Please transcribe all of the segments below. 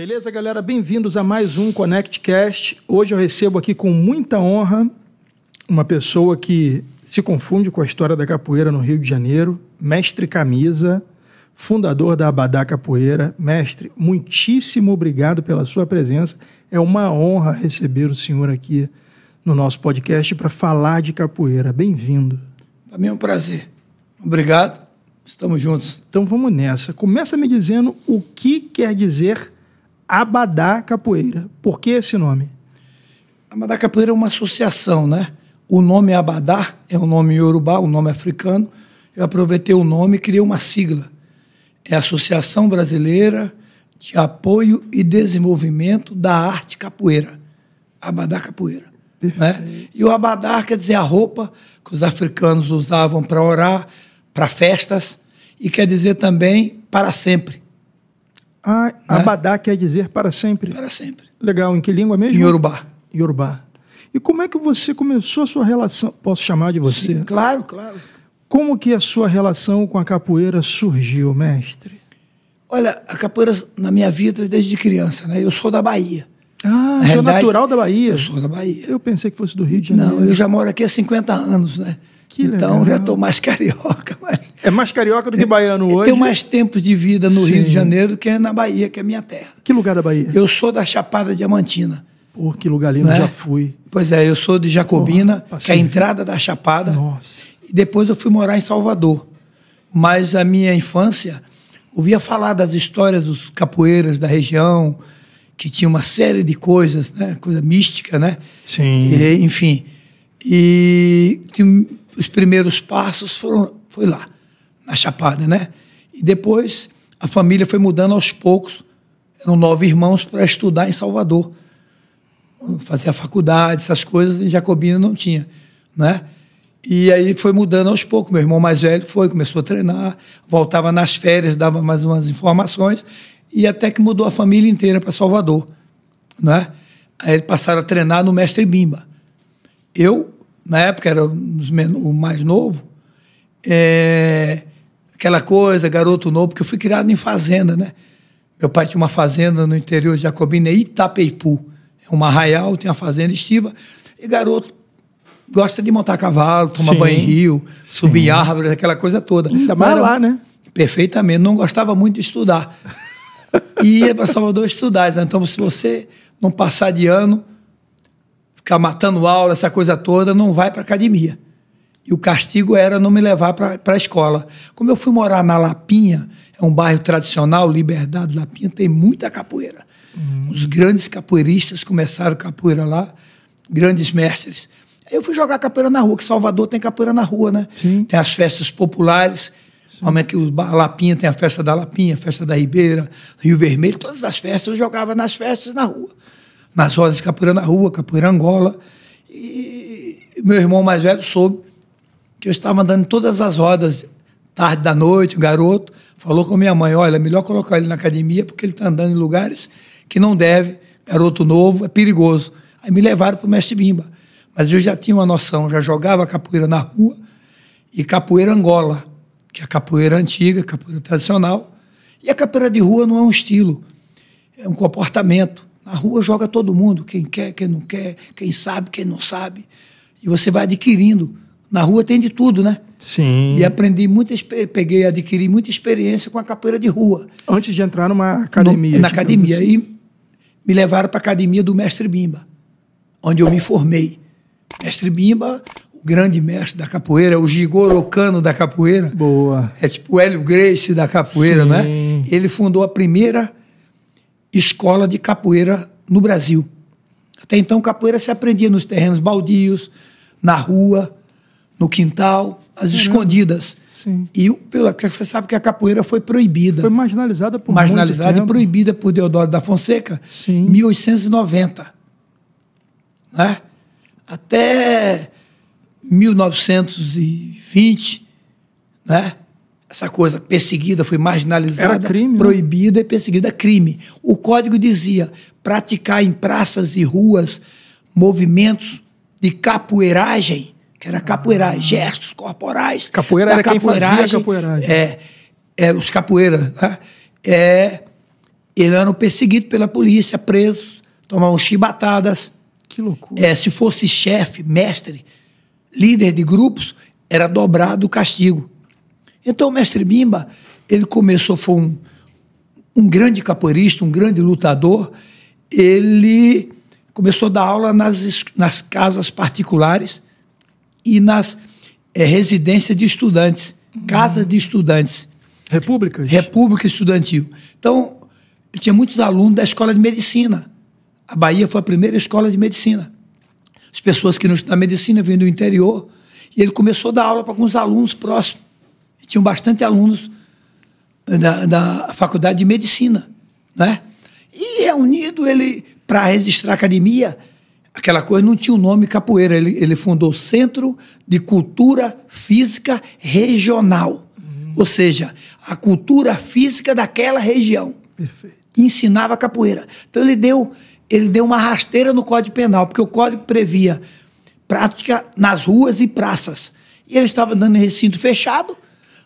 Beleza, galera? Bem-vindos a mais um ConnectCast. Hoje eu recebo aqui com muita honra uma pessoa que se confunde com a história da capoeira no Rio de Janeiro, mestre camisa, fundador da Abadá Capoeira. Mestre, muitíssimo obrigado pela sua presença. É uma honra receber o senhor aqui no nosso podcast para falar de capoeira. Bem-vindo. Para mim é um prazer. Obrigado. Estamos juntos. Então vamos nessa. Começa me dizendo o que quer dizer Abadá Capoeira. Por que esse nome? Abadá Capoeira é uma associação, né? O nome Abadá é um nome iorubá, um nome africano. Eu aproveitei o nome e criei uma sigla. É a Associação Brasileira de Apoio e Desenvolvimento da Arte Capoeira. Abadá Capoeira. Né? E o abadá quer dizer a roupa que os africanos usavam para orar, para festas, e quer dizer também para sempre. Ah, Abadá quer dizer para sempre. Para sempre. Legal. Em que língua mesmo? Em Yorubá. Yorubá. E como é que você começou a sua relação? Posso chamar de você? Sim, claro, claro. Como que a sua relação com a capoeira surgiu, mestre? Olha, a capoeira na minha vida desde criança, né? Eu sou da Bahia. Ah, sou natural da Bahia? Eu sou da Bahia. Eu pensei que fosse do Rio de Janeiro. Não, eu já moro aqui há 50 anos, né? Que então legal. já estou mais carioca. Mas... É mais carioca do que é, baiano hoje? Tenho mais tempos de vida no Sim. Rio de Janeiro do que é na Bahia, que é minha terra. Que lugar da Bahia? Eu sou da Chapada Diamantina. Pô, que lugar lindo, é? já fui. Pois é, eu sou de Jacobina, Porra, que é a entrada da Chapada. Nossa. E depois eu fui morar em Salvador. Mas a minha infância, ouvia falar das histórias dos capoeiras da região, que tinha uma série de coisas, né? Coisa mística, né? Sim. E, enfim. E os primeiros passos foram foi lá, na Chapada, né? E depois a família foi mudando aos poucos. Eram nove irmãos para estudar em Salvador. Fazer a faculdade, essas coisas, em Jacobina não tinha, né? E aí foi mudando aos poucos. Meu irmão mais velho foi, começou a treinar, voltava nas férias, dava mais umas informações, e até que mudou a família inteira para Salvador. Né? Aí eles passaram a treinar no Mestre Bimba. Eu na época era o mais novo, é, aquela coisa, garoto novo, porque eu fui criado em fazenda, né? Meu pai tinha uma fazenda no interior de Jacobina, é Itapeipu. É uma arraial, tem uma fazenda estiva. E garoto gosta de montar cavalo, tomar sim, banho em rio, sim. subir árvores, aquela coisa toda. Ainda mais lá, né? Perfeitamente. Não gostava muito de estudar. e ia para Salvador estudar. Então, se você não passar de ano, ficar matando aula, essa coisa toda, não vai para academia. E o castigo era não me levar para a escola. Como eu fui morar na Lapinha, é um bairro tradicional, Liberdade Lapinha, tem muita capoeira. Uhum. Os grandes capoeiristas começaram capoeira lá, grandes mestres. Aí eu fui jogar capoeira na rua, que Salvador tem capoeira na rua, né? Sim. Tem as festas populares, como é que a Lapinha tem a festa da Lapinha, a festa da Ribeira, Rio Vermelho, todas as festas eu jogava nas festas na rua nas rodas de capoeira na rua, capoeira Angola. E meu irmão mais velho soube que eu estava andando em todas as rodas, tarde da noite, o garoto falou com a minha mãe, olha, é melhor colocar ele na academia porque ele está andando em lugares que não deve, garoto novo, é perigoso. Aí me levaram para o mestre Bimba. Mas eu já tinha uma noção, já jogava capoeira na rua e capoeira Angola, que é a capoeira antiga, capoeira tradicional. E a capoeira de rua não é um estilo, é um comportamento. Na rua joga todo mundo, quem quer, quem não quer, quem sabe, quem não sabe. E você vai adquirindo. Na rua tem de tudo, né? Sim. E aprendi muita, peguei, adquiri muita experiência com a capoeira de rua. Antes de entrar numa academia. No, na academia. Assim. E me levaram para a academia do mestre Bimba, onde eu me formei. Mestre Bimba, o grande mestre da capoeira, o Gigorocano da capoeira. Boa. É tipo o Hélio Grace da capoeira, né? Sim. né? Ele fundou a primeira escola de capoeira no Brasil. Até então, capoeira se aprendia nos terrenos baldios, na rua, no quintal, às escondidas. Sim. E pela, você sabe que a capoeira foi proibida. Foi marginalizada por Marginalizada e proibida por Deodoro da Fonseca em 1890. Né? Até 1920, né? essa coisa perseguida, foi marginalizada, crime, né? proibida né? e perseguida, crime. O código dizia praticar em praças e ruas movimentos de capoeiragem, que era capoeira, ah. gestos corporais. Capoeira era capoeiragem, quem fazia capoeiragem. É, é, os capoeiras, né? É, era eram perseguido pela polícia, preso, tomavam chibatadas. Que loucura. É, se fosse chefe, mestre, líder de grupos, era dobrado o castigo. Então o mestre Bimba, ele começou, foi um, um grande capoeirista, um grande lutador, ele começou a dar aula nas, nas casas particulares e nas é, residências de estudantes, casas de estudantes. Repúblicas? República Estudantil. Então, ele tinha muitos alunos da escola de medicina. A Bahia foi a primeira escola de medicina. As pessoas que não estudam medicina vêm do interior. E ele começou a dar aula para alguns alunos próximos. E tinham bastante alunos da, da faculdade de medicina, né? E reunido ele para registrar a academia, aquela coisa não tinha o nome capoeira, ele, ele fundou Centro de Cultura Física Regional, uhum. ou seja, a cultura física daquela região. Perfeito. Ensinava capoeira. Então ele deu ele deu uma rasteira no Código Penal, porque o código previa prática nas ruas e praças. E ele estava dando em recinto fechado,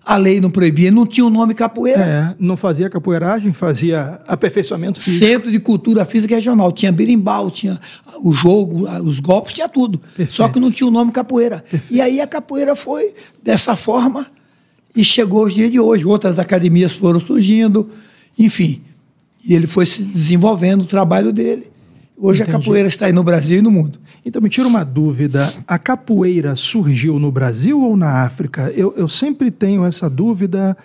a lei não proibia, não tinha o nome capoeira. É, não fazia capoeiragem, fazia aperfeiçoamento físico. Centro de Cultura Física Regional. Tinha berimbau, tinha o jogo, os golpes, tinha tudo. Perfeito. Só que não tinha o nome capoeira. Perfeito. E aí a capoeira foi dessa forma e chegou aos dias de hoje. Outras academias foram surgindo, enfim. E ele foi se desenvolvendo o trabalho dele. Hoje Entendi. a capoeira está aí no Brasil e no mundo. Então me tira uma dúvida: a capoeira surgiu no Brasil ou na África? Eu, eu sempre tenho essa dúvida,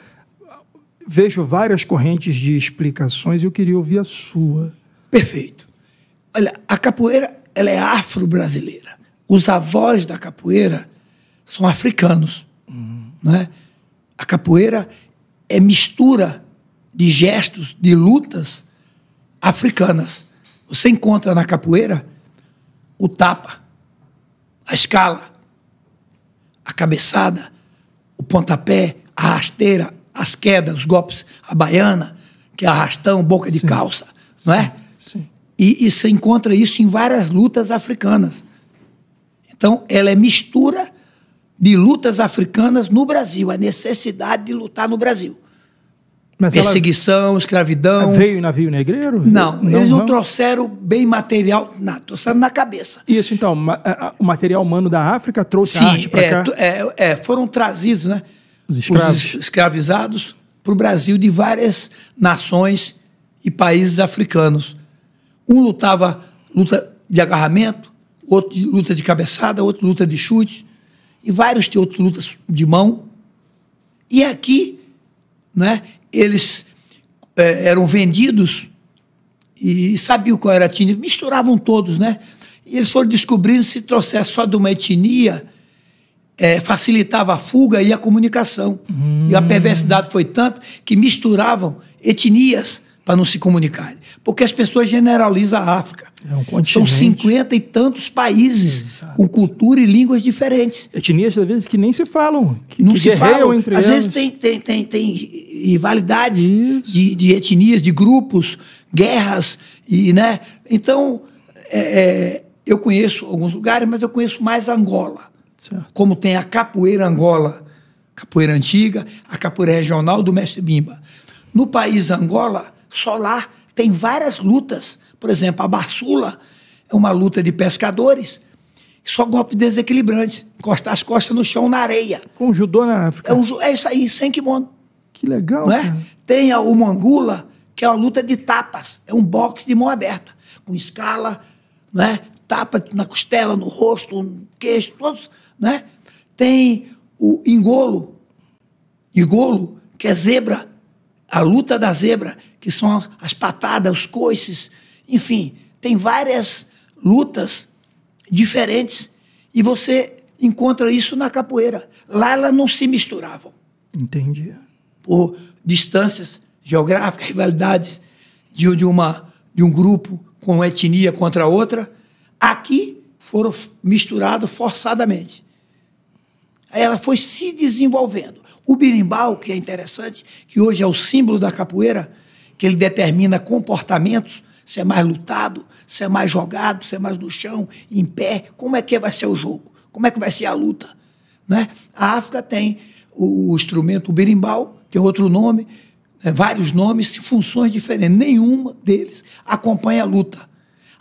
vejo várias correntes de explicações e eu queria ouvir a sua. Perfeito. Olha, a capoeira ela é afro-brasileira. Os avós da capoeira são africanos. Uhum. Né? A capoeira é mistura de gestos, de lutas africanas. Você encontra na capoeira o tapa, a escala, a cabeçada, o pontapé, a rasteira, as quedas, os golpes, a baiana, que é arrastão, boca de sim, calça, não é? Sim. E, e se encontra isso em várias lutas africanas. Então, ela é mistura de lutas africanas no Brasil, a necessidade de lutar no Brasil. Mas Perseguição, escravidão. Veio navio negreiro? Não, não eles não, não, trouxeram bem material, não, trouxeram na cabeça. Isso, então, o material humano da África trouxe Sim, arte para é, cá? É, é, foram trazidos, né? Os, escravos. os escravizados para o Brasil de várias nações e países africanos. Um lutava luta de agarramento, outro de luta de cabeçada, outro luta de chute, e vários tinham outras lutas de mão. E aqui, né, eles é, eram vendidos e sabiam qual era a etnia, misturavam todos, né? E eles foram descobrindo se trouxesse só de uma etnia, é, facilitava a fuga e a comunicação. Hum. E a hum. perversidade foi tanta que misturavam etnias para não se comunicarem. Porque as pessoas generalizam a África. É um São cinquenta e tantos países Exato. com cultura e línguas diferentes. Etnias, às vezes, que nem se falam. Que, não que se falam. Entre às vezes tem, tem, tem, tem rivalidades de, de, etnias, de grupos, guerras, e, né? Então, é, é, eu conheço alguns lugares, mas eu conheço mais Angola. Certo. Como tem a capoeira Angola, capoeira antiga, a capoeira regional do mestre Bimba. No país Angola solar. Tem várias lutas. Por exemplo, a Barçula é uma luta de pescadores. Só golpe desequilibrante. Encostar as costas no chão, na areia. Com judô na África. É, um, é isso aí, sem kimono. Que legal. Não é? Tem a, o Mangula, que é uma luta de tapas. É um boxe de mão aberta. Com escala, né? tapa na costela, no rosto, no queixo, todos. Né? Tem o engolo. Engolo, que é zebra. A luta da zebra que são as patadas, os coices, enfim, tem várias lutas diferentes e você encontra isso na capoeira. Lá elas não se misturavam. Entendi. Por distâncias geográficas, rivalidades de, de, uma, de um grupo com uma etnia contra a outra. Aqui foram misturados forçadamente. Aí ela foi se desenvolvendo. O berimbau, que é interessante, que hoje é o símbolo da capoeira, que ele determina comportamentos, se é mais lutado, se é mais jogado, se é mais no chão, em pé, como é que vai ser o jogo, como é que vai ser a luta. Né? A África tem o, o instrumento berimbau, tem outro nome, né? vários nomes, funções diferentes. Nenhuma deles acompanha a luta.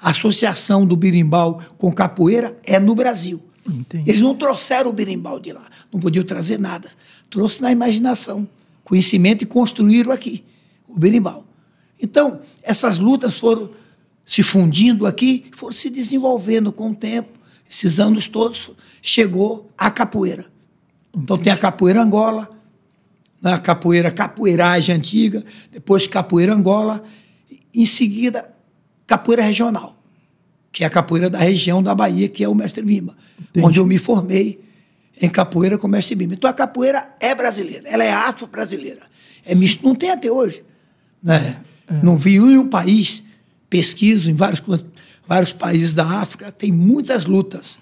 A associação do berimbau com capoeira é no Brasil. Entendi. Eles não trouxeram o berimbau de lá, não podiam trazer nada. Trouxe na imaginação, conhecimento e construíram aqui o berimbau. Então, essas lutas foram se fundindo aqui, foram se desenvolvendo com o tempo. Esses anos todos chegou a capoeira. Então tem a capoeira Angola, né, a capoeira capoeiragem antiga, depois capoeira Angola, em seguida capoeira regional, que é a capoeira da região da Bahia, que é o mestre Bima, Entendi. onde eu me formei em capoeira com o mestre Bima. Então a capoeira é brasileira, ela é afro-brasileira. É misto, não tem até hoje. Né? É. Não vi nenhum país, pesquiso em vários, vários países da África, tem muitas lutas.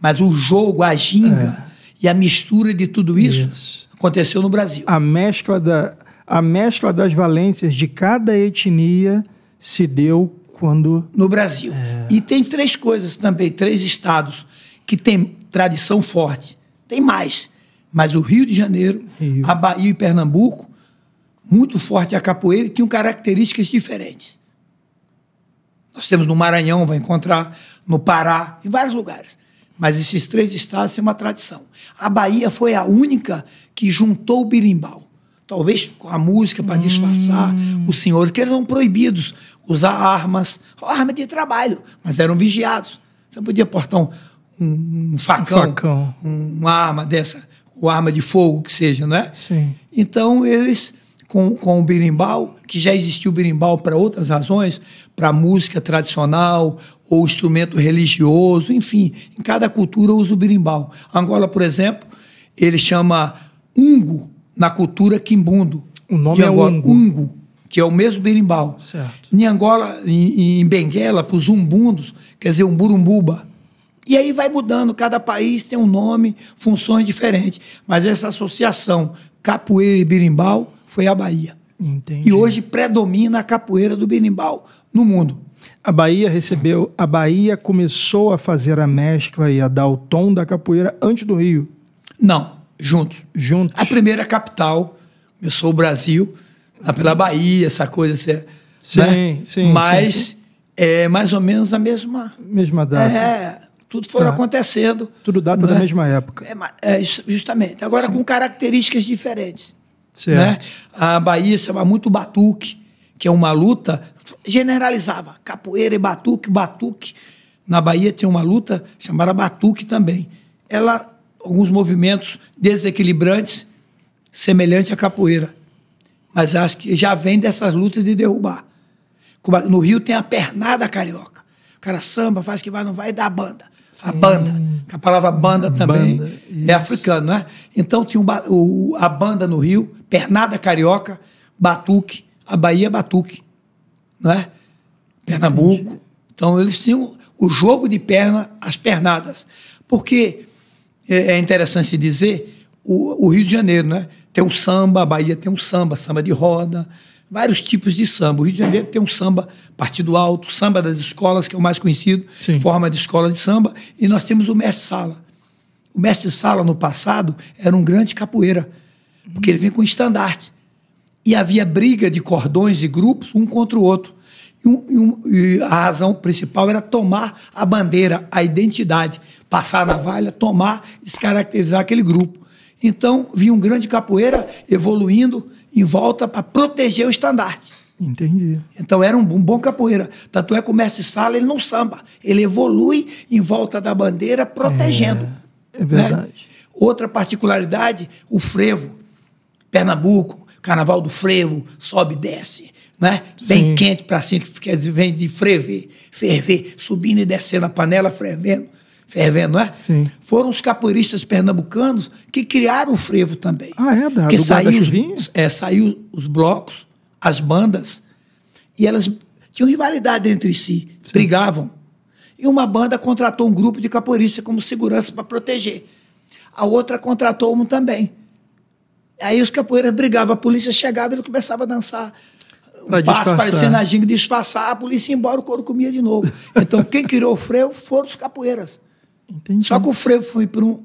Mas o jogo, a ginga é. e a mistura de tudo isso, aconteceu no Brasil. A mescla, da, a mescla das valências de cada etnia se deu quando. No Brasil. É. E tem três coisas também, três estados que têm tradição forte. Tem mais. Mas o Rio de Janeiro, Rio. a Bahia e Pernambuco muito forte a capoeira e tinham características diferentes. Nós temos no Maranhão, vai encontrar, no Pará, em vários lugares. Mas esses três estados têm uma tradição. A Bahia foi a única que juntou o birimbau. Talvez com a música para hum. disfarçar os senhores, que eles eram proibidos usar armas, arma de trabalho, mas eram vigiados. Você podia portar um, um, um facão, um uma arma dessa, ou arma de fogo que seja, não é? Sim. Então eles com, com o berimbau, que já existiu o berimbau para outras razões, para música tradicional ou instrumento religioso, enfim, em cada cultura usa o berimbau. Angola, por exemplo, ele chama ungo na cultura quimbundo. O nome é ungo. ungo. que é o mesmo berimbau. Certo. Em Angola, em, em Benguela, para os umbundos, quer dizer, umburumbuba. E aí vai mudando, cada país tem um nome, funções diferentes. Mas essa associação capoeira e berimbau foi a Bahia. Entendi. E hoje predomina a capoeira do berimbau no mundo. A Bahia recebeu, a Bahia começou a fazer a mescla e a dar o tom da capoeira antes do Rio. Não, juntos. Juntos. A primeira capital começou o Brasil lá pela Bahia, essa coisa, essa, sim, né? sim, mas sim, sim. é mais ou menos a mesma mesma data. É, tudo foi tá. acontecendo. Tudo data né? da mesma época. É, é justamente. Agora sim. com características diferentes. Certo. Né? A Bahia chamava muito batuque, que é uma luta, generalizava, capoeira e batuque, batuque. Na Bahia tinha uma luta chamada batuque também. Ela, alguns movimentos desequilibrantes, semelhante à capoeira. Mas acho que já vem dessas lutas de derrubar. No Rio tem a pernada carioca. O cara samba, faz que vai, não vai, e dá a banda. Sim. a banda. A palavra banda também banda, é africana, né? Então tinha um, o, a banda no Rio, Pernada Carioca, Batuque, a Bahia Batuque, né? Pernambuco. Entendi. Então eles tinham o jogo de perna, as pernadas. Porque é, é interessante dizer o, o Rio de Janeiro, né? Tem o samba, a Bahia tem um samba, samba de roda, vários tipos de samba. O Rio de Janeiro tem um samba partido alto, samba das escolas, que é o mais conhecido, Sim. forma de escola de samba, e nós temos o mestre sala. O mestre sala, no passado, era um grande capoeira, porque ele vem com estandarte. E havia briga de cordões e grupos, um contra o outro. E, um, e a razão principal era tomar a bandeira, a identidade, passar na valha, tomar, descaracterizar aquele grupo. Então, vi um grande capoeira evoluindo em volta para proteger o estandarte. Entendi. Então era um bom capoeira. Tanto é que o mestre sala ele não samba, ele evolui em volta da bandeira protegendo. É, é verdade. Né? Outra particularidade, o frevo. Pernambuco, carnaval do frevo, sobe e desce, né? Bem quente para cima, que vem de frever, ferver, subindo e descendo a panela, fervendo fervendo, não é? Sim. Foram os capoeiristas pernambucanos que criaram o frevo também. Ah, é? Da, que saiu, os, é, saiu os blocos, as bandas, e elas tinham rivalidade entre si, Sim. brigavam. E uma banda contratou um grupo de capoeiristas como segurança para proteger. A outra contratou um também. Aí os capoeiras brigavam, a polícia chegava e ele começava a dançar. Um passo parecendo a jinga, disfarçar, a polícia ia embora, o couro comia de novo. Então, quem criou o freio foram os capoeiras. Entendi. Só que o frevo foi para um,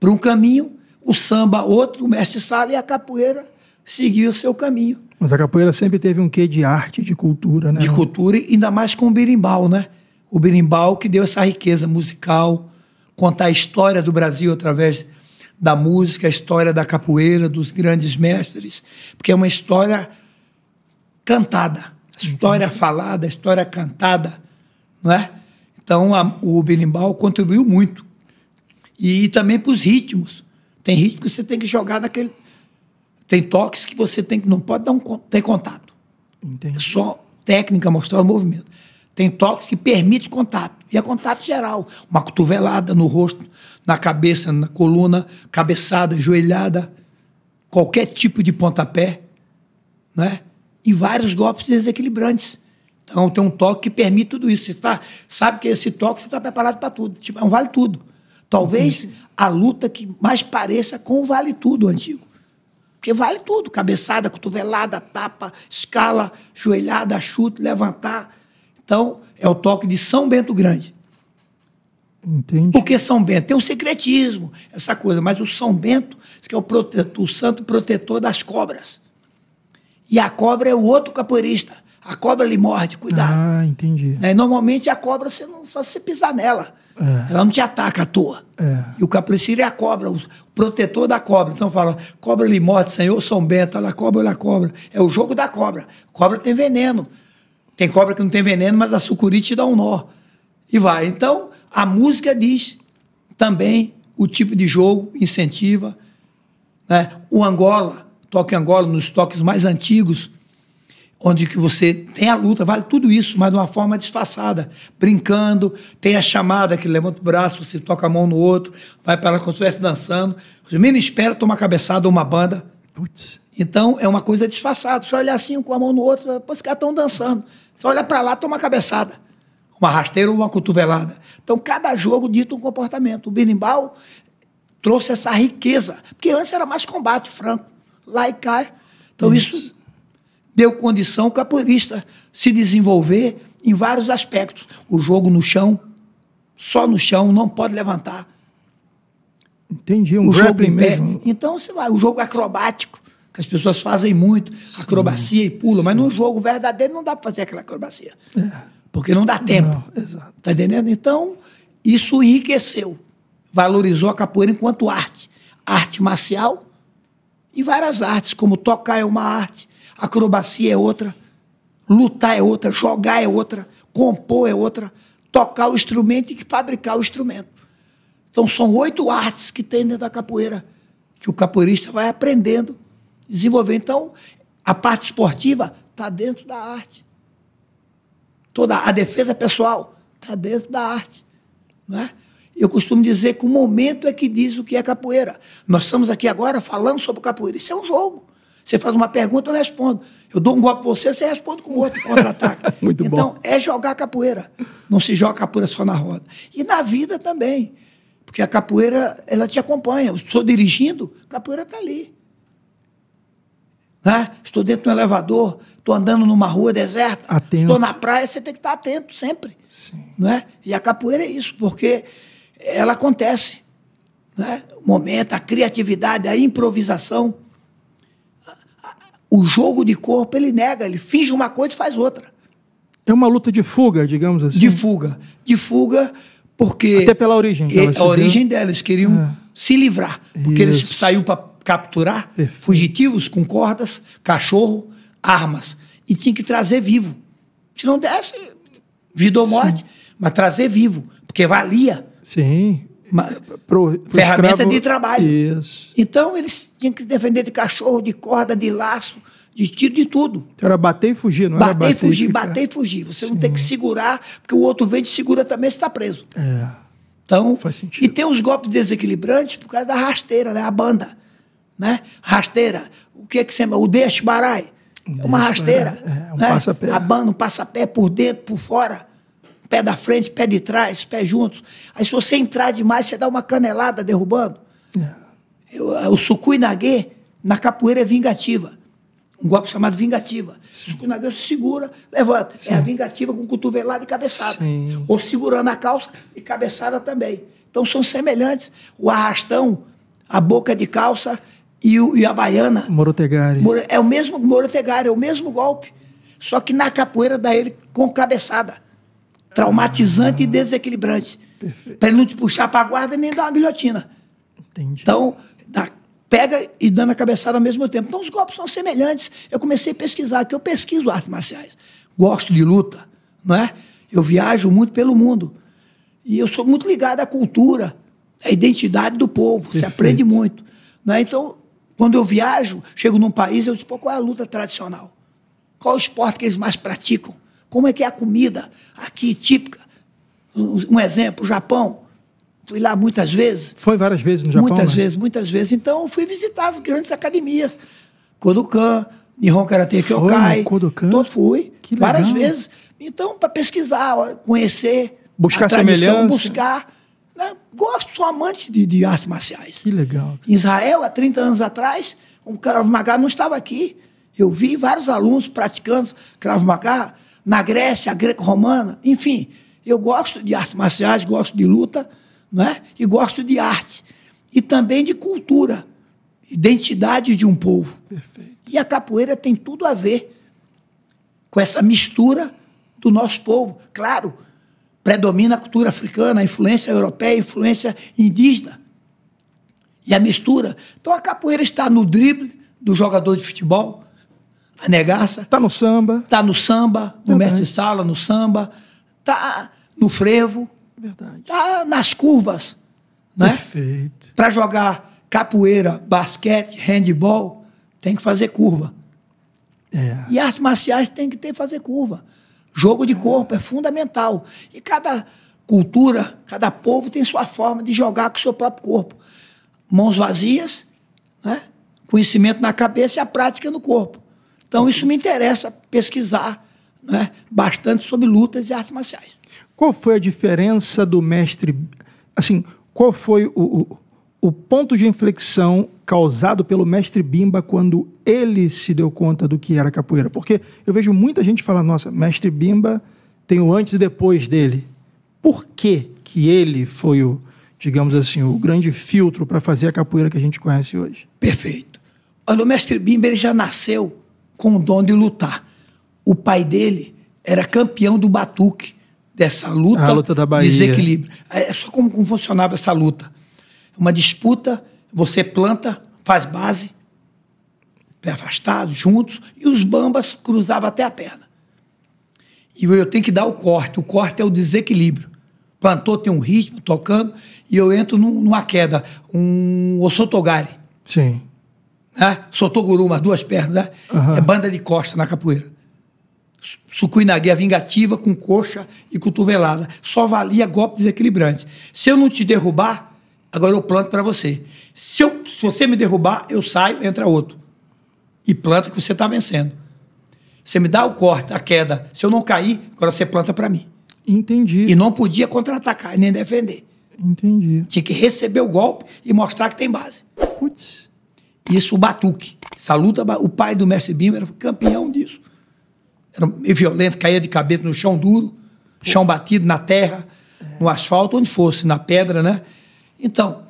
para um caminho, o samba outro, o mestre sala e a capoeira seguiu o seu caminho. Mas a capoeira sempre teve um quê de arte, de cultura, né? De cultura, ainda mais com o berimbau, né? O berimbau que deu essa riqueza musical, contar a história do Brasil através da música, a história da capoeira, dos grandes mestres, porque é uma história cantada, história falada, história cantada, não é? Então, a, o berimbau contribuiu muito. E, e também para os ritmos. Tem ritmo que você tem que jogar daquele. Tem toques que você tem que não pode dar um, ter contato. Entendi. É só técnica mostrar o movimento. Tem toques que permite contato. E é contato geral. Uma cotovelada no rosto, na cabeça, na coluna, cabeçada, joelhada, qualquer tipo de pontapé, né? E vários golpes desequilibrantes. Então, tem um toque que permite tudo isso. Você tá, sabe que esse toque você está preparado para tudo. Tipo, é um vale tudo. Talvez uhum. a luta que mais pareça com o vale tudo antigo. Porque vale tudo: cabeçada, cotovelada, tapa, escala, joelhada, chute, levantar. Então, é o toque de São Bento Grande. Entendi. Porque São Bento tem um secretismo, essa coisa, mas o São Bento que é o, protetor, o santo protetor das cobras. E a cobra é o outro capoeirista a cobra lhe morde, cuidado. Ah, entendi. É, normalmente a cobra, você não, só se pisar nela. É. Ela não te ataca à toa. É. E o capricírio é a cobra, o protetor da cobra. Então fala, cobra lhe morde, Senhor São Bento, olha a cobra, olha a cobra. É o jogo da cobra. Cobra tem veneno. Tem cobra que não tem veneno, mas a sucuri te dá um nó. E vai. Então, a música diz também o tipo de jogo, incentiva. Né? O Angola, toque Angola, nos toques mais antigos, onde que você tem a luta, vale tudo isso, mas de uma forma disfarçada, brincando, tem a chamada que levanta o braço, você toca a mão no outro, vai para ela como se estivesse dançando, menos espera, toma cabeçada ou uma banda. Putz. Então é uma coisa disfarçada, você olhar assim com a mão no outro, pô, esses caras estão dançando. Você olha para lá, toma uma cabeçada, uma rasteira ou uma cotovelada. Então cada jogo dita um comportamento. O berimbau trouxe essa riqueza, porque antes era mais combate franco, lá e cá. Então isso, isso deu condição ao capoeirista se desenvolver em vários aspectos. O jogo no chão, só no chão, não pode levantar. Entendi, um o jogo em pé. Mesmo. Então, sei lá, o jogo acrobático, que as pessoas fazem muito, Sim. acrobacia e pula, mas num jogo verdadeiro não dá para fazer aquela acrobacia. É. Porque não dá tempo. Não, Tá entendendo? Então, isso enriqueceu, valorizou a capoeira enquanto arte. Arte marcial e várias artes, como tocar é uma arte, acrobacia é outra, lutar é outra, jogar é outra, compor é outra, tocar o instrumento e fabricar o instrumento. Então são oito artes que tem dentro da capoeira, que o capoeirista vai aprendendo, desenvolvendo. Então, a parte esportiva está dentro da arte. Toda a defesa pessoal está dentro da arte. Não é? Eu costumo dizer que o momento é que diz o que é capoeira. Nós estamos aqui agora falando sobre capoeira. Isso é um jogo. Você faz uma pergunta, eu respondo. Eu dou um golpe pra você, você responde com outro contra-ataque. Muito então, bom. é jogar capoeira. Não se joga capoeira só na roda. E na vida também. Porque a capoeira, ela te acompanha. Eu estou dirigindo, a capoeira está ali. Né? Estou dentro de um elevador, estou andando numa rua deserta, atento. estou na praia, você tem que estar atento sempre. Sim. Né? E a capoeira é isso, porque ela acontece. Né? O momento, a criatividade, a improvisação o jogo de corpo ele nega, ele finge uma coisa e faz outra. É uma luta de fuga, digamos assim. De fuga. De fuga, porque. Até pela origem. Então, a origem deu... dela, eles queriam é. se livrar. Porque Isso. eles saíram para capturar Perfeito. fugitivos com cordas, cachorro, armas. E tinha que trazer vivo. Se não desse, vida ou morte, Sim. mas trazer vivo, porque valia. Sim. Pro, pro ferramenta escravo, de trabalho. Isso. Então eles tinham que defender de cachorro, de corda, de laço, de tiro, de tudo. Então era bater e fugir, não bater era bater e fugir, bater e fugir. Você Sim. não tem que segurar, porque o outro vem e segura também, você está preso. É. Então, Faz sentido. e tem uns golpes desequilibrantes por causa da rasteira, né? A banda, né? Rasteira. O que é que se chama? O deixo barai. É uma rasteira. É, é um né? passapé. A banda, um passapé por dentro, por fora. Pé da frente, pé de trás, pé juntos. Aí se você entrar demais, você dá uma canelada derrubando. É. é o, e sucuinagê na capoeira é vingativa. Um golpe chamado vingativa. Sim. O sucuinagê você segura, levanta. Sim. É a vingativa com cotovelada e cabeçada. Sim. Ou segurando a calça e cabeçada também. Então são semelhantes. O arrastão, a boca de calça e, o, e a baiana. Morotegari. É o mesmo Morotegari, é o mesmo golpe. Só que na capoeira dá ele com cabeçada traumatizante e desequilibrante. Para ele não te puxar para a guarda nem dar uma guilhotina. Entendi. Então, dá, pega e dando a cabeçada ao mesmo tempo. Então, os golpes são semelhantes. Eu comecei a pesquisar, que eu pesquiso artes marciais. Gosto de luta, não é? Eu viajo muito pelo mundo. E eu sou muito ligado à cultura, à identidade do povo. Perfeito. Você aprende muito. Não é? Então, quando eu viajo, chego num país, eu digo, qual é a luta tradicional? Qual é o esporte que eles mais praticam? Como é que é a comida aqui típica? Um exemplo, o Japão. Fui lá muitas vezes. Foi várias vezes no Japão? Muitas né? vezes, muitas vezes. Então, fui visitar as grandes academias. Kodokan, Nihon Karate Kyokai. Kodokan? Todo fui. Que várias vezes. Então, para pesquisar, conhecer. Buscar a tradição, semelhança. Buscar. Né? Gosto, sou amante de, de artes marciais. Que legal. Em Israel, há 30 anos atrás, um Krav Maga não estava aqui. Eu vi vários alunos praticando Krav Maga na Grécia greco-romana, enfim. Eu gosto de artes marciais, gosto de luta, né? e gosto de arte. E também de cultura, identidade de um povo. Perfeito. E a capoeira tem tudo a ver com essa mistura do nosso povo. Claro, predomina a cultura africana, a influência europeia, a influência indígena. E a mistura. Então a capoeira está no drible do jogador de futebol, a negaça. Tá no samba. Tá no samba, no Verdade. mestre sala, no samba, tá no frevo. Verdade. Tá nas curvas, né? Perfeito. Para jogar capoeira, basquete, handball, tem que fazer curva. É. E artes marciais tem que ter fazer curva. Jogo de é. corpo é fundamental. E cada cultura, cada povo tem sua forma de jogar com o seu próprio corpo. Mãos vazias, né? conhecimento na cabeça e a prática no corpo. Então, isso me interessa pesquisar né, bastante sobre lutas e artes marciais. Qual foi a diferença do mestre? Assim, qual foi o, o, o ponto de inflexão causado pelo mestre Bimba quando ele se deu conta do que era capoeira? Porque eu vejo muita gente falar: nossa, mestre Bimba tem o antes e depois dele. Por que, que ele foi o, digamos assim, o grande filtro para fazer a capoeira que a gente conhece hoje? Perfeito. Olha, o mestre Bimba ele já nasceu com o dom de lutar. O pai dele era campeão do batuque, dessa luta, ah, a luta da Bahia. desequilíbrio. É, é só como, como funcionava essa luta. É uma disputa, você planta, faz base, afastados, juntos, e os bambas cruzavam até a perna. E eu tenho que dar o corte. O corte é o desequilíbrio. Plantou, tem um ritmo, tocando, e eu entro num, numa queda, um ossotogari. Sim né? Ah, Sotoguru, umas duas pernas, né? Uhum. É banda de costa na capoeira. na a vingativa com coxa e cotovelada. Só valia golpe desequilibrante. Se eu não te derrubar, agora eu planto para você. Se, eu, se você me derrubar, eu saio, entra outro. E planta que você está vencendo. Você me dá o corte, a queda. Se eu não cair, agora você planta para mim. Entendi. E não podia contra-atacar e nem defender. Entendi. Tinha que receber o golpe e mostrar que tem base. Putz. Isso, o batuque. Essa luta, o pai do Mestre Bimba era campeão disso. Era meio violento, caía de cabeça no chão duro, chão batido, na terra, no asfalto, onde fosse, na pedra, né? Então,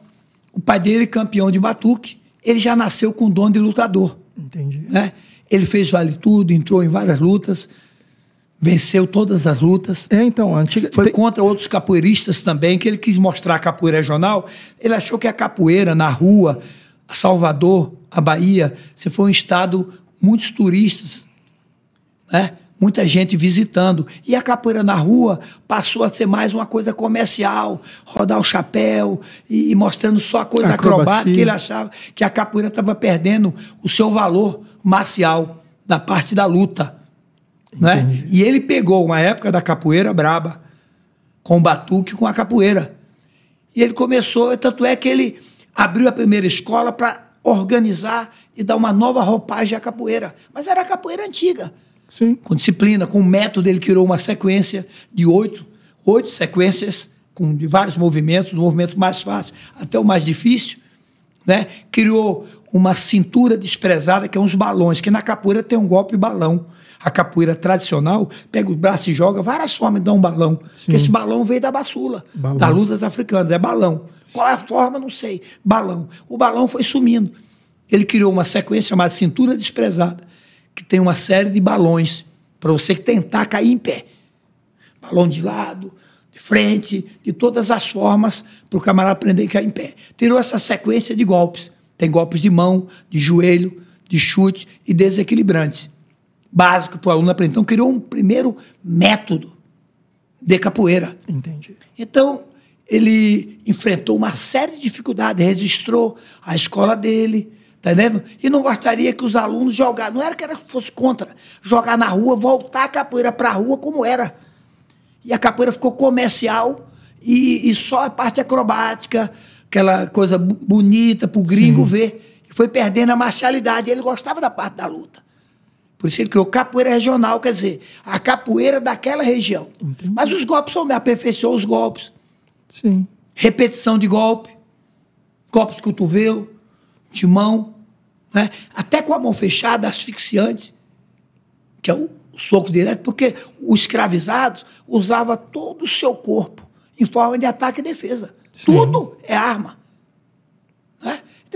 o pai dele, campeão de batuque, ele já nasceu com o dom de lutador. Entendi. Né? Ele fez vale tudo, entrou em várias lutas, venceu todas as lutas. É, então, antiga. Foi tem... contra outros capoeiristas também, que ele quis mostrar a capoeira regional. Ele achou que a capoeira na rua a Salvador, a Bahia, você foi um estado muitos turistas, né? muita gente visitando. E a capoeira na rua passou a ser mais uma coisa comercial, rodar o chapéu e, e mostrando só a coisa Acrobacia. acrobática. Ele achava que a capoeira estava perdendo o seu valor marcial, da parte da luta. Né? E ele pegou uma época da capoeira braba, com o batuque com a capoeira. E ele começou, tanto é que ele abriu a primeira escola para organizar e dar uma nova roupagem à capoeira. Mas era a capoeira antiga. Sim. Com disciplina, com método, ele criou uma sequência de oito, oito sequências com de vários movimentos, do movimento mais fácil até o mais difícil, né? Criou uma cintura desprezada que é uns balões, que na capoeira tem um golpe balão a capoeira tradicional, pega o braço e joga, várias formas e dá um balão. Porque esse balão veio da basula, balão. das africanas, é balão. Qual é a forma? Não sei. Balão. O balão foi sumindo. Ele criou uma sequência chamada Cintura Desprezada, que tem uma série de balões para você tentar cair em pé. Balão de lado, de frente, de todas as formas, para o camarada aprender a cair em pé. Tirou essa sequência de golpes. Tem golpes de mão, de joelho, de chute e desequilibrantes básico para o aluno aprender. Então, criou um primeiro método de capoeira. Entendi. Então, ele enfrentou uma série de dificuldades, registrou a escola dele, tá entendendo? E não gostaria que os alunos jogassem, não era que era, fosse contra, jogar na rua, voltar a capoeira para a rua como era. E a capoeira ficou comercial e, e só a parte acrobática, aquela coisa bonita para o gringo Sim. ver. E foi perdendo a marcialidade. Ele gostava da parte da luta. Por isso ele criou capoeira regional, quer dizer, a capoeira daquela região. Entendi. Mas os golpes são aperfeiçoou os golpes. Sim. Repetição de golpe, golpes de cotovelo, de mão, né? até com a mão fechada, asfixiante, que é o soco direto, porque o escravizado usava todo o seu corpo em forma de ataque e defesa. Sim. Tudo é arma.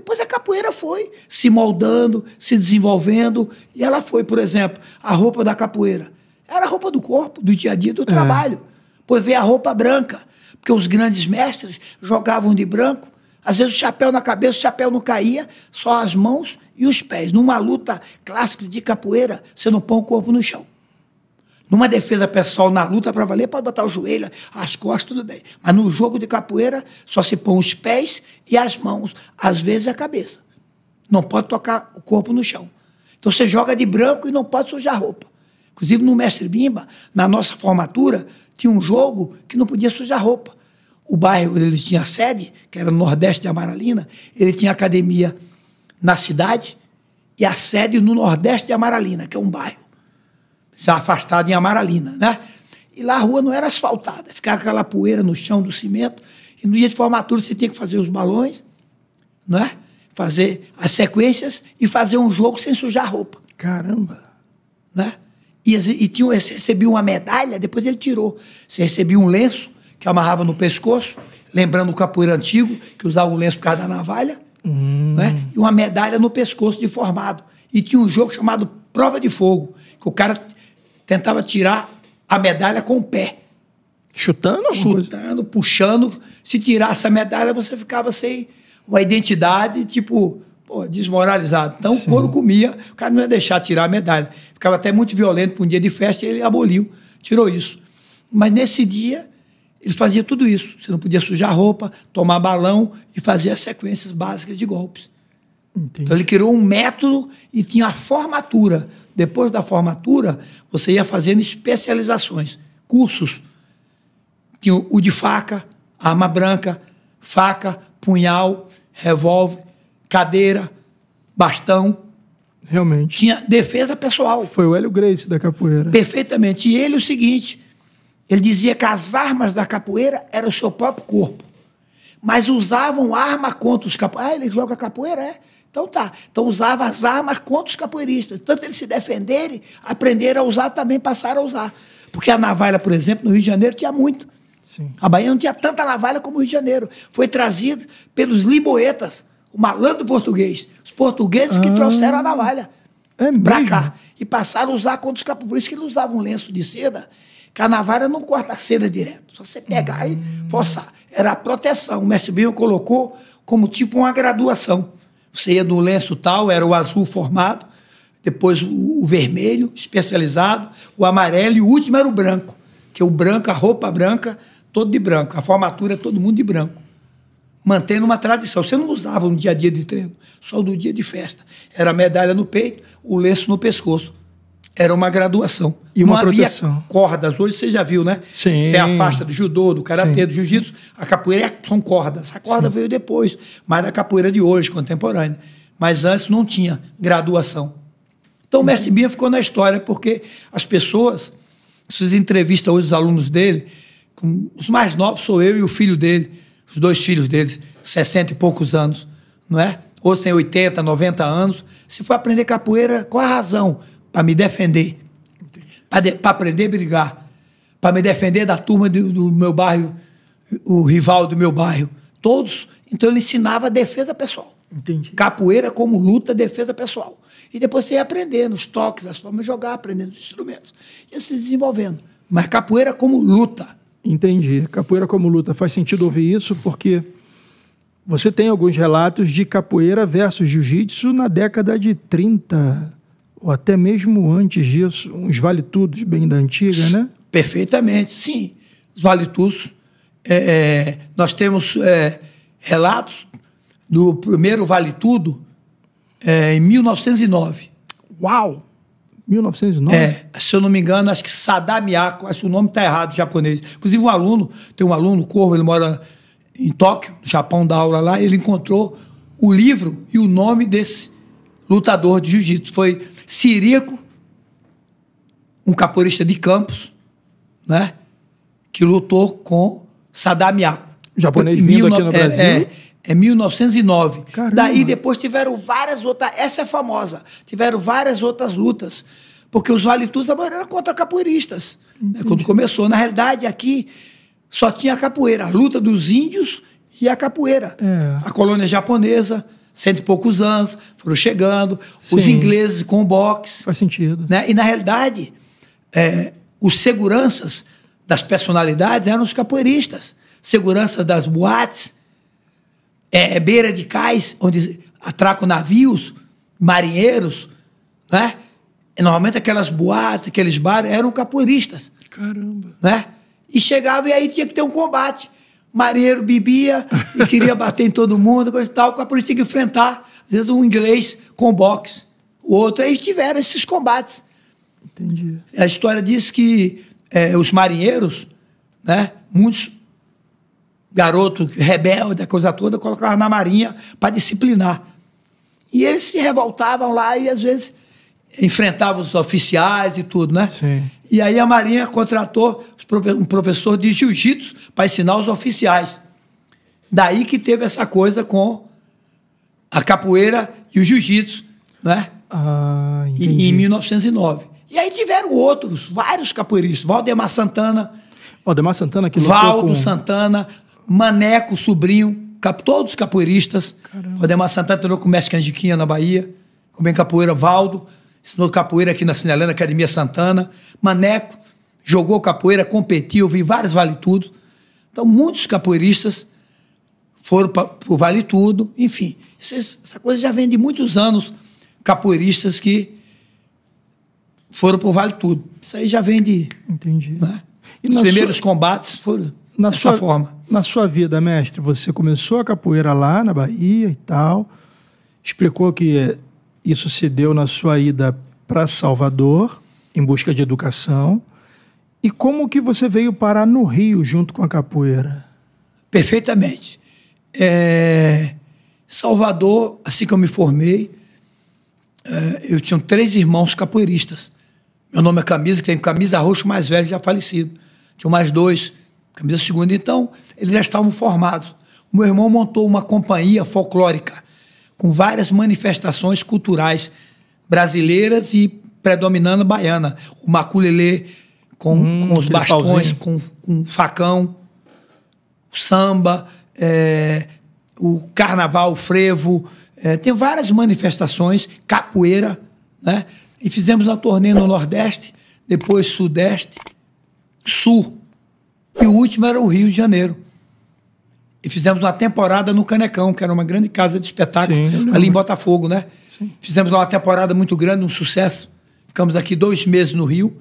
Depois a capoeira foi se moldando, se desenvolvendo. E ela foi, por exemplo, a roupa da capoeira. Era a roupa do corpo, do dia a dia, do é. trabalho. É. Pois veio a roupa branca, porque os grandes mestres jogavam de branco. Às vezes o chapéu na cabeça, o chapéu não caía, só as mãos e os pés. Numa luta clássica de capoeira, você não põe o corpo no chão. Numa defesa pessoal, na luta para valer, pode botar o joelho, as costas, tudo bem. Mas no jogo de capoeira, só se põe os pés e as mãos, às vezes a cabeça. Não pode tocar o corpo no chão. Então você joga de branco e não pode sujar roupa. Inclusive no Mestre Bimba, na nossa formatura, tinha um jogo que não podia sujar roupa. O bairro, ele tinha sede, que era no Nordeste de Amaralina, ele tinha academia na cidade e a sede no Nordeste de Amaralina, que é um bairro já afastado em Amaralina, né? E lá a rua não era asfaltada, ficava aquela poeira no chão do cimento, e no dia de formatura você tinha que fazer os balões, né? Fazer as sequências e fazer um jogo sem sujar a roupa. Caramba! Né? E, e tinha, você recebia uma medalha, depois ele tirou. Você recebia um lenço que amarrava no pescoço, lembrando o capoeira antigo, que usava o lenço por causa da navalha, hum. né? e uma medalha no pescoço de formado. E tinha um jogo chamado Prova de Fogo, que o cara tentava tirar a medalha com o pé. Chutando? Chutando, puxando. Se tirasse a medalha, você ficava sem uma identidade, tipo, pô, desmoralizado. Então, Sim. quando comia, o cara não ia deixar tirar a medalha. Ficava até muito violento para um dia de festa e ele aboliu, tirou isso. Mas nesse dia, ele fazia tudo isso. Você não podia sujar roupa, tomar balão e fazer as sequências básicas de golpes. Entendi. Então ele criou um método e tinha a formatura depois da formatura, você ia fazendo especializações, cursos. Tinha o de faca, arma branca, faca, punhal, revólver, cadeira, bastão. Realmente. Tinha defesa pessoal. Foi o Hélio Grace da capoeira. Perfeitamente. E ele o seguinte, ele dizia que as armas da capoeira eram o seu próprio corpo. Mas usavam arma contra os capoeiras. Ah, ele joga capoeira, é. Então tá. Então usava as armas contra os capoeiristas. Tanto eles se defenderem, aprenderam a usar, também passaram a usar. Porque a navalha, por exemplo, no Rio de Janeiro tinha muito. Sim. A Bahia não tinha tanta navalha como o Rio de Janeiro. Foi trazida pelos liboetas, o malandro português. Os portugueses ah, que trouxeram a navalha é cá. E passaram a usar contra os capoeiristas. Por isso que eles usavam um lenço de seda, que a navalha não corta a seda direto. Só você pegar hum. e forçar. Era a proteção. O mestre Binho colocou como tipo uma graduação. Você ia no lenço tal, era o azul formado, depois o, vermelho especializado, o amarelo e o último era o branco, que é o branco, a roupa branca, todo de branco, a formatura todo mundo de branco. Mantendo uma tradição. Você não usava no dia a dia de treino, só no dia de festa. Era medalha no peito, o lenço no pescoço era uma graduação. E uma Não proteção. havia cordas. Hoje você já viu, né? Sim. Tem a faixa do judô, do karatê, do jiu-jitsu. A capoeira é são cordas. A corda Sim. veio depois, mas a capoeira de hoje, contemporânea. Mas antes não tinha graduação. Então o mestre Binha ficou na história porque as pessoas, vocês entrevistam hoje os alunos dele, os mais novos sou eu e o filho dele, os dois filhos dele, 60 e poucos anos, não é? Ou sem 80, 90 anos. Se for aprender capoeira, qual a razão? para me defender, para aprender a brigar, para me defender da turma do, do, meu bairro, o rival do meu bairro. Todos. Então ele ensinava defesa pessoal. Entendi. Capoeira como luta, defesa pessoal. E depois você ia aprendendo os toques, as formas de jogar, aprendendo os instrumentos. Ia se desenvolvendo. Mas capoeira como luta. Entendi. Capoeira como luta. Faz sentido ouvir isso, porque você tem alguns relatos de capoeira versus jiu-jitsu na década de 30, ou até mesmo antes disso, uns vale-tudos bem da antiga, né? Perfeitamente, sim. Os vale-tudos. É, é nós temos é, relatos do primeiro vale-tudo é, em 1909. Uau! 1909? É, se eu não me engano, acho que Sadamiako, acho que o nome está errado, japonês. Inclusive, um aluno, tem um aluno, Corvo, ele mora em Tóquio, no Japão, dá aula lá, ele encontrou o livro e o nome desse lutador de jiu-jitsu. Foi Sirico, um capoeirista de Campos, né? Que lutou com Saddam Yaku. Japonês em vindo aqui no é, Brasil. É, é, 1909. Caramba. Daí depois tiveram várias outras. Essa é famosa. Tiveram várias outras lutas. Porque os valetudos, a maioria era contra capoeiristas. Né? Quando começou. Na realidade, aqui só tinha a capoeira. A luta dos índios e a capoeira. É. A colônia japonesa cento e poucos anos, foram chegando, Sim. os ingleses com o boxe. Faz sentido. Né? E, na realidade, é, os seguranças das personalidades eram os capoeiristas. Segurança das boates, é, é, beira de cais, onde atracam navios, marinheiros, né? E normalmente aquelas boates, aqueles bares eram capoeiristas. Caramba. Né? E chegava e aí tinha que ter um combate marinheiro bebia e queria bater em todo mundo, coisa e tal, com a polícia tinha que enfrentar, às vezes, um inglês com boxe, o outro. Aí tiveram esses combates. Entendi. A história diz que é, os marinheiros, né, muitos garotos rebeldes, a coisa toda, colocavam na marinha para disciplinar. E eles se revoltavam lá e, às vezes, enfrentava os oficiais e tudo, né? Sim. E aí a Marinha contratou um professor de jiu-jitsu para ensinar os oficiais. Daí que teve essa coisa com a capoeira e o jiu-jitsu, né? Ah, entendi. E, em 1909. E aí tiveram outros, vários capoeiristas. Valdemar Santana. Valdemar Santana que Valdo com... Santana, Maneco, sobrinho, cap, todos capoeiristas. Caramba. Valdemar Santana entrou com o mestre Canjiquinha na Bahia, com bem capoeira Valdo ensinou capoeira aqui na Sinalana Academia Santana. Maneco jogou capoeira, competiu, vi vários Vale Tudo. Então, muitos capoeiristas foram para o Vale Tudo, enfim. Essa coisa já vem de muitos anos, capoeiristas que foram para o Vale Tudo. Isso aí já vem de. Entendi. Né? Os primeiros sua... combates foram na dessa sua... forma. Na sua vida, mestre, você começou a capoeira lá na Bahia e tal. Explicou que isso se deu na sua ida para Salvador, em busca de educação. E como que você veio parar no Rio junto com a capoeira? Perfeitamente. É... Salvador, assim que eu me formei, é... eu tinha três irmãos capoeiristas. Meu nome é Camisa, que tem Camisa Roxo mais velho, já falecido. Tinha mais dois, Camisa Segunda. Então, eles já estavam formados. O meu irmão montou uma companhia folclórica com várias manifestações culturais brasileiras e predominando baiana. O maculelê com, hum, com os bastões, com, com, facão, o samba, é, o carnaval, o frevo. É, tem várias manifestações, capoeira, né? E fizemos uma turnê no Nordeste, depois Sudeste, Sul. E o último era o Rio de Janeiro. E fizemos uma temporada no Canecão, que era uma grande casa de espetáculo, Sim, ali em Botafogo, né? Sim. Fizemos uma temporada muito grande, um sucesso. Ficamos aqui dois meses no Rio.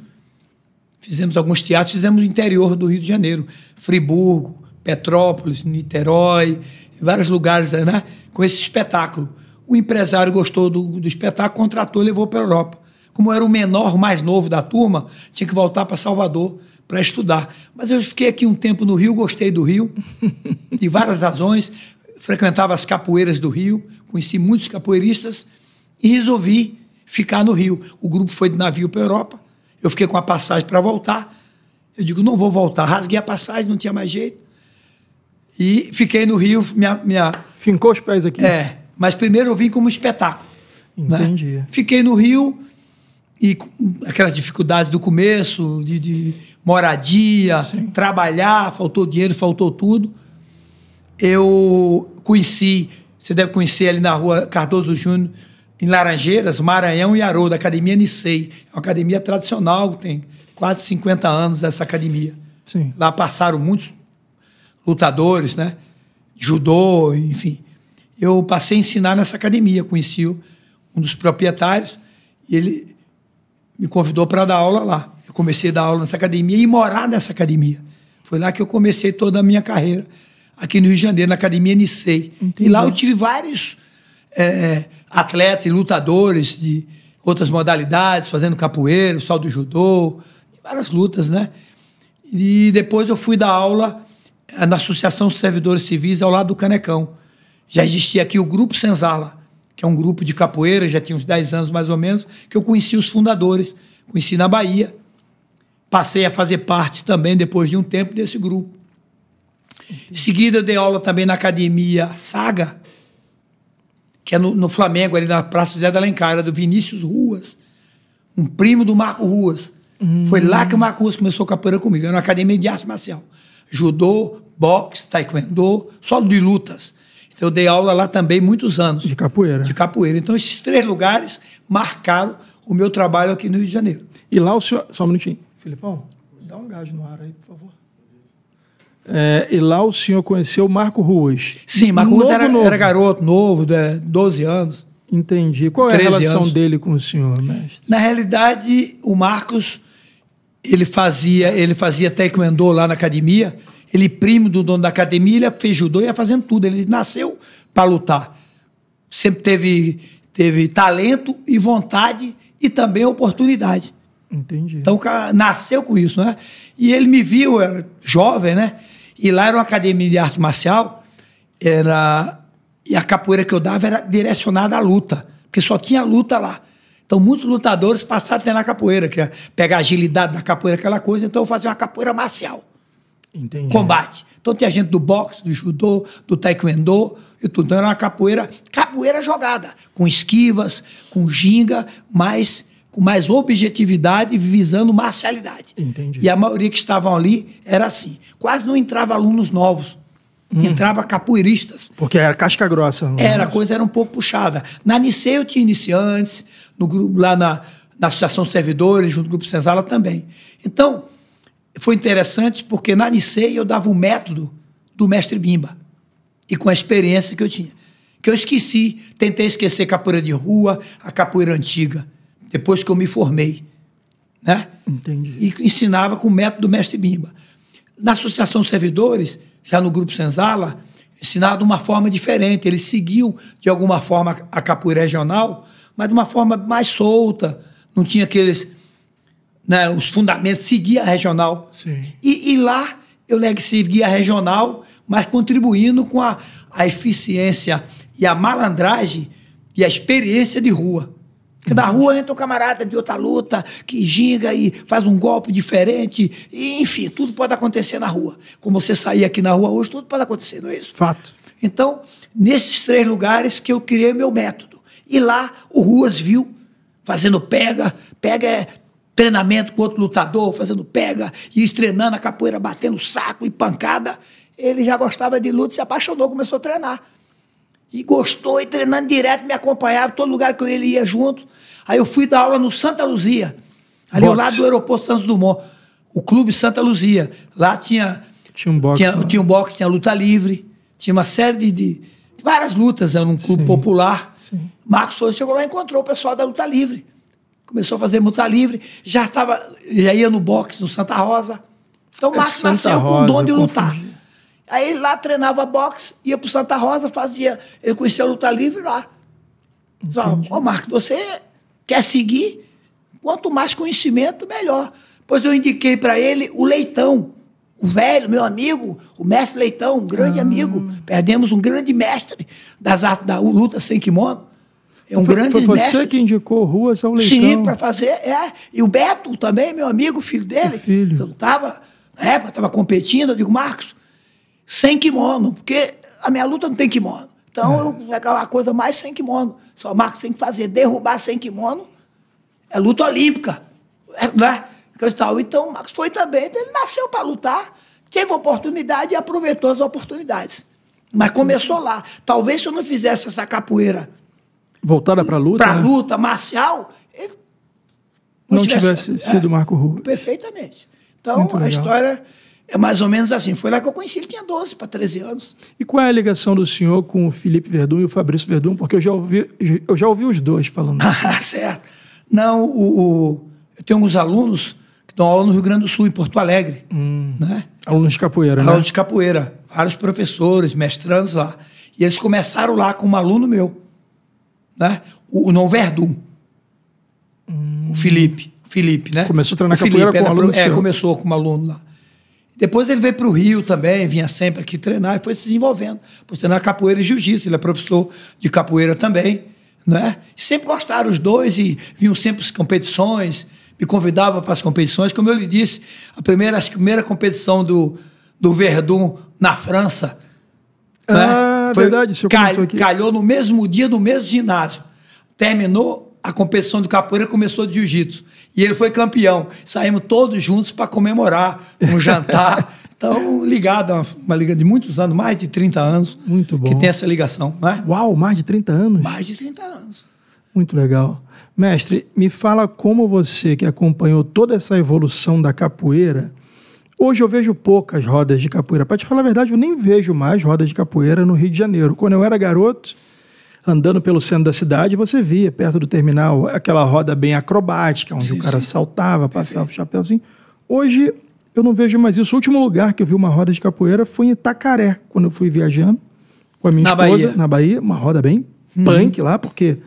Fizemos alguns teatros, fizemos no interior do Rio de Janeiro. Friburgo, Petrópolis, Niterói, vários lugares, né? Com esse espetáculo. O empresário gostou do, do espetáculo, contratou e levou para a Europa. Como era o menor, o mais novo da turma, tinha que voltar para Salvador para estudar. Mas eu fiquei aqui um tempo no Rio, gostei do Rio, de várias razões. Frequentava as capoeiras do Rio, conheci muitos capoeiristas e resolvi ficar no Rio. O grupo foi de navio para a Europa, eu fiquei com a passagem para voltar. Eu digo, não vou voltar. Rasguei a passagem, não tinha mais jeito. E fiquei no Rio, minha. minha... Fincou os pés aqui? É, mas primeiro eu vim como espetáculo. Né? Entendi. Né? Fiquei no Rio e aquelas dificuldades do começo, de, de moradia, Sim. trabalhar, faltou dinheiro, faltou tudo. Eu conheci, você deve conhecer ali na rua Cardoso Júnior, em Laranjeiras, Maranhão e Haroldo, Academia Nicei. É uma academia tradicional, tem quase 50 anos essa academia. Sim. Lá passaram muitos lutadores, né? Judô, enfim. Eu passei a ensinar nessa academia, conheci um dos proprietários e ele me convidou para dar aula lá. Eu comecei a dar aula nessa academia e morar nessa academia. Foi lá que eu comecei toda a minha carreira, aqui no Rio de Janeiro, na Academia Nicei. E lá eu tive vários é, atletas e lutadores de outras modalidades, fazendo capoeira, saldo judô, várias lutas, né? E depois eu fui dar aula é, na Associação de Servidores Civis, ao lado do Canecão. Já existia aqui o Grupo Senzala, que é um grupo de capoeira, já tinha uns 10 anos mais ou menos, que eu conheci os fundadores. Conheci na Bahia, passei a fazer parte também, depois de um tempo, desse grupo. Em seguida, eu dei aula também na Academia Saga, que é no, no Flamengo, ali na Praça Zé da Lencar era do Vinícius Ruas, um primo do Marco Ruas. Foi lá que o Marco Ruas começou a capoeira comigo, era na academia de arte marcial. Judô, boxe, taekwondo, só de lutas. Então, eu dei aula lá também muitos anos. De capoeira. De capoeira. Então, esses três lugares marcaram o meu trabalho aqui no Rio de Janeiro. E lá o senhor. Só um minutinho. Filipão, dá um gás no ar aí, por favor. É, e lá o senhor conheceu Marco Ruas. Sim, Marco Ruas era, era, garoto, novo, 12 anos. Entendi. Qual é a relação anos. dele com o senhor, mestre? Na realidade, o Marcos, ele fazia, ele fazia taekwondo lá na academia. Ele primo do dono da academia, ele fez judô e ia fazendo tudo. Ele nasceu para lutar. Sempre teve, teve talento e vontade e também oportunidade. Entendi. Então o cara nasceu com isso, né? E ele me viu, era jovem, né? E lá era uma academia de arte marcial, era e a capoeira que eu dava era direcionada à luta, porque só tinha luta lá. Então muitos lutadores passaram a na capoeira, que é pegar a agilidade da capoeira, aquela coisa, então eu fazia uma capoeira marcial. Entendi. Combate. Então tinha gente do boxe, do judô, do taekwondo e tudo. Então era uma capoeira, capoeira jogada, com esquivas, com ginga, mas com mais objetividade, visando marcialidade. Entendi. E a maioria que estavam ali era assim. Quase não entrava alunos novos. Hum. Entrava capoeiristas. Porque era casca grossa. Não era, a é? coisa era um pouco puxada. Na Niceu eu tinha iniciantes, no grupo lá na, na Associação de Servidores, junto o Grupo Senzala também. Então, foi interessante porque na Nicei eu dava o método do mestre Bimba e com a experiência que eu tinha. Que eu esqueci, tentei esquecer capoeira de rua, a capoeira antiga depois que eu me formei. Né? Entendi. E ensinava com o método do mestre Bimba. Na Associação Servidores, já no Grupo Senzala, ensinava de uma forma diferente. Ele seguiu, de alguma forma, a capoeira regional, mas de uma forma mais solta. Não tinha aqueles... Né, os fundamentos, seguia a regional. E, e, lá eu né, seguia a regional, mas contribuindo com a, a eficiência e a malandragem e a experiência de rua. Que da rua entra um camarada de outra luta, que giga e faz um golpe diferente. E, enfim, tudo pode acontecer na rua. Como você sair aqui na rua hoje, tudo pode acontecer, não é isso? Fato. Então, nesses três lugares que eu criei meu método. E lá o Ruas viu fazendo pega, pega é treinamento com outro lutador, fazendo pega, e estrenando a capoeira, batendo saco e pancada. Ele já gostava de luta, se apaixonou, começou a treinar. E gostou, e treinando direto, me acompanhava, todo lugar que ele ia junto. Aí eu fui dar aula no Santa Luzia, ali Box. ao lado do aeroporto Santos Dumont, o Clube Santa Luzia. Lá tinha. Tinha um boxe. Tinha, né? tinha um boxe, tinha luta livre, tinha uma série de. de várias lutas, era né, um clube sim, popular. Sim. Marcos Souza chegou lá e encontrou o pessoal da luta livre. Começou a fazer luta livre, já estava, já ia no boxe no Santa Rosa. Então o é, Marcos é nasceu Rosa, com o dom de lutar. Confundi. Aí lá treinava boxe, ia pro Santa Rosa, fazia. Ele conhecia a luta livre lá. Ô, oh, Marcos você quer seguir? Quanto mais conhecimento, melhor. Pois eu indiquei para ele o Leitão, o velho, meu amigo, o mestre Leitão, um grande ah. amigo. Perdemos um grande mestre das artes da luta sem kimono. É um foi, grande foi você que indicou ruas ao Leitão. Sim, para fazer, é. E o Beto também, meu amigo, filho dele, filho. eu estava, na época, estava competindo, eu digo, Marcos, sem kimono, porque a minha luta não tem kimono. Então, é. eu, aquela é coisa mais sem kimono. Só o Marcos tem que fazer, derrubar sem kimono é luta olímpica. Né? Então, o Marcos foi também. Então, ele nasceu para lutar, teve oportunidade e aproveitou as oportunidades. Mas começou lá. Talvez se eu não fizesse essa capoeira. Voltada para a luta? Para a né? luta marcial, ele não, não tivesse, tivesse sido é, Marco Rubio. Perfeitamente. Então, a história é mais ou menos assim. Foi lá que eu conheci, ele tinha 12 para 13 anos. E qual é a ligação do senhor com o Felipe Verdun e o Fabrício Verdun? Porque eu já ouvi, eu já ouvi os dois falando. Assim. certo. Não, o, o, eu tenho alguns alunos que dão aula no Rio Grande do Sul, em Porto Alegre. Hum, né? Alunos de capoeira, né? Alunos de capoeira. Vários professores, mestrandos lá. E eles começaram lá com um aluno meu, né? o, o não Verdun, hum. o Felipe. Felipe, né? Começou a treinar capoeira com é um aluno É, seu. começou com um aluno lá. Depois ele veio para o Rio também, vinha sempre aqui treinar e foi se desenvolvendo. Por treinar capoeira e jiu-jitsu, ele é professor de capoeira também, né? sempre gostaram os dois e vinham sempre as competições, me convidava para as competições. Como eu lhe disse, a primeira, a primeira competição do, do Verdun na França. É? Ah, né? Foi, verdade, calhou, calhou no mesmo dia, no mesmo ginásio. Terminou a competição do capoeira começou de jiu-jitsu. E ele foi campeão. Saímos todos juntos para comemorar um jantar. Então, ligado, uma, uma liga de muitos anos, mais de 30 anos. Muito bom. Que tem essa ligação, né? Uau, mais de 30 anos? Mais de 30 anos. Muito legal. Mestre, me fala como você, que acompanhou toda essa evolução da capoeira, hoje eu vejo poucas rodas de capoeira. Para te falar a verdade, eu nem vejo mais rodas de capoeira no Rio de Janeiro. Quando eu era garoto, andando pelo centro da cidade, você via perto do terminal aquela roda bem acrobática, onde sim, o cara sim. saltava, passava o chapéuzinho. Hoje eu não vejo mais isso. O último lugar que eu vi uma roda de capoeira foi em Itacaré, quando eu fui viajando com a minha na esposa, Bahia. na Bahia, uma roda bem uhum. punk lá, porque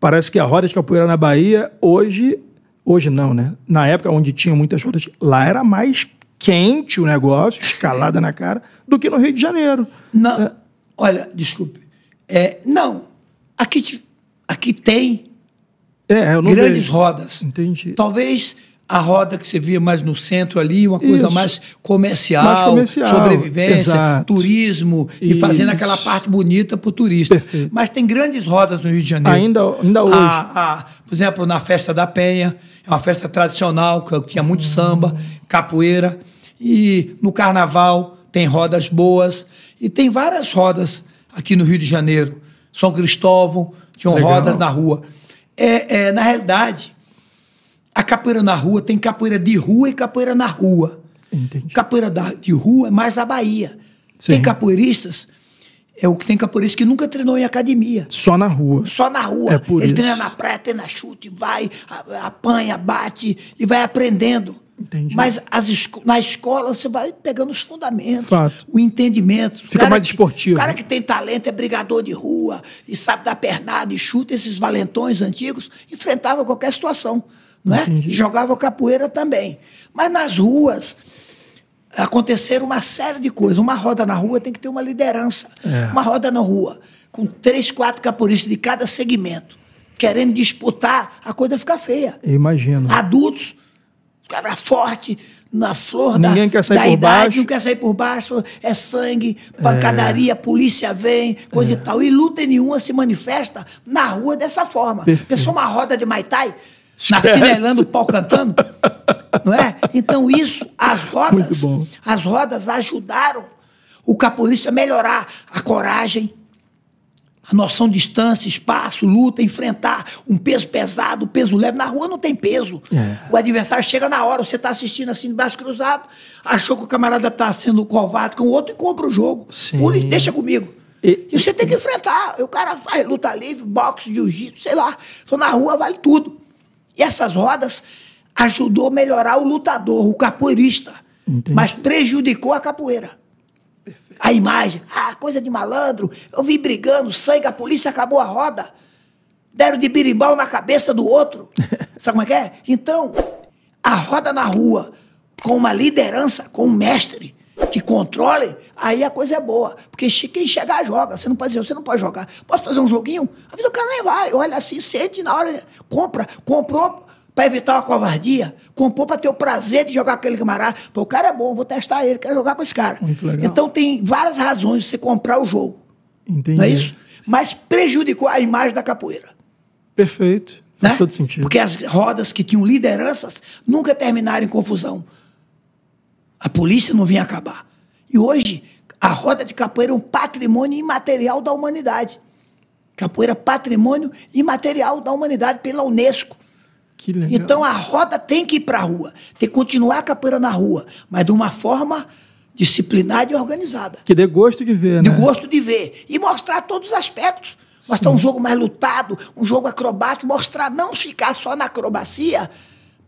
parece que a roda de capoeira na Bahia hoje, hoje não, né? Na época onde tinha muitas rodas, lá era mais quente o negócio, escalada na cara, do que no Rio de Janeiro. Não, é. olha, desculpe. É, não, aqui, aqui tem é, grandes vejo. rodas. Entendi. Talvez a roda que você via mais no centro ali, uma coisa mais comercial, mais comercial, sobrevivência, exato. turismo Isso. e fazendo aquela parte bonita para o turista. Perfeito. Mas tem grandes rodas no Rio de Janeiro. Ainda, ainda ah, hoje. A, ah, a, por exemplo, na festa da Penha, é uma festa tradicional, que tinha muito hum. samba, capoeira. E no carnaval tem rodas boas. E tem várias rodas aqui no Rio de Janeiro, São Cristóvão, tinham Legal. rodas na rua. É, é, na realidade, a capoeira na rua tem capoeira de rua e capoeira na rua. Entendi. Capoeira da, de rua é mais a Bahia. Sim. Tem capoeiristas, é o que tem capoeirista que nunca treinou em academia. Só na rua. Só na rua. É por Ele isso. treina na praia, treina chute, vai, apanha, bate e vai aprendendo. Entendi. Mas as, na escola você vai pegando os fundamentos, Fato. o entendimento. Fica o mais esportivo. o cara que tem talento é brigador de rua e sabe dar pernada e chuta. Esses valentões antigos enfrentava qualquer situação, não é? Entendi. E jogava capoeira também. Mas nas ruas aconteceram uma série de coisas. Uma roda na rua tem que ter uma liderança. É. Uma roda na rua com três, quatro capoeiristas de cada segmento querendo disputar, a coisa fica feia. Eu imagino. Adultos cara forte, na flor Ninguém da, quer sair da por idade, baixo. não quer sair por baixo, é sangue, pancadaria, é. polícia vem, coisa é. e tal. E luta nenhuma se manifesta na rua dessa forma. Perfeito. Pessoa uma roda de maitai, na o pau cantando, não é? Então isso, as rodas, as rodas ajudaram o capoeirista a melhorar a coragem, a noção de distância, espaço, luta, enfrentar um peso pesado, peso leve. Na rua não tem peso. É. O adversário chega na hora, você está assistindo assim, de braço cruzado, achou que o camarada está sendo covarde com o outro e compra o jogo. Pula deixa comigo. E, e você e, tem que enfrentar. O cara faz luta livre, boxe, jiu-jitsu, sei lá. Só na rua vale tudo. E essas rodas ajudou a melhorar o lutador, o capoeirista. Entendi. Mas prejudicou a capoeira a imagem, ah, coisa de malandro, eu vi brigando, sangue, a polícia acabou a roda. Deram de birimbau na cabeça do outro. Sabe como é que é? Então, a roda na rua, com uma liderança, com um mestre que controle, aí a coisa é boa. Porque quem chegar joga. Você não pode dizer, você não pode jogar. Posso fazer um joguinho? A vida do cara nem vai. Olha assim, sente na hora, compra, comprou, para evitar uma covardia, compor para ter o prazer de jogar aquele camarada. Pô, o cara é bom, vou testar ele, quero jogar com esse cara. Então tem várias razões de você comprar o jogo. Entendi. Não é isso? Mas prejudicou a imagem da capoeira. Perfeito. Faz né? todo sentido. Porque as rodas que tinham lideranças nunca terminaram em confusão. A polícia não vinha acabar. E hoje, a roda de capoeira é um patrimônio imaterial da humanidade. Capoeira é patrimônio imaterial da humanidade pela Unesco. Então a roda tem que ir para a rua, tem que continuar a capoeira na rua, mas de uma forma disciplinada e organizada. Que dê gosto de ver, de né? De gosto de ver. E mostrar todos os aspectos. Mostrar Sim. um jogo mais lutado, um jogo acrobático, mostrar não ficar só na acrobacia,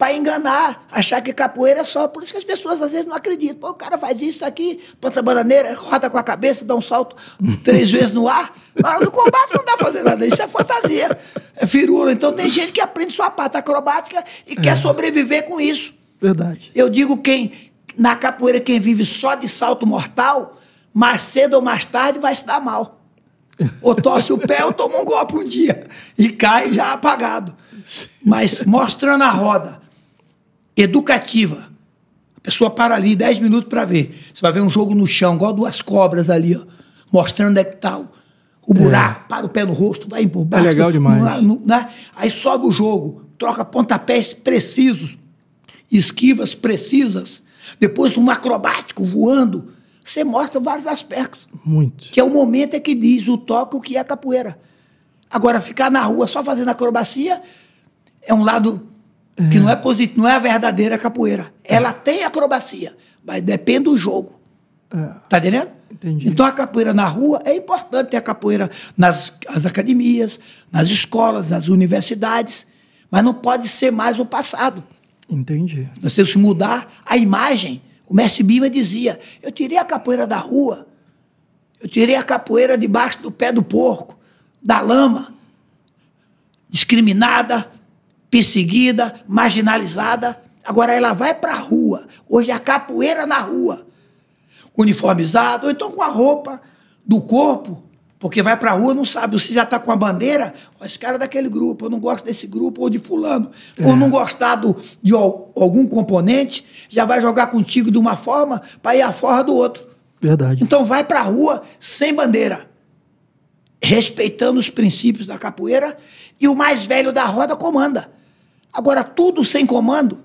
para enganar, achar que capoeira é só. Por isso que as pessoas às vezes não acreditam. Pô, o cara faz isso aqui, planta bananeira, roda com a cabeça, dá um salto três vezes no ar. Na hora do combate não dá pra fazer nada. Isso é fantasia. É firula. Então tem gente que aprende sua pata acrobática e é. quer sobreviver com isso. Verdade. Eu digo quem, na capoeira, quem vive só de salto mortal, mais cedo ou mais tarde vai se dar mal. Ou torce o pé ou toma um golpe um dia. E cai já apagado. Mas mostrando a roda educativa. A pessoa para ali 10 minutos para ver. Você vai ver um jogo no chão, igual duas cobras ali, ó, mostrando é que tal. O buraco, é. para o pé no rosto, vai por é baixo. É legal demais. No, no, né? Aí sobe o jogo, troca pontapés precisos, esquivas precisas, depois um acrobático voando. Você mostra vários aspectos. Muito. Que é o momento é que diz o toque o que é a capoeira. Agora, ficar na rua só fazendo acrobacia é um lado que não é posit... não é a verdadeira capoeira. É. Ela tem acrobacia, mas depende do jogo. É. Tá entendendo? Entendi. Então a capoeira na rua é importante ter a capoeira nas as academias, nas escolas, nas universidades, mas não pode ser mais o passado. Entendi. Nós temos que mudar a imagem. O mestre Bima dizia: eu tirei a capoeira da rua, eu tirei a capoeira debaixo do pé do porco, da lama, discriminada, perseguida, marginalizada. Agora ela vai para a rua. Hoje é a capoeira na rua. Uniformizado, ou então com a roupa do corpo, porque vai para a rua não sabe. Você já está com a bandeira, ó, esse cara é daquele grupo, eu não gosto desse grupo, ou de fulano. É. Ou não gostar de algum componente, já vai jogar contigo de uma forma para ir à forra do outro. Verdade. Então vai para a rua sem bandeira respeitando os princípios da capoeira, e o mais velho da roda comanda. Agora, tudo sem comando.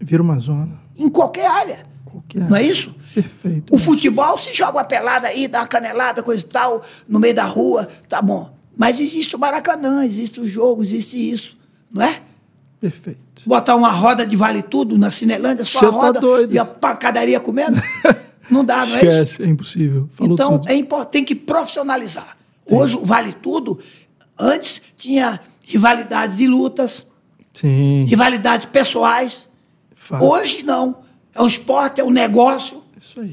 Vira uma zona. Em qualquer área. Qualquer não é área. é isso? Perfeito. O futebol se joga uma pelada aí, dá uma canelada, coisa e tal, no meio da rua, tá bom. Mas existe o Maracanã, existe o jogo, existe isso, não é? Perfeito. Botar uma roda de vale tudo na Cinelândia, só Cê a tá roda tá e a pancadaria comendo? não dá, não é Esquece, isso? é impossível. Falou então, tudo. é importante, tem que profissionalizar. Hoje, o vale tudo, antes tinha rivalidades de lutas, Sim. Rivalidades pessoais. Fala. Hoje não. É um esporte, é um negócio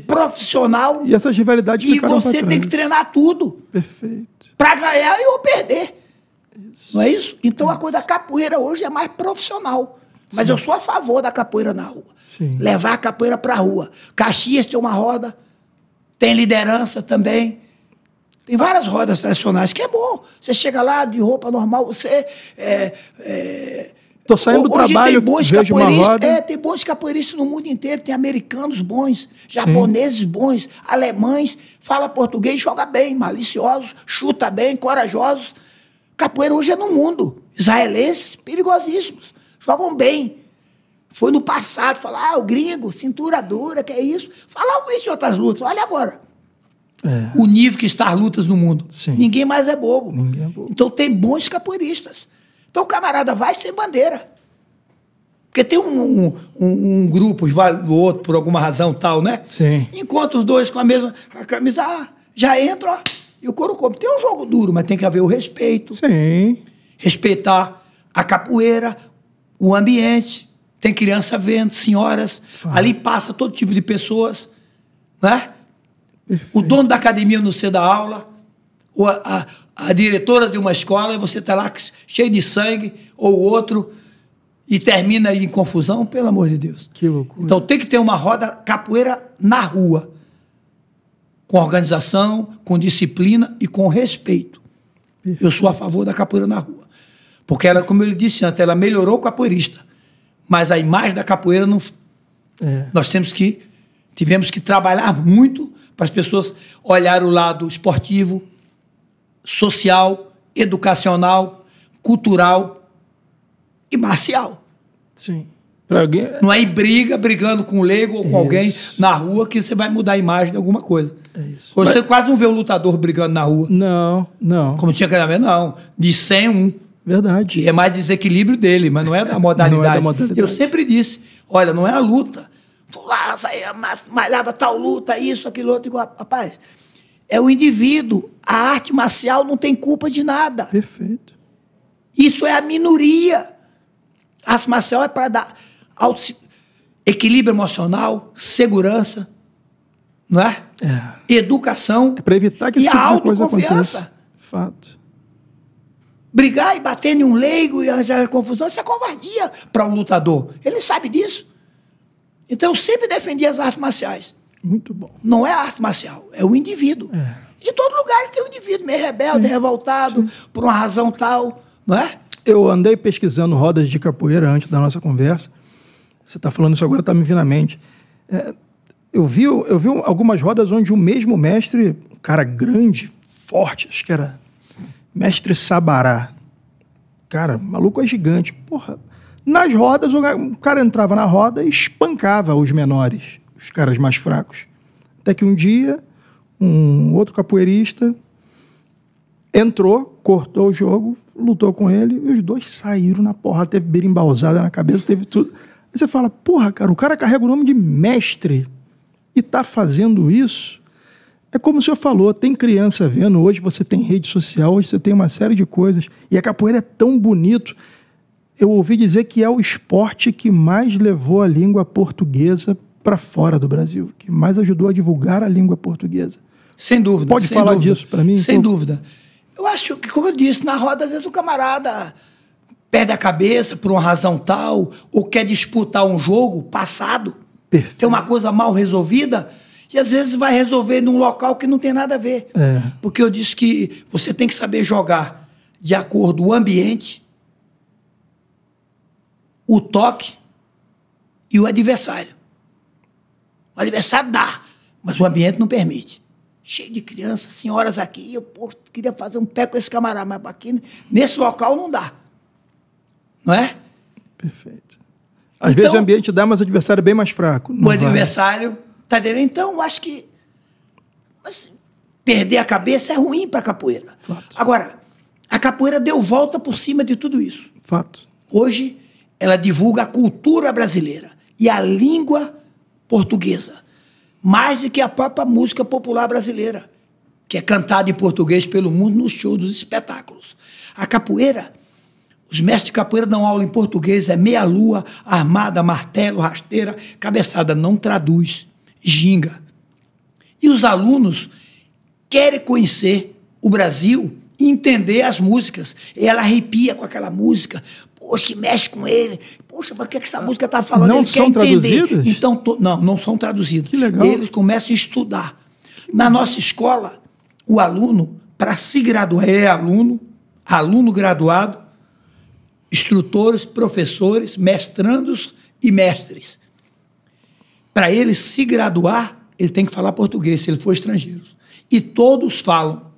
profissional. E essas rivalidades E você tem que treinar tudo. Perfeito. Para ganhar ou perder. Isso. Não é isso? Então é. a coisa da capoeira hoje é mais profissional. Mas Sim. eu sou a favor da capoeira na rua. Sim. Levar a capoeira para a rua. Caxias tem uma roda, tem liderança também. Tem várias rodas tradicionais que é bom. Você chega lá de roupa normal, você é, é, Tô saindo do Hoje trabalho, tem bons capoeiristas, é, tem bons capoeiristas no mundo inteiro, tem americanos bons, japoneses Sim. bons, alemães, fala português, joga bem, maliciosos, chuta bem, corajosos. Capoeira hoje é no mundo. Israelenses perigosíssimos, jogam bem. Foi no passado, falar, ah, o gringo, cintura dura, que é isso. Falavam isso em outras lutas, olha agora. É. O nível que está as lutas no mundo. Sim. Ninguém mais é bobo. é bobo. Então tem bons capoeiristas. Então o camarada vai sem bandeira. Porque tem um, um, um grupo, do outro, por alguma razão tal, né? Sim. Encontra os dois com a mesma a camisa, ah, já entra, ó. E o couro come. Tem um jogo duro, mas tem que haver o respeito. Sim. Respeitar a capoeira, o ambiente. Tem criança vendo, senhoras. Fala. Ali passa todo tipo de pessoas, né? Perfeito. O dono da academia não ser da aula. O, a, a diretora de uma escola e você está lá cheio de sangue, ou outro, e termina em confusão, pelo amor de Deus. Que loucura. Então tem que ter uma roda capoeira na rua, com organização, com disciplina e com respeito. Perfeito. Eu sou a favor da capoeira na rua. Porque ela, como eu lhe disse antes, ela melhorou o capoeirista. Mas a imagem da capoeira não. É. Nós temos que. Tivemos que trabalhar muito para as pessoas olhar o lado esportivo, social, educacional, cultural e marcial. Sim. Alguém... É- não é em briga, brigando com um leigo ou com isso. alguém na rua que você vai mudar a imagem de alguma coisa. É isso. Hoje Mas... você quase não vê o um lutador brigando na rua. Não, não. Como tinha que ver, não. De 100 um. Verdade. Que é mais desequilíbrio dele, mas não é da modalidade. não é da modalidade. Eu sempre disse: olha, não é a luta. Fulano saía, é malhava tal luta, isso, aquilo, outro, igual. Rapaz, é o indivíduo. A arte marcial não tem culpa de nada. Perfeito. Isso é a minoria. A arte marcial é para dar auto, equilíbrio emocional, segurança, não é? é. Educação. É para evitar que e tipo a autoconfiança. Fato. Brigar e bater em um leigo e arranjar confusão, isso é covardia para um lutador. Ele sabe disso. Então eu sempre defendi as artes marciais. Muito bom. Não é arte marcial, é o indivíduo. É. Em todo lugar tem um indivíduo meio rebelde, Sim. revoltado, Sim. por uma razão tal, não é? Eu andei pesquisando rodas de capoeira antes da nossa conversa. Você está falando isso agora, está me vindo à mente. É, eu, vi, eu vi algumas rodas onde o mesmo mestre, um cara grande, forte, acho que era mestre Sabará. Cara, maluco é gigante. Porra, nas rodas, o cara entrava na roda e espancava os menores os caras mais fracos. Até que um dia, um outro capoeirista entrou, cortou o jogo, lutou com ele, e os dois saíram na porra, teve berimbalzada na cabeça, teve tudo. Aí você fala, porra, cara, o cara carrega o nome de mestre e tá fazendo isso. É como o senhor falou, tem criança vendo, hoje você tem rede social, hoje você tem uma série de coisas. E a capoeira é tão bonito. Eu ouvi dizer que é o esporte que mais levou a língua portuguesa para fora do Brasil, que mais ajudou a divulgar a língua portuguesa. Sem dúvida. Pode sem falar dúvida, disso para mim? Sem então? dúvida. Eu acho que, como eu disse, na roda, às vezes o camarada perde a cabeça por uma razão tal, ou quer disputar um jogo passado, Perfeito. tem uma coisa mal resolvida, e às vezes vai resolver num local que não tem nada a ver. É. Porque eu disse que você tem que saber jogar de acordo o ambiente, o toque e o adversário. O aniversário dá, mas o ambiente não permite. Cheio de crianças, senhoras aqui, eu pô, queria fazer um pé com esse camarada, mas aqui, nesse local não dá. Não é? Perfeito. Às então, vezes o ambiente dá, mas o adversário é bem mais fraco. O adversário, tá entendendo? Então, acho que perder a cabeça é ruim para a capoeira. Fato. Agora, a capoeira deu volta por cima de tudo isso. Fato. Hoje, ela divulga a cultura brasileira e a língua brasileira portuguesa, mais do que a própria música popular brasileira, que é cantada em português pelo mundo nos shows dos espetáculos. A capoeira, os mestres de capoeira dão aula em português, é meia-lua, armada, martelo, rasteira, cabeçada, não traduz, ginga. E os alunos querem conhecer o Brasil entender as músicas. e Ela arrepia com aquela música, poxa, que mexe com ele. Poxa, mas o que, é que essa música está falando? Não ele são quer entender. Traduzidas? Então, to... não, não são traduzidas. Que legal. Eles começam a estudar. Na nossa escola, o aluno, para se graduar, é aluno, aluno graduado, instrutores, professores, mestrandos e mestres. Para ele se graduar, ele tem que falar português, se ele for estrangeiro. E todos falam.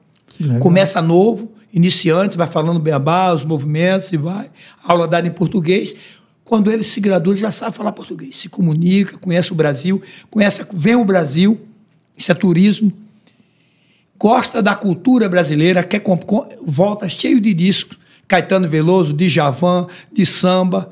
Começa novo, iniciante, vai falando beabá, os movimentos e vai, aula dada em português. Quando ele se gradua, ele já sabe falar português, se comunica, conhece o Brasil, conhece, vem o Brasil, isso é turismo, gosta da cultura brasileira, quer volta cheio de discos, Caetano Veloso, de Javan, de samba,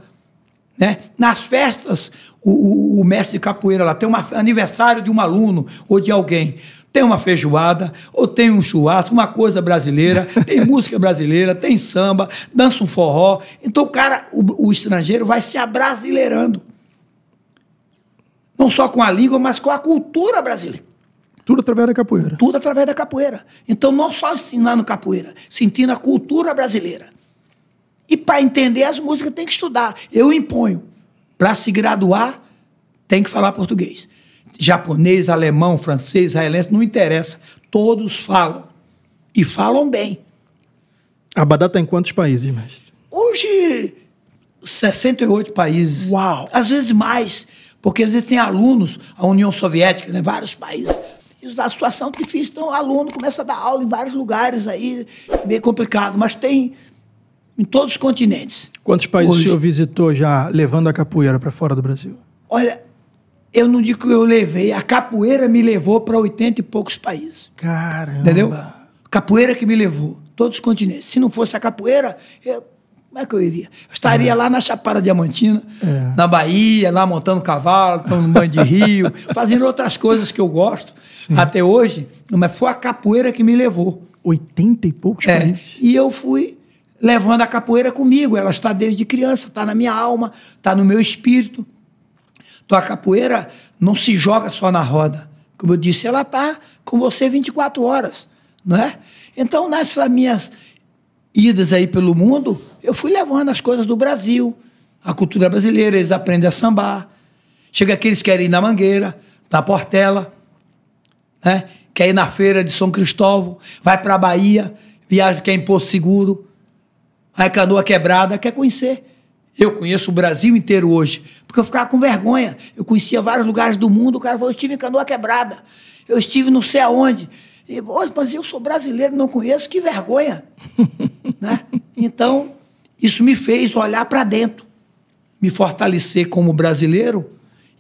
né? Nas festas, o, o, o mestre de capoeira lá tem um aniversário de um aluno ou de alguém tem uma feijoada, ou tem um churrasco, uma coisa brasileira, tem música brasileira, tem samba, dança um forró. Então o cara, o, o estrangeiro vai se abrasileirando. Não só com a língua, mas com a cultura brasileira. Tudo através da capoeira. Tudo através da capoeira. Então, não só ensinando capoeira, sentindo a cultura brasileira. E para entender as músicas, tem que estudar. Eu imponho. Para se graduar, tem que falar português japonês, alemão, francês, israelense, não interessa. Todos falam. E falam bem. Abadá está em quantos países, mestre? Hoje, 68 países. Uau! Às vezes mais, porque às vezes tem alunos, a União Soviética, né, vários países. E a situação difícil, então o aluno começa a dar aula em vários lugares aí, meio complicado, mas tem em todos os continentes. Quantos países Hoje, o senhor visitou já levando a capoeira para fora do Brasil? Olha, eu não digo que eu levei, a capoeira me levou para 80 e poucos países. Caramba! Entendeu? Capoeira que me levou, todos os continentes. Se não fosse a capoeira, eu, como é que eu iria? Eu estaria é. lá na Chapada Diamantina, é. na Bahia, lá montando cavalo, tomando banho de rio, fazendo outras coisas que eu gosto Sim. até hoje, mas foi a capoeira que me levou. 80 e poucos é. países? E eu fui levando a capoeira comigo. Ela está desde criança, está na minha alma, está no meu espírito. Então a capoeira não se joga só na roda. Como eu disse, ela está com você 24 horas, não é? Então nessas minhas idas aí pelo mundo, eu fui levando as coisas do Brasil, a cultura brasileira, eles aprendem a sambar. Chega aqueles que querem ir na Mangueira, na Portela, né? quer ir na feira de São Cristóvão, vai para a Bahia, viaja, que é Imposto Seguro, vai canoa quebrada, quer conhecer. Eu conheço o Brasil inteiro hoje, porque eu ficava com vergonha. Eu conhecia vários lugares do mundo, o cara falou, eu estive em Canoa Quebrada, eu estive não sei aonde. E, mas eu sou brasileiro, não conheço, que vergonha. né? Então, isso me fez olhar para dentro, me fortalecer como brasileiro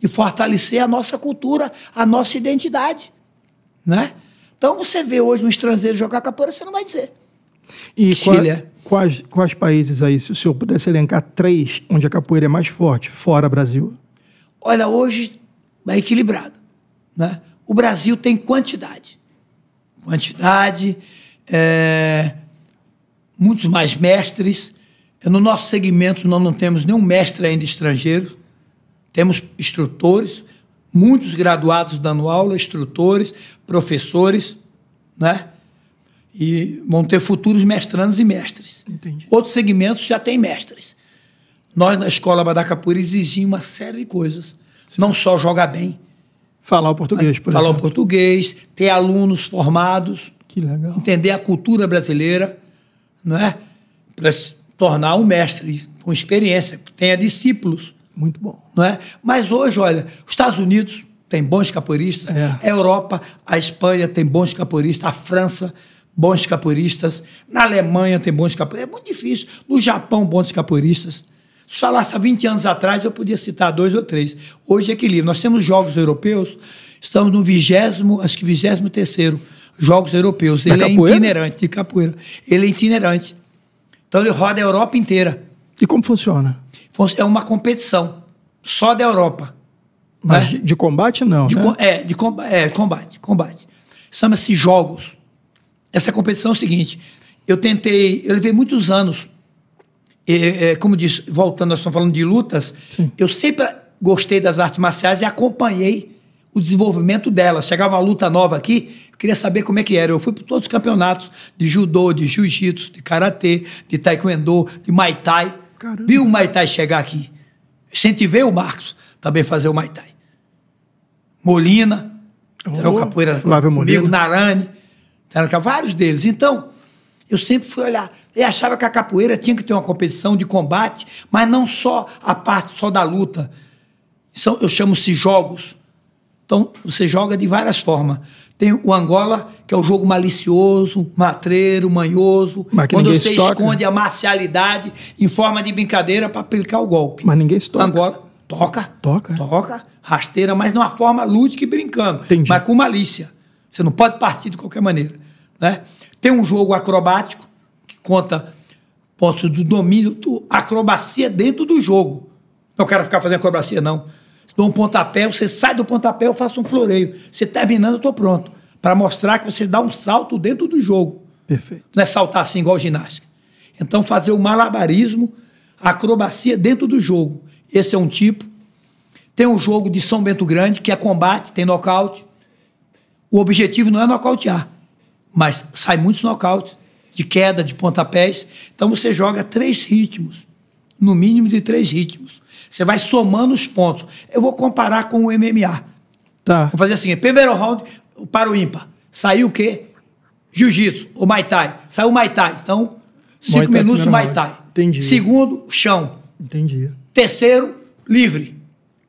e fortalecer a nossa cultura, a nossa identidade. Né? Então, você vê hoje um estrangeiro jogar capoeira, você não vai dizer. E Chile. Qual... É. Quais, quais países aí, se o senhor pudesse elencar três onde a capoeira é mais forte, fora Brasil? Olha, hoje é equilibrado. Né? O Brasil tem quantidade. Quantidade, é, muitos mais mestres. No nosso segmento, nós não temos nenhum mestre ainda estrangeiro. Temos instrutores, muitos graduados dando aula, instrutores, professores, né? e vão ter futuros mestrandos e mestres. Entendi. Outros segmentos já têm mestres. Nós, na escola Badá exigimos uma série de coisas. Sim. Não só jogar bem. Falar o português, né? por Falar exemplo. o português, ter alunos formados. Que legal. Entender a cultura brasileira, não é? Para se tornar um mestre com experiência, que tenha discípulos. Muito bom. Não é? Mas hoje, olha, os Estados Unidos tem bons capoeiristas, é. a Europa, a Espanha tem bons capoeiristas, a França bons capoeiristas. Na Alemanha tem bons capoeiristas. É muito difícil. No Japão, bons capoeiristas. Se falasse há 20 anos atrás, eu podia citar dois ou três. Hoje é equilíbrio. Nós temos jogos europeus, estamos no vigésimo, acho que vigésimo terceiro Jogos Europeus. Da ele é capoeira? é itinerante, de capoeira. Ele é itinerante. Então ele roda a Europa inteira. E como funciona? É uma competição, só da Europa. Mas né? de combate não, de, né? É, de com, é, combate, combate. Chama-se Jogos essa competição é o seguinte: eu tentei, eu levei muitos anos, e, é, é, como disse voltando, nós estamos falando de lutas, Sim. eu sempre gostei das artes marciais e acompanhei o desenvolvimento delas. Chegava uma luta nova aqui, queria saber como é que era. Eu fui para todos os campeonatos de judô, de jiu-jitsu, de karatê, de taekwondo, de muay thai. Caramba. Vi o muay thai chegar aqui. Incentivei o Marcos também fazer o muay thai. Molina, oh, capoeira Flávio Molina. Narani vários deles. Então, eu sempre fui olhar. Eu achava que a capoeira tinha que ter uma competição de combate, mas não só a parte só da luta. São, eu chamo-se jogos. Então, você joga de várias formas. Tem o Angola, que é o jogo malicioso, matreiro, manhoso, quando você toca. esconde a marcialidade em forma de brincadeira para aplicar o golpe. Mas ninguém se toca. Angola, toca. Toca. Toca. Rasteira, mas numa forma lúdica e brincando. Entendi. Mas com malícia. Você não pode partir de qualquer maneira. Né? Tem um jogo acrobático, que conta pontos do domínio, do acrobacia dentro do jogo. Não quero ficar fazendo acrobacia, não. Se dou um pontapé, você sai do pontapé, eu faço um floreio. Você terminando, eu estou pronto. Para mostrar que você dá um salto dentro do jogo. Perfeito. Não é saltar assim igual ginástica. Então, fazer o malabarismo, acrobacia dentro do jogo. Esse é um tipo. Tem um jogo de São Bento Grande, que é combate, tem nocaute. O objetivo não é nocautear, mas sai muitos nocautes, de queda, de pontapés. Então você joga três ritmos, no mínimo de três ritmos. Você vai somando os pontos. Eu vou comparar com o MMA. Tá. Vou fazer assim: primeiro round para o ímpar. Saiu o quê? Jiu-jitsu, ou Mai Thai. Saiu o Mai Thai. Então, cinco Muay minutos o Mai Thai. Entendi. Segundo, chão. Entendi. Terceiro, livre.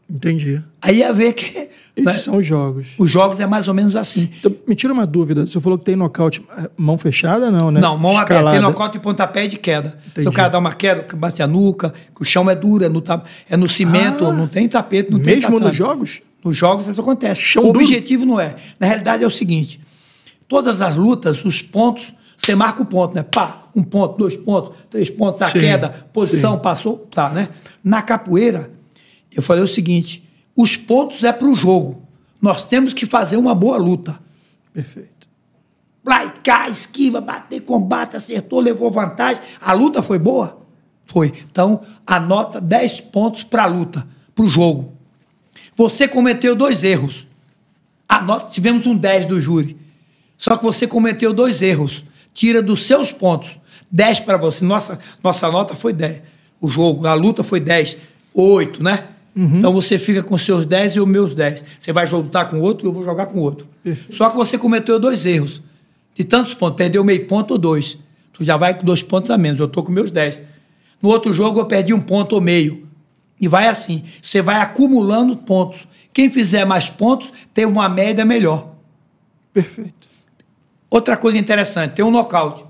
Entendi. Aí ia ver que esses né? são os jogos. Os jogos é mais ou menos assim. Então, me tira uma dúvida. Você falou que tem nocaute eh, mão fechada, não, né? Não, mão Escalada. aberta. Tem nocaute e pontapé de queda. Entendi. Se o cara dá uma queda, bate a nuca, o chão é duro, é no, é no cimento, ah, não tem tapete, não mesmo tem Mesmo nos jogos? Nos jogos isso acontece. Chão o duro. objetivo não é. Na realidade é o seguinte: todas as lutas, os pontos, você marca o ponto, né? Pá, um ponto, dois pontos, três pontos, a queda, posição, sim. passou, tá, né? Na capoeira, eu falei o seguinte os pontos é para o jogo. Nós temos que fazer uma boa luta. Perfeito. Vai cá, esquiva, bater, combate, acertou, levou vantagem. A luta foi boa? Foi. Então, anota 10 pontos para a luta, para o jogo. Você cometeu dois erros. Anota, tivemos um 10 do júri. Só que você cometeu dois erros. Tira dos seus pontos. 10 para você. Nossa, nossa nota foi 10. O jogo, a luta foi 10. 8, né? Uhum. Então você fica com seus 10 e os meus 10. Você vai juntar com outro e eu vou jogar com outro. Perfeito. Só que você cometeu dois erros. De tantos pontos, perdeu meio ponto ou dois. Tu já vai com dois pontos a menos. Eu tô com meus 10. No outro jogo eu perdi um ponto ou meio. E vai assim. Você vai acumulando pontos. Quem fizer mais pontos tem uma média melhor. Perfeito. Outra coisa interessante, tem um nocaute.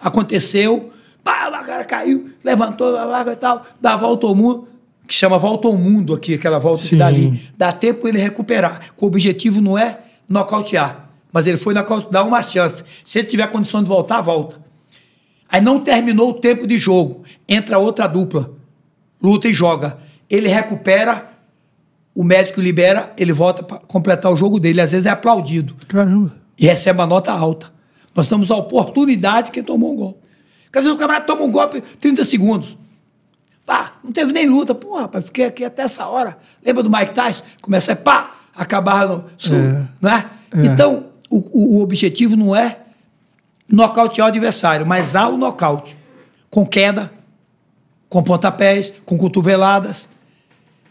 Aconteceu, pá, o cara caiu, levantou a vaga e tal, dá a volta ao mundo que chama Volta ao Mundo aqui, aquela volta Sim. que dá ali. Dá tempo ele recuperar. O objetivo não é nocautear, mas ele foi nocautear, dá uma chance. Se ele tiver condição de voltar, volta. Aí não terminou o tempo de jogo, entra outra dupla, luta e joga. Ele recupera, o médico libera, ele volta para completar o jogo dele. Às vezes é aplaudido. Caramba. E recebe uma nota alta. Nós damos a oportunidade que tomou um golpe. Porque às vezes o camarada toma um golpe 30 segundos pá, não teve nem luta. Pô, rapaz, fiquei aqui até essa hora. Lembra do Mike Tyson? Começa, pá, acabar no sul, é. né? É. Então, o, o, objetivo não é nocautear o adversário, mas há o nocaute. Com queda, com pontapés, com cotoveladas.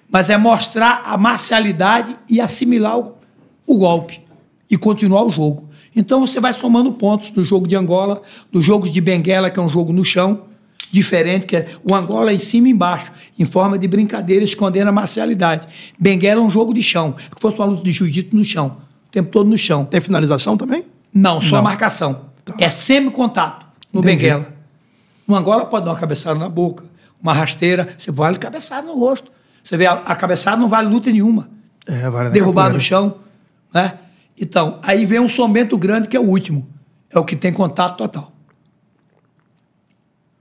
Mas é mostrar a marcialidade e assimilar o, o golpe e continuar o jogo. Então você vai somando pontos do jogo de Angola, do jogo de Benguela, que é um jogo no chão, diferente, que é o Angola é em cima e embaixo, em forma de brincadeira, escondendo a marcialidade. Benguela é um jogo de chão, que é fosse uma luta de jiu-jitsu no chão, o tempo todo no chão. Tem finalização também? Não, só Não. marcação. Tá. É semi-contato no Entendi. Benguela. No Angola pode dar uma cabeçada na boca, uma rasteira, você vale cabeçada no rosto. Você vê, a, a cabeçada não vale luta nenhuma. É, vale Derrubar no chão, né? Então, aí vem um sombento grande que é o último. É o que tem contato total.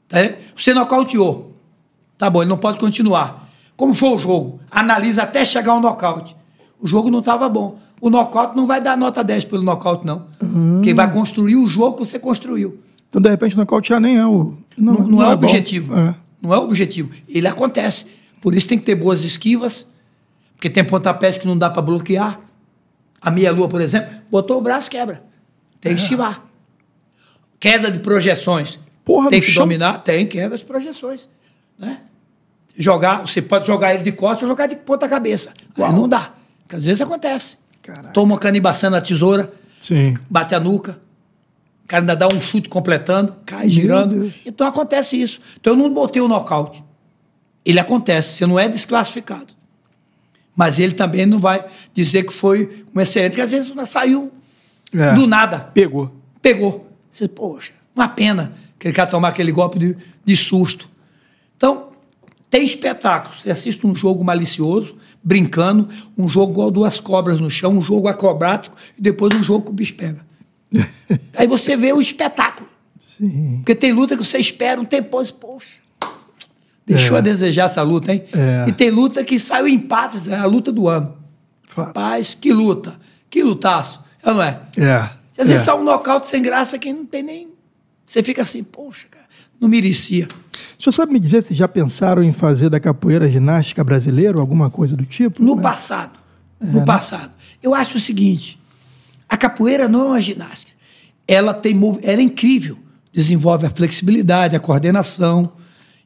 Tá Você nocauteou. Tá bom, ele não pode continuar. Como foi o jogo? Analisa até chegar ao nocaute. O jogo não estava bom. O nocaute não vai dar nota 10 pelo nocaute, não. Uhum. Quem vai construir o jogo que você construiu. Então, de repente, o nocautear nem é o. Não, não, não é, é, o objetivo. É. Não é o objetivo. Ele acontece. Por isso tem que ter boas esquivas, porque tem pontapés que não dá para bloquear. A meia-lua, por exemplo, botou o braço, quebra. Tem que é. esquivar. Queda de projeções. Porra, tem que chão. dominar? Tem, que é das projeções. Né? Jogar, você pode jogar ele de costas ou jogar de ponta cabeça. Aí não dá. Porque às vezes acontece. Caraca. Toma uma a na tesoura, Sim. bate a nuca, o cara ainda dá um chute completando, cai girando. Então acontece isso. Então eu não botei o nocaute. Ele acontece, você não é desclassificado. Mas ele também não vai dizer que foi um excelente, que às vezes saiu é. do nada. Pegou. Pegou. Você, poxa, uma pena aquele cara tomar aquele golpe de, de susto. Então, tem espetáculo. Você assiste um jogo malicioso, brincando, um jogo igual duas cobras no chão, um jogo acrobático, e depois um jogo que o bicho pega. Aí você vê o espetáculo. Sim. Porque tem luta que você espera um tempo, poxa. Deixou é. a desejar essa luta, hein? É. E tem luta que sai o empate, é a luta do ano. Rapaz, que luta. Que lutaço. É não é? É. Às vezes é. sai um nocaute sem graça que não tem nem você fica assim, poxa, cara, não merecia. O senhor sabe me dizer se já pensaram em fazer da capoeira ginástica brasileira, ou alguma coisa do tipo? No é? passado. É, no né? passado. Eu acho o seguinte: a capoeira não é uma ginástica. Ela, tem, ela é incrível. Desenvolve a flexibilidade, a coordenação,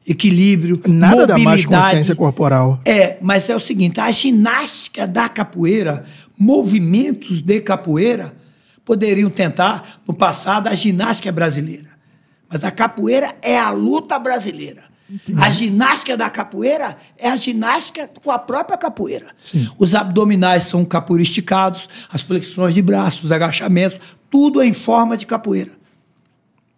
equilíbrio, Nada mobilidade. Nada mais consciência corporal. É, mas é o seguinte, a ginástica da capoeira, movimentos de capoeira, poderiam tentar, no passado, a ginástica é brasileira. Mas a capoeira é a luta brasileira. Entendi. A ginástica da capoeira é a ginástica com a própria capoeira. Sim. Os abdominais são capoeiristicados, as flexões de braços, os agachamentos, tudo é em forma de capoeira.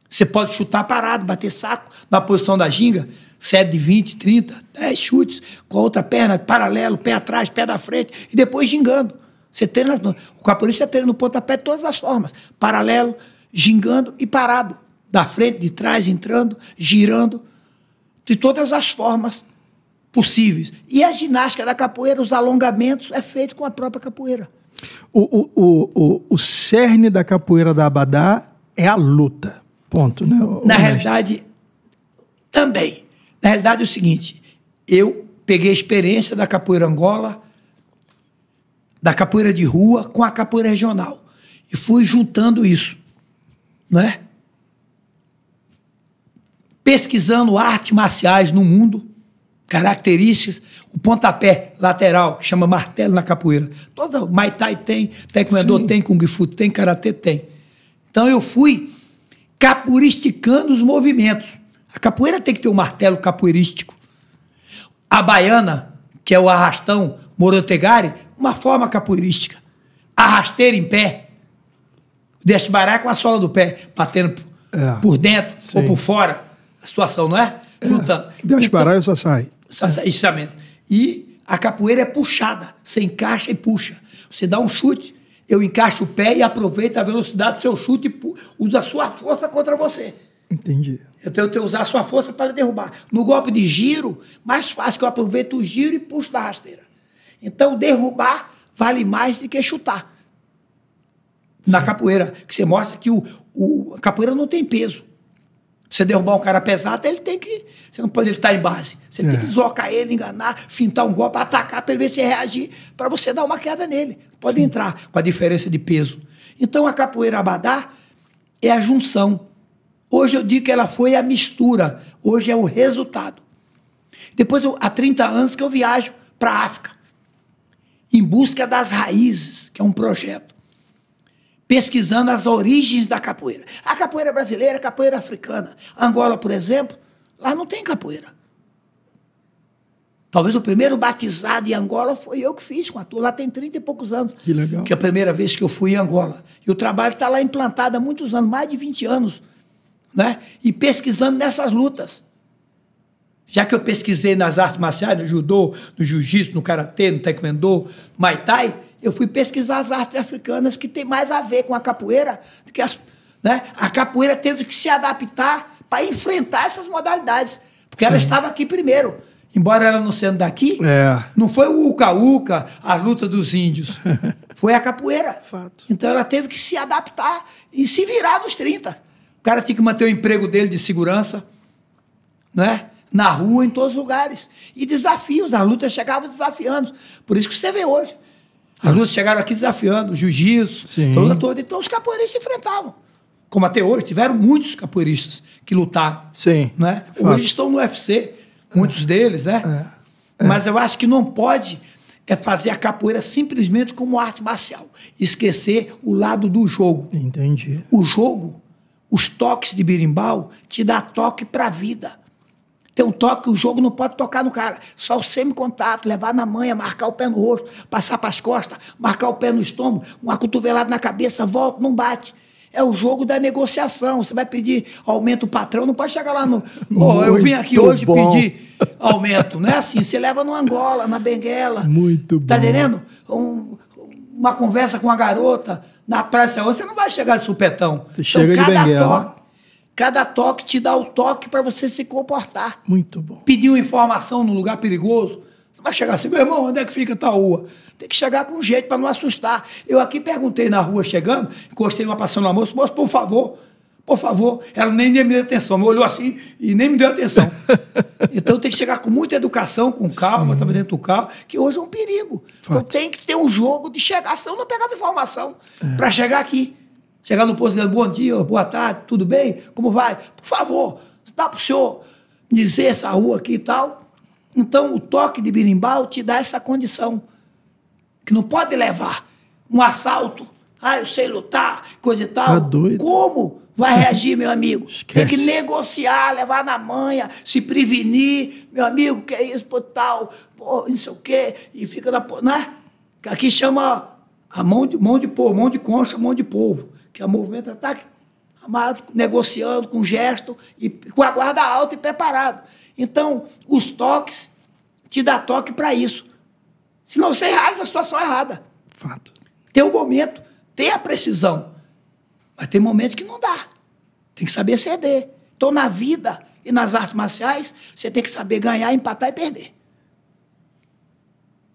Você pode chutar parado, bater saco na posição da ginga, 7 de 20, 30, 10 chutes, com a outra perna paralelo, pé atrás, pé da frente, e depois gingando. Você treina, o capoeirista treina no pontapé de todas as formas: paralelo, gingando e parado da frente, de trás, entrando, girando, de todas as formas possíveis. E a ginástica da capoeira, os alongamentos, é feito com a própria capoeira. O, o, o, o, o cerne da capoeira da Abadá é a luta. Ponto, né? O, Na realidade, também. Na realidade é o seguinte, eu peguei a experiência da capoeira Angola, da capoeira de rua com a capoeira regional. E fui juntando isso, não é? pesquisando artes marciais no mundo, características, o pontapé lateral, que chama martelo na capoeira. Toda Muay Thai tem, Taekwondo tem, Kung Fu tem, Karatê tem. Então eu fui capoeiristicando os movimentos. A capoeira tem que ter um martelo capoeirístico. A baiana, que é o arrastão morotegari, uma forma capoeirística. A em pé. Deixa baraca com a sola do pé, batendo é, por dentro sim. ou por fora situação, não é? é Lutando. Deus então, parar, eu só saio. Exatamente. E a capoeira é puxada. Você encaixa e puxa. Você dá um chute, eu encaixo o pé e aproveito a velocidade do seu chute e uso a sua força contra você. Entendi. Eu tenho que usar a sua força para derrubar. No golpe de giro, mais fácil que eu aproveito o giro e puxo da rasteira. Então, derrubar vale mais do que chutar. Sim. Na capoeira, que você mostra que o, o a capoeira não tem peso. Você derrubar um cara pesado, ele tem que. Você não pode ele estar tá em base. Você é. tem que deslocar ele, enganar, fintar um golpe, atacar para ele ver se reagir, para você dar uma queda nele. Pode Sim. entrar com a diferença de peso. Então a capoeira abadá é a junção. Hoje eu digo que ela foi a mistura. Hoje é o resultado. Depois, eu, há 30 anos que eu viajo para a África, em busca das raízes, que é um projeto pesquisando as origens da capoeira. A capoeira brasileira, a é capoeira africana. Angola, por exemplo, lá não tem capoeira. Talvez o primeiro batizado em Angola foi eu que fiz com a turma. Lá tem 30 e poucos anos. Que legal. Que é a primeira vez que eu fui em Angola. E o trabalho está lá implantado há muitos anos, mais de 20 anos. Né? E pesquisando nessas lutas. Já que eu pesquisei nas artes marciais, no judô, no jiu-jitsu, no karatê, no taekwondo, no muay thai, eu fui pesquisar as artes africanas que tem mais a ver com a capoeira do que as, né? A capoeira teve que se adaptar para enfrentar essas modalidades, porque Sim. ela estava aqui primeiro. Embora ela não sendo daqui, é. não foi o uca-uca, a luta dos índios. foi a capoeira. Fato. Então ela teve que se adaptar e se virar nos 30. O cara tinha que manter o emprego dele de segurança, né? na rua, em todos os lugares. E desafios, as lutas chegavam desafiando. Por isso que você vê hoje as lutas chegaram aqui desafiando, jiu-jitsu, a luta toda. Então os capoeiristas se enfrentavam. Como até hoje, tiveram muitos capoeiristas que lutaram. Sim. Né? Hoje estão no UFC, muitos é. deles, né? É. É. Mas eu acho que não pode é fazer a capoeira simplesmente como arte marcial. Esquecer o lado do jogo. Entendi. O jogo, os toques de birimbau, te dá toque para a vida. Tem um toque, o jogo não pode tocar no cara. Só o semi-contato, levar na manha, marcar o pé no rosto, passar para as costas, marcar o pé no estômago, uma cotovelada na cabeça, volta, não bate. É o jogo da negociação. Você vai pedir aumento o patrão, não pode chegar lá no. Oh, eu vim aqui hoje bom. pedir aumento. Não é assim. Você leva no Angola, na Benguela. Muito tá bom. Tá entendendo? Um, uma conversa com uma garota na praça, você não vai chegar de supetão. Você então, chega cada de Benguela. toque Cada toque te dá o toque para você se comportar. Muito bom. uma informação num lugar perigoso, você vai chegar assim, meu irmão, onde é que fica tal rua? Tem que chegar com jeito para não assustar. Eu aqui perguntei na rua chegando, encostei uma passando na moça, moça, por favor, por favor. Ela nem, nem me deu atenção, me olhou assim e nem me deu atenção. então tem que chegar com muita educação, com calma, estava dentro do carro, que hoje é um perigo. Então, Fato. Então tem que ter um jogo de chegar, senão não pegava informação é. para chegar aqui. Chegar no posto, bom dia, boa tarde, tudo bem? Como vai? Por favor, dá para o senhor dizer essa rua aqui e tal. Então, o toque de birimbau te dá essa condição, que não pode levar um assalto. Ah, eu sei lutar, coisa e tal. Tá doido. Como vai reagir, meu amigo? Esquece. Tem que negociar, levar na manha, se prevenir. Meu amigo, que é isso, pô, tal, pô, não sei o quê. E fica na... Né? Aqui chama a mão de, mão de povo, mão de concha, mão de povo que é o movimento ataque tá armado, negociando com gesto e com a guarda alta e preparado. Então, os toques te dá toque para isso. Senão você reage na situação errada. Fato. Tem o momento, tem a precisão, mas tem momentos que não dá. Tem que saber ceder. Então, na vida e nas artes marciais, você tem que saber ganhar, empatar e perder.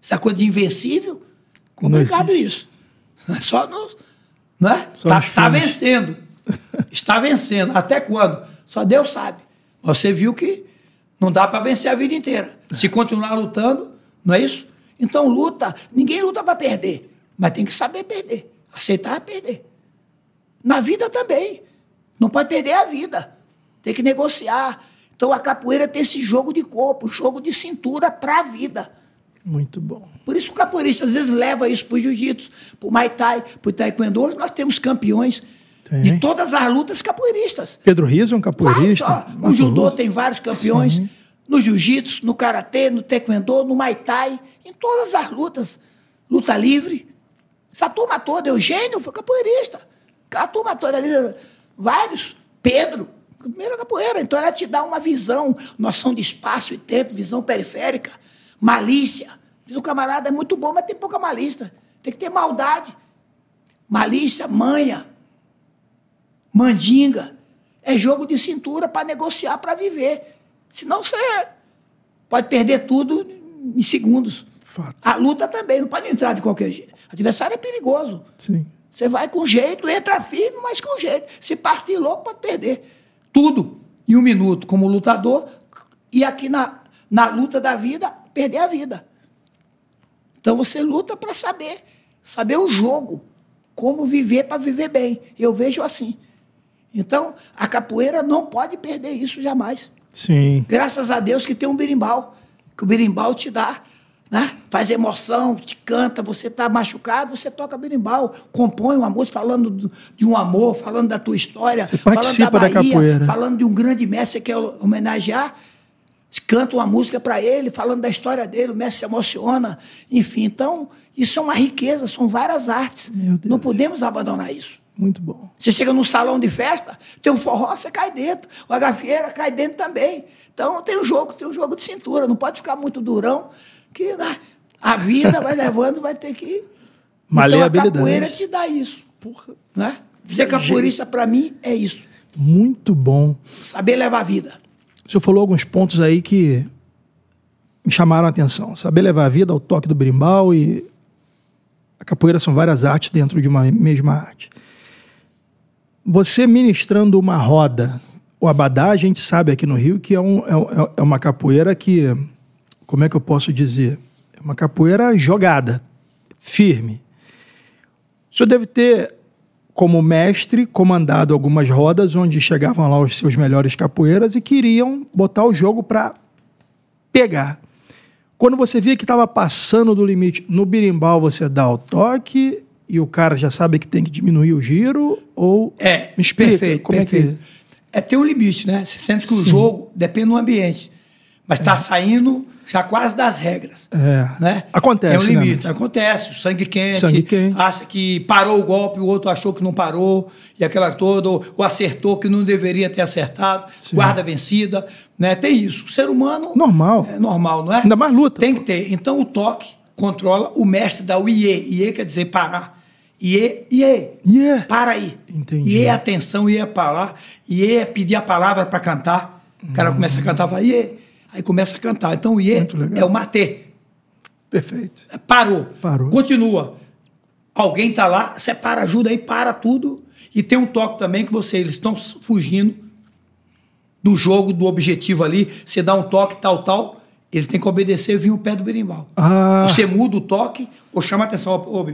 Essa coisa de invencível, complicado isso. Não é só no, né? Tá, tá vencendo. Está vencendo. Até quando? Só Deus sabe. Você viu que não dá para vencer a vida inteira. Se continuar lutando, não é isso? Então luta. Ninguém luta para perder, mas tem que saber perder. Aceitar é perder. Na vida também. Não pode perder a vida. Tem que negociar. Então a capoeira tem esse jogo de corpo, jogo de cintura para a vida. Muito bom. Por isso o capoeirista às vezes leva isso para o jiu-jitsu, para o pro para o Taekwondo. Hoje nós temos campeões de todas as lutas capoeiristas. Pedro Rizzo é um capoeirista. Claro, no judô tem vários campeões. Sim. No jiu-jitsu, no karatê, no taekwondo, no maitai em todas as lutas. Luta livre. Essa turma toda, Eugênio foi capoeirista. A turma toda ali, vários. Pedro, primeiro capoeira. Então ela te dá uma visão, noção de espaço e tempo, visão periférica, malícia. Diz o camarada, é muito bom, mas tem pouca malícia. Tem que ter maldade. Malícia, manha, mandinga. É jogo de cintura para negociar, para viver. Senão você pode perder tudo em segundos. Fato. A luta também, não pode entrar de qualquer jeito. adversário é perigoso. Sim. Você vai com jeito, entra firme, mas com jeito. Se partir louco, pode perder. Tudo em um minuto, como lutador, e aqui na, na luta da vida, perder a vida. Então você luta para saber, saber o jogo, como viver para viver bem. Eu vejo assim. Então a capoeira não pode perder isso jamais. Sim. Graças a Deus que tem um berimbau, que o berimbau te dá, né? Faz emoção, te canta, você está machucado, você toca berimbau, compõe uma música falando de um amor, falando da tua história, você participa falando da Bahia, da capoeira. falando de um grande mestre que é homenagear canta uma música para ele, falando da história dele, o mestre se emociona, enfim. Então, isso é uma riqueza, são várias artes. Não podemos abandonar isso. Muito bom. Você chega num salão de festa, tem um forró, você cai dentro. o agafieira cai dentro também. Então tem um jogo, tem um jogo de cintura, não pode ficar muito durão, que a vida vai levando, vai ter que. Então a capoeira te dá isso. Porra. Né? Ser capoeirista, para mim, é isso. Muito bom. Saber levar a vida. O senhor falou alguns pontos aí que me chamaram a atenção. Saber levar a vida ao toque do brimbal e a capoeira são várias artes dentro de uma mesma arte. Você ministrando uma roda, o abadá, a gente sabe aqui no Rio que é, um, é, é, é uma capoeira que, como é que eu posso dizer? É uma capoeira jogada, firme. O senhor deve ter como mestre, comandado algumas rodas onde chegavam lá os seus melhores capoeiras e queriam botar o jogo para pegar. Quando você via que estava passando do limite, no birimbau você dá o toque e o cara já sabe que tem que diminuir o giro ou é Me explica, perfeito, como perfeito. é que é ter um limite, né? Você sente que Sim. o jogo depende do ambiente, mas está é. saindo já quase das regras. É. Né? Acontece. Tem um né, limite. Né, acontece. O sangue quente, sangue quente. Acha que parou o golpe, o outro achou que não parou, e aquela toda, ou, acertou que não deveria ter acertado, Sim. guarda vencida. Né? Tem isso. O ser humano. Normal. É normal, não é? Ainda mais luta. Tem que ter. Então o toque controla o mestre da UIE. IE quer dizer parar. iê iê iê Para aí. Entendi. iê é atenção, iê é parar. iê é pedir a palavra para cantar. O cara hum. começa a cantar, vai, IE. Aí começa a cantar. Então o Iê é o matê. Perfeito. Parou. Parou. Continua. Alguém está lá, separa ajuda aí, para tudo. E tem um toque também que você, eles estão fugindo do jogo, do objetivo ali. Você dá um toque, tal, tal. Ele tem que obedecer e vir o pé do berimbau. Ah. Você muda o toque ou chama a atenção. Ô,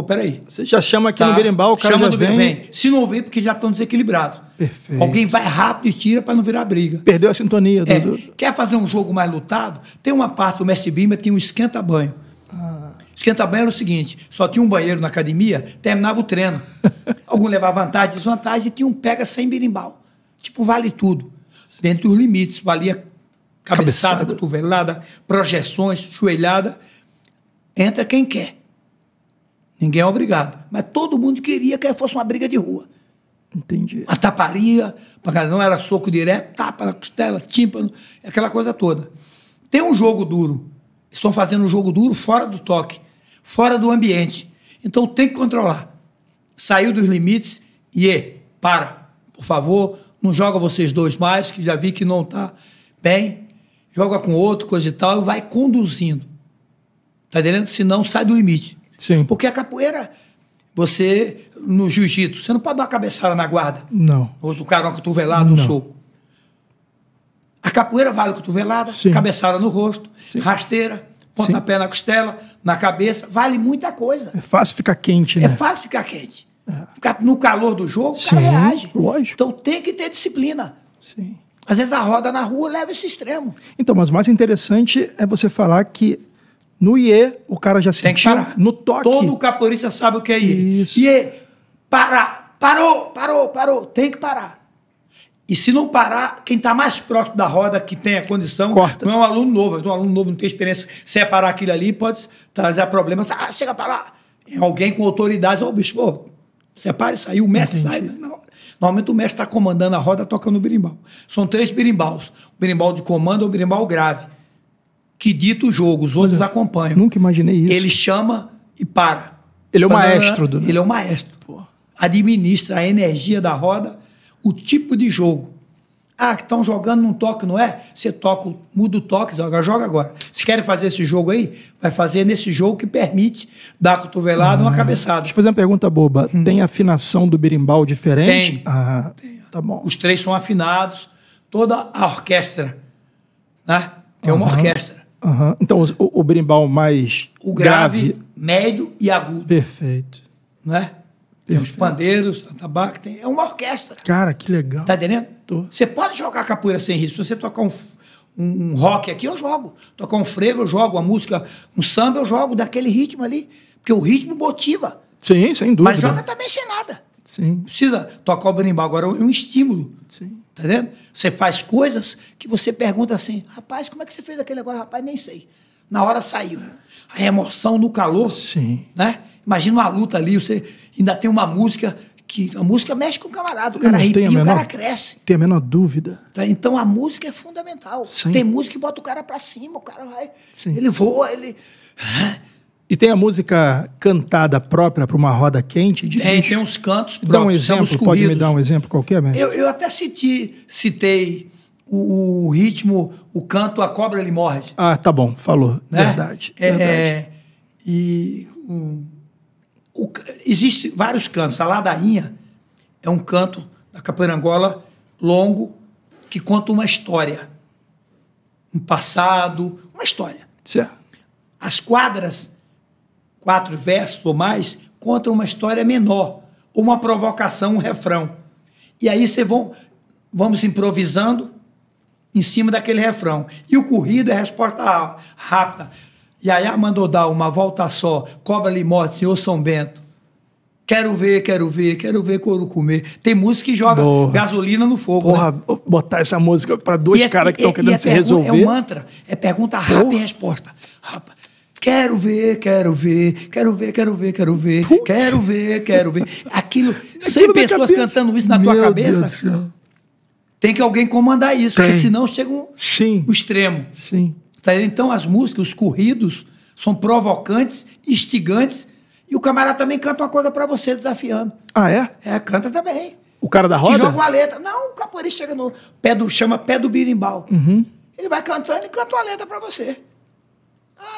Pô, peraí. Você já chama aqui tá. no berimbau, o cara chama já vem. vem. Se não vem, porque já estão desequilibrados. Perfeito. Alguém vai rápido e tira para não virar briga. Perdeu a sintonia. Do, é. do... Quer fazer um jogo mais lutado? Tem uma parte do mestre Bima, tem um esquenta-banho. Ah. Esquenta-banho era o seguinte, só tinha um banheiro na academia, terminava o treino. Algum levava vantagem, desvantagem, e tinha um pega sem berimbau. Tipo, vale tudo. Sim. Dentro dos limites, valia cabeçada, cabeçada. cotovelada, projeções, joelhada. Entra quem quer. Ninguém é obrigado. Mas todo mundo queria que fosse uma briga de rua. Entendi. Uma taparia, não era soco direto, tapa na costela, tímpano, aquela coisa toda. Tem um jogo duro. Estão fazendo um jogo duro fora do toque, fora do ambiente. Então tem que controlar. Saiu dos limites e e para. Por favor, não joga vocês dois mais, que já vi que não está bem. Joga com outro, coisa e tal, e vai conduzindo. Tá entendendo? Senão sai do limite. Sim. Porque a capoeira, você, no jiu-jitsu, você não pode dar uma cabeçada na guarda. Não. Ou do cara uma cotovelada, um soco. A capoeira vale cotovelada, Sim. cabeçada no rosto, Sim. rasteira, pontapé na costela, na cabeça, vale muita coisa. É fácil ficar quente, né? É fácil ficar quente. É. No calor do jogo, Sim, o cara reage. Lógico. Então tem que ter disciplina. Sim. Às vezes a roda na rua leva esse extremo. Então, mas o mais interessante é você falar que no IE, o cara já sentiu. Tem que parar. No toque. Todo capoeirista sabe o que é IE. Isso. IE, parar. Parou, parou, parou. Tem que parar. E se não parar, quem está mais próximo da roda, que tem a condição, Corta. não é um aluno novo. Um aluno novo não tem experiência, separar aquilo ali pode trazer problemas. Ah, chega para lá. alguém com autoridade, ô oh, bicho, pô, separe isso aí, o mestre Entendi. sai. Não. Normalmente o mestre está comandando a roda tocando o berimbau. São três berimbaus. O berimbau de comando ou o berimbau grave que dita o jogo, os outros Olha, acompanham. Nunca imaginei isso. Ele chama e para. Ele é o maestro. Do... Ele é o maestro. Pô. Administra a energia da roda, o tipo de jogo. Ah, que estão jogando num toque, não é? Você toca, muda o toque, joga, joga agora. Se querem fazer esse jogo aí, vai fazer nesse jogo que permite dar cotovelada ah, uma cabeçada. Deixa eu fazer uma pergunta boba. Hum. Tem afinação do berimbau diferente? Tem. Ah, Tem. Tá bom. Os três são afinados, toda a orquestra. Né? Tem uhum. uma orquestra. Uhum. Então, o, o, berimbau mais o grave, grave, médio e agudo. Perfeito. Não é? Tem os pandeiros, a tabaca, tem, é uma orquestra. Cara, que legal. Tá entendendo? Tô. Você pode jogar capoeira sem risco. Se você tocar um, um, um rock aqui, eu jogo. Tocar um frevo, eu jogo. Uma música, um samba, eu jogo daquele ritmo ali. Porque o ritmo motiva. Sim, sem dúvida. Mas joga também sem nada. Sim. Precisa tocar o berimbau. Agora é um estímulo. Sim. Tá vendo? Você faz coisas que você pergunta assim, rapaz, como é que você fez aquele negócio? Rapaz, nem sei. Na hora saiu. A emoção no calor. Sim. Né? Imagina uma luta ali, você ainda tem uma música que a música mexe com o camarada, o cara arrepia, menor, o cara cresce. Tem a menor dúvida. Tá? Então a música é fundamental. Sim. Tem música que bota o cara para cima, o cara vai, Sim. ele voa, ele e tem a música cantada própria para uma roda quente? De tem, tem uns cantos próprios. Dá um exemplo, pode me dar um exemplo qualquer mesmo? Eu, eu até citei, citei o, o, ritmo, o canto A Cobra Ele Morde. Ah, tá bom, falou. Né? Verdade. É, é verdade. É, e um, existe vários cantos. A ladainha é um canto da Angola longo que conta uma história. Um passado, uma história. Certo. As quadras quatro versos ou mais, conta uma história menor, uma provocação, um refrão. E aí vocês vão, vamos improvisando em cima daquele refrão. E o corrido é resposta rápida. Yaya mandou dar uma volta só, cobra limote, senhor São Bento. Quero ver, quero ver, quero ver couro comer. Tem música que joga Porra. gasolina no fogo. Porra, né? botar essa música para dois caras que estão querendo e se é resolver. É um mantra, é pergunta rápida e resposta. Rápida. Quero ver, quero ver, quero ver, quero ver, quero ver, Putz. quero ver, quero ver. Aquilo, sem pessoas cantando isso na Meu tua cabeça. Deus Tem que alguém comandar isso, Tem. porque senão chega um, Sim. o extremo. Sim. Tá então as músicas, os corridos, são provocantes, instigantes, e o camarada também canta uma coisa para você desafiando. Ah, é? É, canta também. O cara da roda? Que joga uma letra. Não, o capoeirista chega no pé do, chama pé do birimbau. Uhum. Ele vai cantando e canta uma letra para você.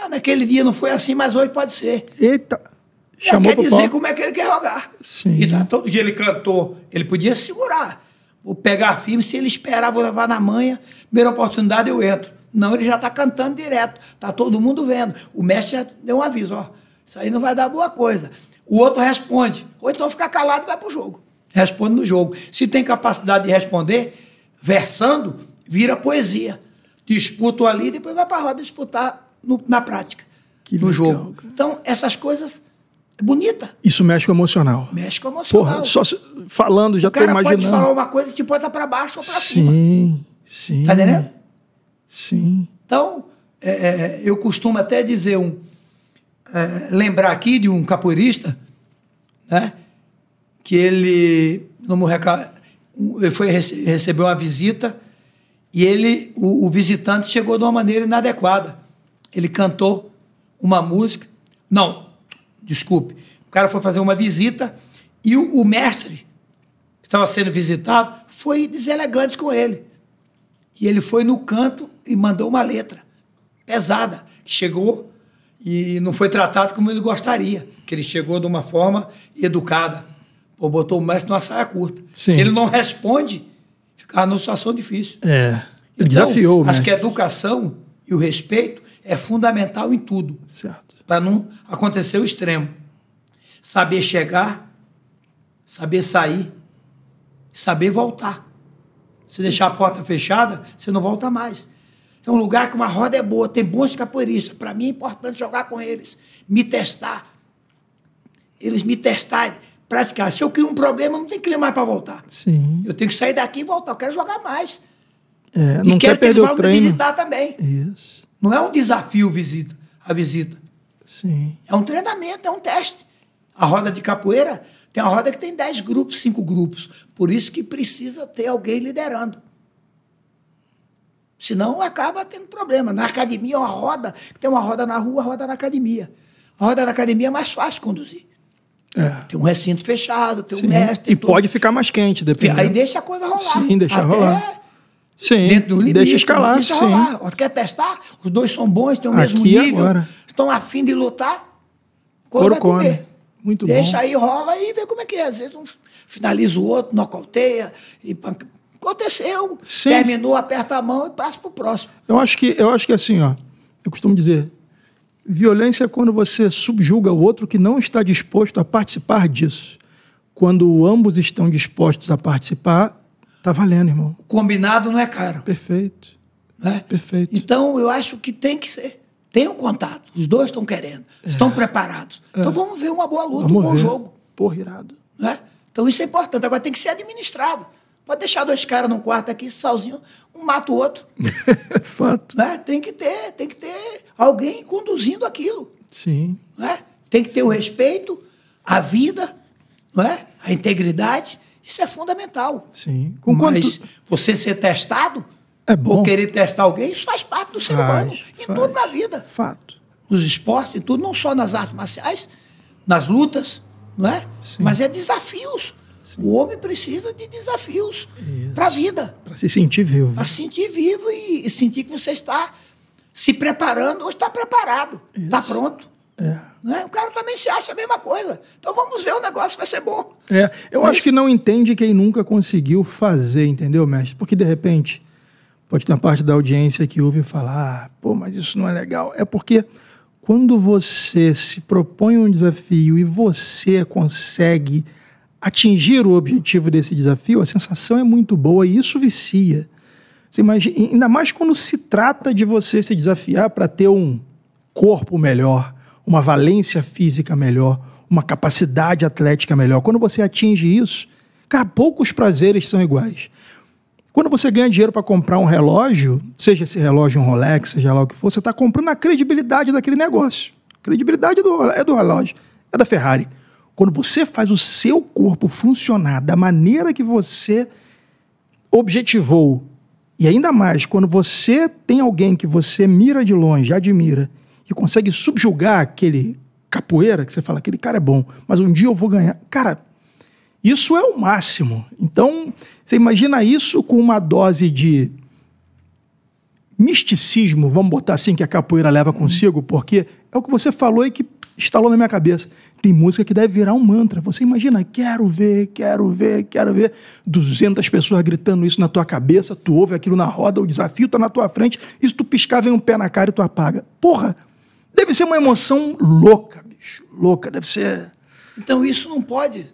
Ah, naquele dia não foi assim, mas hoje pode ser. Eita! Chamou quer dizer como é que ele quer jogar. Sim. E tá, todo dia ele cantou. Ele podia segurar. Vou pegar firme, se ele esperar, vou levar na manha. Primeira oportunidade, eu entro. Não, ele já está cantando direto. Está todo mundo vendo. O mestre já deu um aviso, ó. Isso aí não vai dar boa coisa. O outro responde. Ou então fica calado e vai pro jogo. Responde no jogo. Se tem capacidade de responder, versando, vira poesia. Disputa ali e depois vai para a roda disputar no, na prática, que no legal, jogo. Cara. Então, essas coisas é bonita. Isso mexe com o emocional. Mexe com o emocional. Porra, só falando, já estou tô cara imaginando. pode falar uma coisa e te bota para baixo ou para cima. Sim, sim. Tá entendendo? Sim. Então, é, é, eu costumo até dizer um... É, lembrar aqui de um capoeirista, né? Que ele... não ele foi recebeu uma visita e ele o, o visitante chegou de uma maneira inadequada ele cantou uma música. Não, desculpe. O cara foi fazer uma visita e o, o mestre estava sendo visitado foi deselegante com ele. E ele foi no canto e mandou uma letra pesada. Chegou e não foi tratado como ele gostaria, que ele chegou de uma forma educada. Pô, botou o mestre numa saia curta. Sim. Se ele não responde, fica numa situação difícil. É. Então, Desafiou. Acho mestre. que a educação e o respeito é fundamental em tudo. Certo. Para não acontecer o extremo. Saber chegar, saber sair, saber voltar. Se deixar a porta fechada, você não volta mais. É um lugar que uma roda é boa, tem bons capoeiristas. Para mim é importante jogar com eles, me testar. Eles me testarem, praticar. Se eu crio um problema, não tem clima mais para voltar. Sim. Eu tenho que sair daqui e voltar. Eu quero jogar mais. É, não e quero que eles vão me visitar também. Isso. Não é um desafio visita, a visita. Sim. É um treinamento, é um teste. A roda de capoeira tem uma roda que tem 10 grupos, 5 grupos. Por isso que precisa ter alguém liderando. Senão acaba tendo problema. Na academia, é uma roda, tem uma roda na rua, roda na academia. A roda na academia é mais fácil conduzir. É. Tem um recinto fechado, tem Sim. um mestre. Tem e pode ficar mais quente depois. Aí deixa a coisa rolar. Sim, deixa Até rolar. Sim, dentro do limite. Deixa escalar, deixa rolar. sim. Quer testar? Os dois são bons, têm o mesmo Aqui nível, agora. estão afim de lutar. Coro vai comer. Muito deixa bom. aí, rola e vê como é que é. Às vezes um finaliza o outro, nocauteia e aconteceu. Sim. Terminou, aperta a mão e passa para o próximo. Eu acho que eu acho que assim, ó, eu costumo dizer, violência é quando você subjuga o outro que não está disposto a participar disso. Quando ambos estão dispostos a participar, Tá valendo, irmão. O combinado não é caro. Perfeito. Né? Perfeito. Então, eu acho que tem que ser. Tem o um contato. Os dois estão querendo. É. Estão preparados. É. Então, vamos ver uma boa luta, vamos um bom ver. jogo. Porra, irado. Né? Então, isso é importante. Agora, tem que ser administrado. Pode deixar dois caras num quarto aqui, sozinho, um mata o outro. Fato. Né? Tem que ter, tem que ter alguém conduzindo aquilo. Sim. Né? Tem que ter Sim. o respeito, a vida, né? a integridade isso é fundamental. Sim. Com Mas quanto... você ser testado é bom. ou querer testar alguém, isso faz parte do ser faz, humano. Em faz. tudo na vida. Fato. Nos esportes, em tudo, não só nas artes marciais, nas lutas, não é? Sim. Mas é desafios. Sim. O homem precisa de desafios para a vida. Para se sentir vivo. Né? Para se sentir vivo e, e sentir que você está se preparando ou está preparado, está pronto. É. Né? O cara também se acha a mesma coisa. Então vamos ver, o negócio vai ser bom. É, eu Mas... acho que não entende quem nunca conseguiu fazer, entendeu, mestre? Porque de repente. Pode ter uma parte da audiência que ouve falar, ah, pô, mas isso não é legal. É porque quando você se propõe um desafio e você consegue atingir o objetivo desse desafio, a sensação é muito boa e isso vicia. Você imagina, ainda mais quando se trata de você se desafiar para ter um corpo melhor, uma valência física melhor, uma capacidade atlética melhor. Quando você atinge isso, cara, poucos prazeres são iguais. Quando você ganha dinheiro para comprar um relógio, seja esse relógio um Rolex, seja lá o que for, você está comprando a credibilidade daquele negócio. A credibilidade é do, é do relógio, é da Ferrari. Quando você faz o seu corpo funcionar da maneira que você objetivou, e ainda mais quando você tem alguém que você mira de longe, admira, e consegue subjugar aquele capoeira que você fala, aquele cara é bom, mas um dia eu vou ganhar. Cara, isso é o máximo. Então, você imagina isso com uma dose de misticismo, vamos botar assim, que a capoeira leva uhum. consigo, porque é o que você falou e que estalou na minha cabeça. Tem música que deve virar um mantra. Você imagina, quero ver, quero ver, quero ver. 200 pessoas gritando isso na tua cabeça, tu ouve aquilo na roda, o desafio está na tua frente, e se tu piscar, vem um pé na cara e tu apaga. Porra, Deve ser uma emoção louca, bicho. Louca, deve ser. Então isso não pode.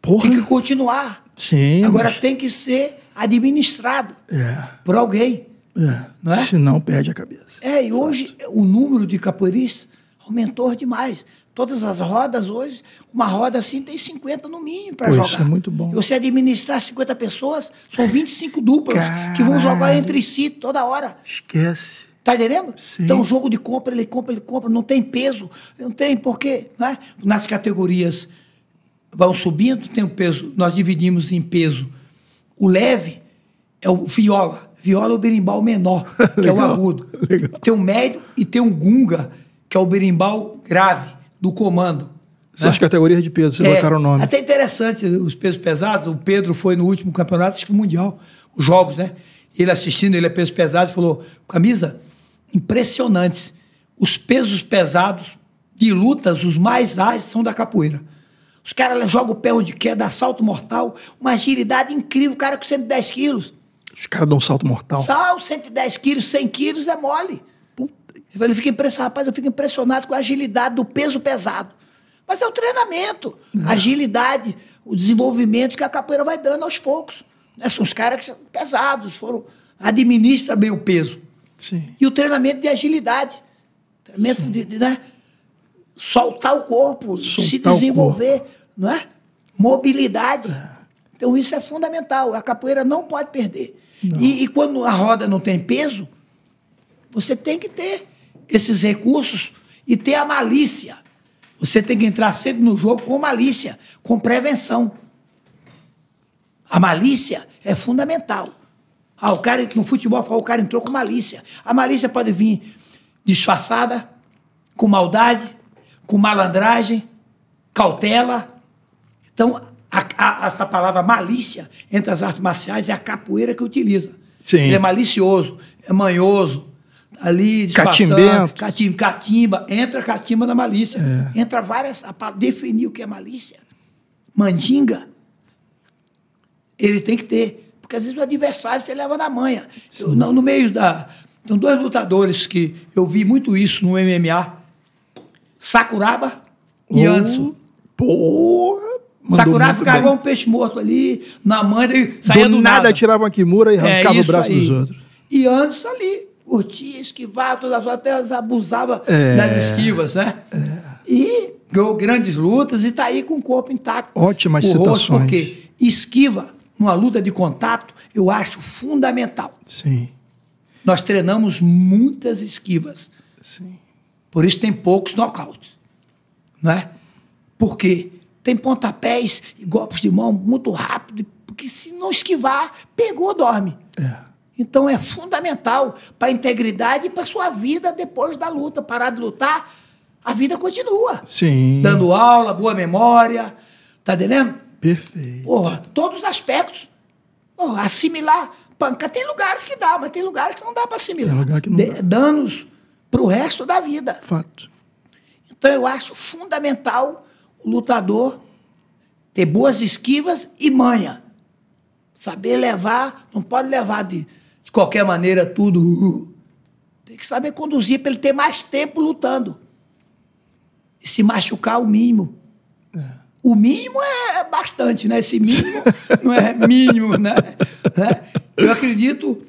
Porra. Tem que continuar. Sim. Agora mas... tem que ser administrado é. por alguém. É. Não é? Senão perde a cabeça. É, e hoje o número de capoeiristas aumentou demais. Todas as rodas hoje, uma roda assim tem 50 no mínimo para jogar. Isso é muito bom. E você administrar 50 pessoas, são 25 duplas Caralho. que vão jogar entre si toda hora. Esquece. Tá entendendo? Sim. Então, o jogo de compra, ele compra, ele compra, não tem peso, não tem porquê, não é? Nas categorias vão subindo, tem o um peso, nós dividimos em peso. O leve é o viola, viola é o berimbau menor, que é o agudo. Legal. Tem o um médio e tem o um gunga, que é o berimbau grave, do comando. São né? as categorias de peso, vocês é, botaram o nome. Até interessante, os pesos pesados, o Pedro foi no último campeonato, acho que mundial, os jogos, né? Ele assistindo, ele é peso pesado, falou, camisa, impressionantes. Os pesos pesados de lutas, os mais ágeis, são da capoeira. Os caras jogam o pé onde quer, dá salto mortal, uma agilidade incrível, o cara com 110 quilos. Os caras dão um salto mortal. Sal, 110 quilos, 100 quilos é mole. Puta. Ele fica impressionado, rapaz, eu fico impressionado com a agilidade do peso pesado. Mas é o treinamento, a agilidade, o desenvolvimento que a capoeira vai dando aos poucos. Né? São os caras que são pesados, foram administra bem o peso. Sim. E o treinamento de agilidade. Treinamento de, de, né? soltar o corpo, soltar se desenvolver, não é? Mobilidade. É. Então isso é fundamental. A capoeira não pode perder. Não. E, e quando a roda não tem peso, você tem que ter esses recursos e ter a malícia. Você tem que entrar sempre no jogo com malícia, com prevenção. A malícia é fundamental. Ah, o cara no futebol o cara entrou com malícia. A malícia pode vir disfarçada, com maldade, com malandragem, cautela. Então, a, a, essa palavra malícia entre as artes marciais é a capoeira que utiliza. Sim. Ele é malicioso, é manhoso, tá ali Catimbento. Catimba, catimba, entra catimba na malícia. É. Entra várias. Para definir o que é malícia, mandinga, ele tem que ter. Porque às vezes o adversário você leva na manha. Eu, no, no, meio da. São dois lutadores que eu vi muito isso no MMA: Sakuraba e oh, Anderson. Porra! Sakuraba cagou um peixe morto ali, na manha, saía do, do nada. nada tirava uma kimura e é arrancava é, o braço aí. dos outros. E Anderson ali, curtia, esquivava todas as até abusava é, das esquivas, né? É. E ganhou grandes lutas e está aí com o corpo intacto. Ótimas o citações. porque esquiva numa luta de contato, eu acho fundamental. Sim. Nós treinamos muitas esquivas. Sim. Por isso tem poucos nocautes. Não é? Por quê? Tem pontapés e golpes de mão muito rápido, porque se não esquivar, pegou, dorme. É. Então é fundamental para a integridade e para sua vida depois da luta. Parar de lutar, a vida continua. Sim. Dando aula, boa memória, tá entendendo? Perfeito. Porra, todos os aspectos. Porra, assimilar. Panca tem lugares que dá, mas tem lugares que não dá para assimilar. Tem lugar que não dá. Danos para o resto da vida. Fato. Então eu acho fundamental o lutador ter boas esquivas e manha. Saber levar, não pode levar de, de qualquer maneira tudo. Uh, uh. Tem que saber conduzir para ele ter mais tempo lutando. E se machucar o mínimo o mínimo é, é bastante, né? Esse mínimo não é mínimo, né? É. Eu acredito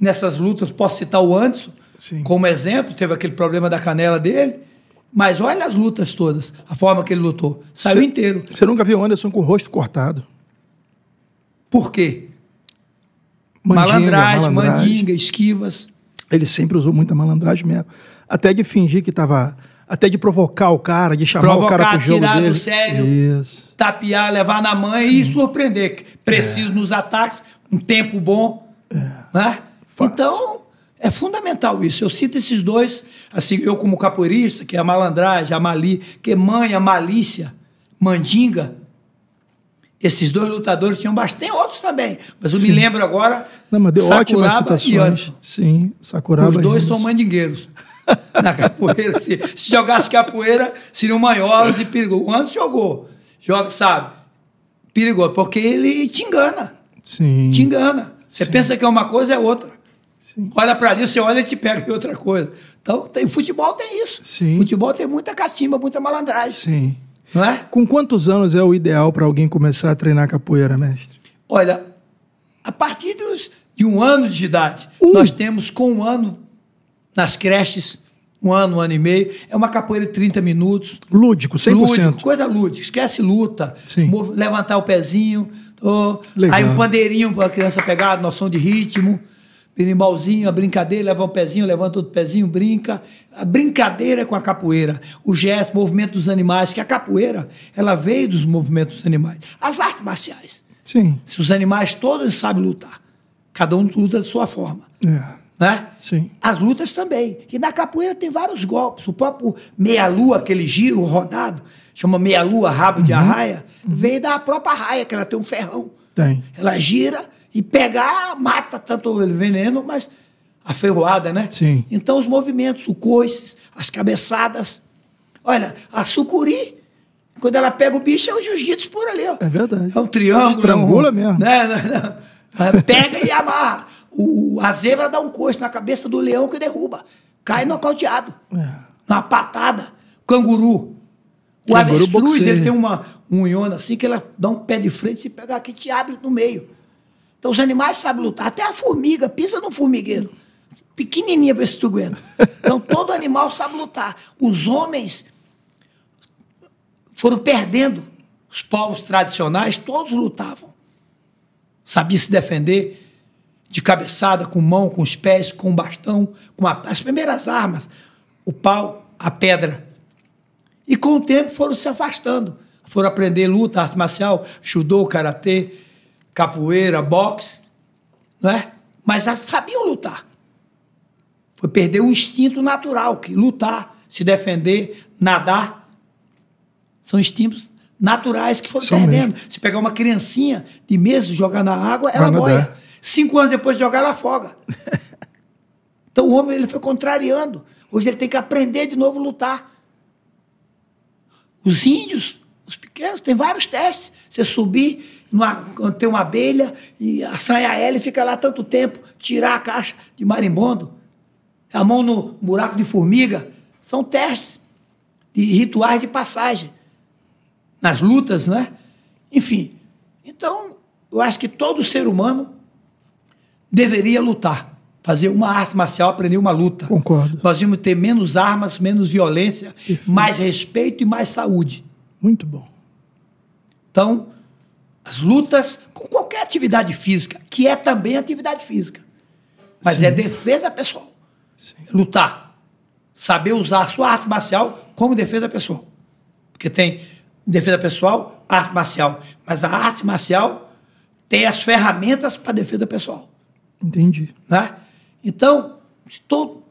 nessas lutas, posso citar o Anderson Sim. como exemplo, teve aquele problema da canela dele, mas olha as lutas todas, a forma que ele lutou. Saiu cê, inteiro. Você nunca viu o Anderson com o rosto cortado. Por quê? Mandinga, malandragem, malandragem, mandinga, esquivas. Ele sempre usou muita malandragem mesmo. Até de fingir que estava até de provocar o cara, de chamar provocar, o cara pro jogo tirar dele. do sério, isso. tapear, levar na mãe e surpreender. Preciso é. nos ataques, um tempo bom. É. Né? Então, é fundamental isso. Eu cito esses dois, assim, eu como capoeirista, que é a malandragem, a mali, que é mãe, a malícia, mandinga. Esses dois lutadores tinham bastante. Tem outros também, mas eu Sim. me lembro agora. Não, mas deu Sakuraba ótimas citações. Sim, Sakuraba. Os dois são mandingueiros na capoeira. Se, se, jogasse capoeira, seriam maiores e perigoso. Quando jogou, joga, sabe? Perigoso, porque ele te engana. Sim. Te engana. Você Sim. pensa que é uma coisa, é outra. Sim. Olha para ali, você olha e te pega em outra coisa. Então, tem, futebol tem isso. Sim. Futebol tem muita catimba, muita malandragem. Sim. Não é? Com quantos anos é o ideal para alguém começar a treinar capoeira, mestre? Olha, a partir dos, de um ano de idade, nós temos com um ano nas creches, um ano, um ano e meio. É uma capoeira de 30 minutos. Lúdico, 100%. Lúdico, coisa lúdica. Esquece luta. Sim. levantar o pezinho. Oh, aí um pandeirinho para a criança pegar, noção de ritmo. Minimbalzinho, a brincadeira, leva um pezinho, levanta outro pezinho, brinca. A brincadeira é com a capoeira. O gesto, movimento dos animais, que a capoeira, ela veio dos movimentos dos animais. As artes marciais. Sim. Se os animais todos sabem lutar. Cada um luta de sua forma. É. Né? Sim. As lutas também. E na capoeira tem vários golpes. O próprio meia-lua, aquele giro rodado, chama meia-lua, rabo uhum. de arraia, uhum. veio da própria raia, que ela tem um ferrão. Tem. Ela gira e pegar, mata tanto o veneno, mas a ferroada, né? Sim. Então os movimentos, o coice, as cabeçadas. Olha, a sucuri, quando ela pega o bicho, é um jiu-jitsu por ali, ó. É verdade. É um triângulo. Estrangula um, mesmo. Né? Pega e amarra. O, a zebra dá um coice na cabeça do leão que derruba. Cai uhum. nocauteado. É. Na patada. Canguru. O canguru avestruz, boxeiro. ele tem uma unhona assim que ela dá um pé de frente, se pegar aqui, te abre no meio. Então os animais sabem lutar. Até a formiga, pisa no formigueiro. Pequenininha pra ver se tu aguenta. Então todo animal sabe lutar. Os homens foram perdendo. Os povos tradicionais, todos lutavam. sabiam se defender, de cabeçada, com mão, com os pés, com o bastão, com a, as primeiras armas, o pau, a pedra. E com o tempo foram se afastando. Foram aprender luta, arte marcial, judô, karatê, capoeira, boxe, não é? Mas já sabiam lutar. Foi perder o instinto natural, que lutar, se defender, nadar, são instintos naturais que foram São perdendo. Mesmo. Se pegar uma criancinha de meses jogar na água, ela boia. Cinco anos depois de jogar, ela afoga. Então o homem ele foi contrariando. Hoje ele tem que aprender de novo a lutar. Os índios, os pequenos, tem vários testes. Você subir, numa, tem uma abelha, e assanha ela e fica lá tanto tempo, tirar a caixa de marimbondo, a mão no buraco de formiga. São testes de rituais de passagem. Nas lutas, né? Enfim. Então, eu acho que todo ser humano deveria lutar. Fazer uma arte marcial, aprender uma luta. Concordo. Nós íamos ter menos armas, menos violência, Perfeito. mais respeito e mais saúde. Muito bom. Então, as lutas, com qualquer atividade física, que é também atividade física, mas é Sim. é defesa pessoal. Sim. É lutar. Saber usar a sua arte marcial como defesa pessoal. Porque tem defesa pessoal, arte marcial. Mas a arte marcial tem as ferramentas para defesa pessoal. Entendi. Né? Então, todo,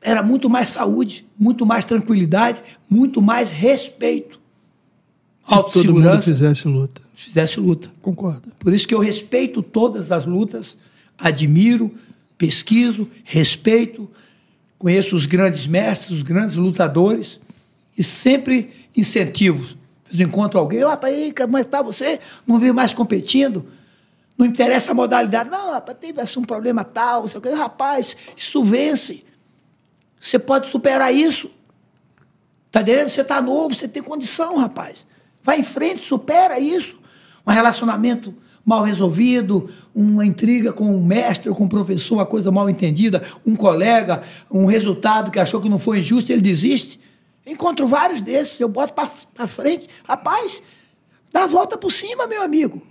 era muito mais saúde, muito mais tranquilidade, muito mais respeito. Se autossegurança. Todo mundo fizesse luta. Fizesse luta. Concordo. Por isso que eu respeito todas as lutas, admiro, pesquiso, respeito, conheço os grandes mestres, os grandes lutadores e sempre incentivo. Eu encontro alguém, opa, aí, como está você? Não vem mais competindo? Não interessa a modalidade. Não, rapaz, teve assim, um problema tal, sei o que, Rapaz, isso vence. Você pode superar isso. Tá entendendo? Você tá novo, você tem condição, rapaz. Vai em frente, supera isso. Um relacionamento mal resolvido, uma intriga com um mestre ou com um professor, uma coisa mal entendida, um colega, um resultado que achou que não foi injusto, ele desiste. Encontro vários desses, eu boto para frente. Rapaz, dá a volta por cima, meu amigo.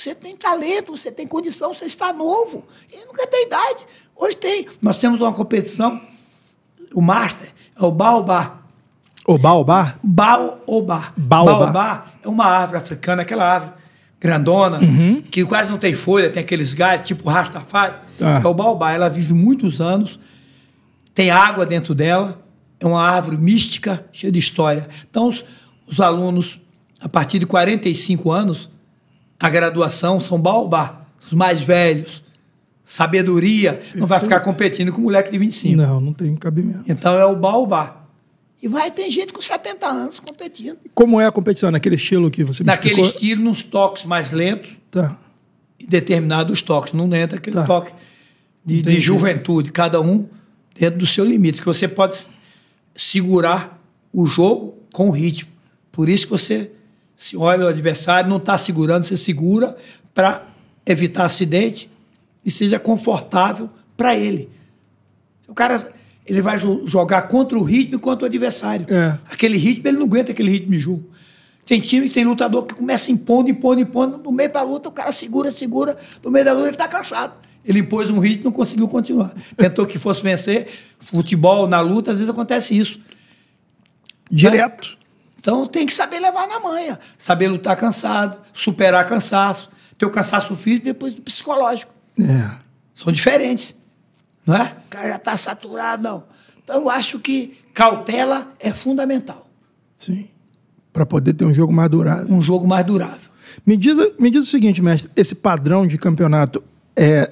Você tem talento, você tem condição, você está novo. Ele nunca tem idade. Hoje tem. Nós temos uma competição, o Master, é o Baobá. O Baobá? Baobá. Baobá. Baobá é uma árvore africana, aquela árvore grandona, uhum. que quase não tem folha, tem aqueles galhos, tipo Rastafari. Ah. É o Baobá. Ela vive muitos anos, tem água dentro dela, é uma árvore mística, cheia de história. Então, os, os alunos, a partir de 45 anos, a graduação são baobá, os mais velhos. Sabedoria Perfeito. não vai ficar competindo com moleque de 25. Não, não tem cabimento. Então é o baobá. E vai ter gente com 70 anos competindo. Como é a competição? Naquele estilo que você Naquele estilo, nos toques mais lentos. Tá. E determinados toques. Não entra aquele tá. toque de, de juventude. Cada um dentro do seu limite. Que você pode segurar o jogo com o ritmo. Por isso que você se olha o adversário, não está segurando, você segura para evitar acidente e seja confortável para ele. O cara ele vai jogar contra o ritmo e contra o adversário. É. Aquele ritmo, ele não aguenta aquele ritmo de jogo. Tem time que tem lutador que começa impondo, impondo, impondo. No meio da luta, o cara segura, segura. No meio da luta, ele está cansado. Ele impôs um ritmo e não conseguiu continuar. Tentou que fosse vencer. Futebol, na luta, às vezes acontece isso. Direto. Então tem que saber levar na manha, saber lutar cansado, superar cansaço, ter o cansaço físico e depois do psicológico. É. São diferentes, não é? O cara já está saturado, não. Então eu acho que cautela é fundamental. Sim. Para poder ter um jogo mais durável. Um jogo mais durável. Me diz, me diz o seguinte, mestre, esse padrão de campeonato é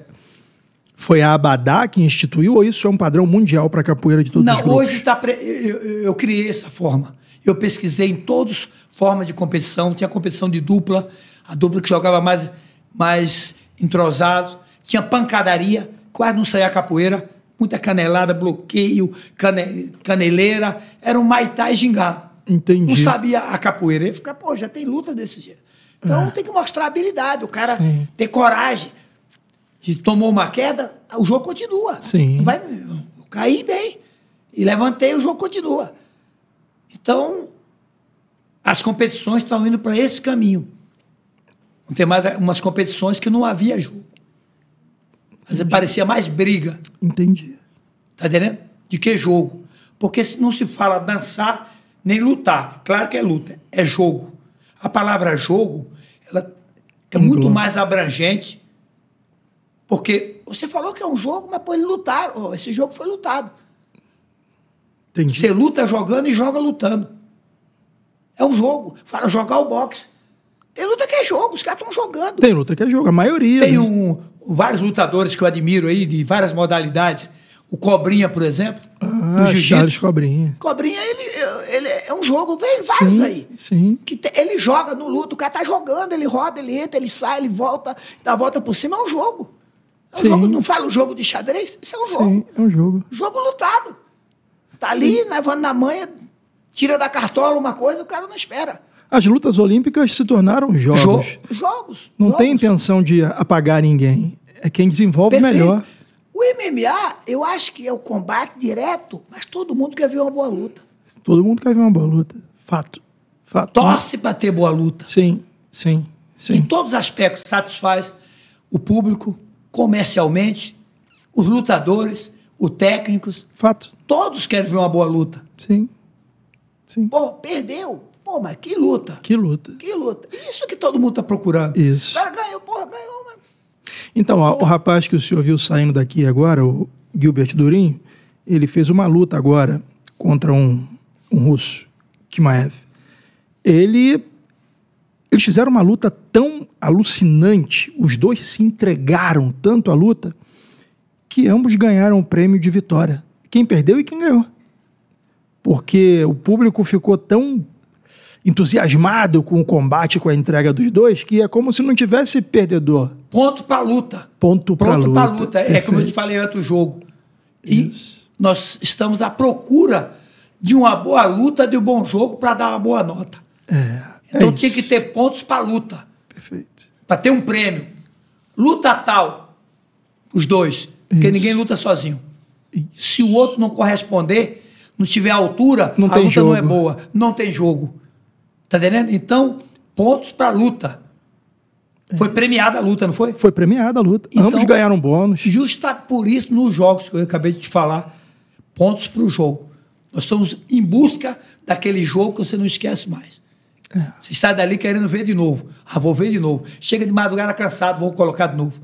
foi a Abadá que instituiu ou isso é um padrão mundial para capoeira de todos Não, os Não, hoje tá pre... eu, eu, eu criei essa forma. Eu pesquisei em todas formas de competição. Tinha competição de dupla, a dupla que jogava mais, mais entrosado. Tinha pancadaria, quase não saía capoeira. Muita canelada, bloqueio, cane, caneleira. Era um maitai gingado. Entendi. Não sabia a capoeira. Ele ficava, pô, já tem luta desse jeito. Então é. tem que mostrar habilidade, o cara Sim. ter coragem. Se tomou uma queda, o jogo continua. Sim. vai, eu caí bem. E levantei, o jogo continua. Então, as competições estão indo para esse caminho. Não tem mais umas competições que não havia jogo. Mas parecia mais briga. Entendi. Tá entendendo? De que jogo? Porque se não se fala dançar nem lutar. Claro que é luta, é jogo. A palavra jogo, ela é muito mais abrangente. Porque você falou que é um jogo, mas pode lutar lutaram. Oh, esse jogo foi lutado. Entendi. Você luta jogando e joga lutando. É um jogo. Fala jogar o boxe. Tem luta que é jogo, os caras estão jogando. Tem luta que é jogo, a maioria. Tem né? um, vários lutadores que eu admiro aí, de várias modalidades. O Cobrinha, por exemplo, ah, do jiu Cobrinha. Cobrinha, ele, ele é um jogo, tem vários sim, aí. Sim. Que te, ele joga no luto, o cara tá jogando, ele roda, ele entra, ele sai, ele volta, dá a volta por cima, é um jogo. É um sim. jogo não fala o jogo de xadrez? Isso é um jogo. Sim, é um jogo. Jogo lutado. Tá ali, levando na manha, tira da cartola uma coisa, o cara não espera. As lutas olímpicas se tornaram jogos. Jo jogos. Não jogos. tem intenção de apagar ninguém. É quem desenvolve Perfeito. melhor. O MMA, eu acho que é o combate direto, mas todo mundo quer ver uma boa luta. Todo mundo quer ver uma boa luta. Fato. Fato. Torce para ter boa luta. Sim, sim, sim. Em todos os aspectos, satisfaz o público, comercialmente, os lutadores, o técnicos. Fato. Todos querem ver uma boa luta. Sim. Sim. Pô, perdeu. Pô, mas que luta. Que luta. Que luta. Isso que todo mundo tá procurando. Isso. O cara ganhou, porra, ganhou, mano. Então, o rapaz que o senhor viu saindo daqui agora, o Gilbert Durinho ele fez uma luta agora contra um, um russo, Kimaev. Ele eles fizeram uma luta tão alucinante, os dois se entregaram tanto à luta, que ambos ganharam o prêmio de vitória. Quem perdeu e quem ganhou. Porque o público ficou tão entusiasmado com o combate, com a entrega dos dois, que é como se não tivesse perdedor. Ponto para luta. Ponto para luta. Pra luta. É, é como eu te falei antes do jogo. E Isso. nós estamos à procura de uma boa luta, de um bom jogo para dar uma boa nota. É, então é tinha que ter pontos para luta. Perfeito. Para ter um prêmio. Luta tal, os dois. Porque ninguém luta sozinho. Se o outro não corresponder, não tiver altura, não a luta jogo. não é boa. Não tem jogo. Tá entendendo? Então, pontos para luta. É foi premiada a luta, não foi? Foi premiada a luta. Então, Ambos ganharam bônus. Justa tá por isso, nos jogos que eu acabei de te falar, pontos para o jogo. Nós estamos em busca daquele jogo que você não esquece mais. É. Você sai dali querendo ver de novo. Ah, vou ver de novo. Chega de madrugada cansado, vou colocar de novo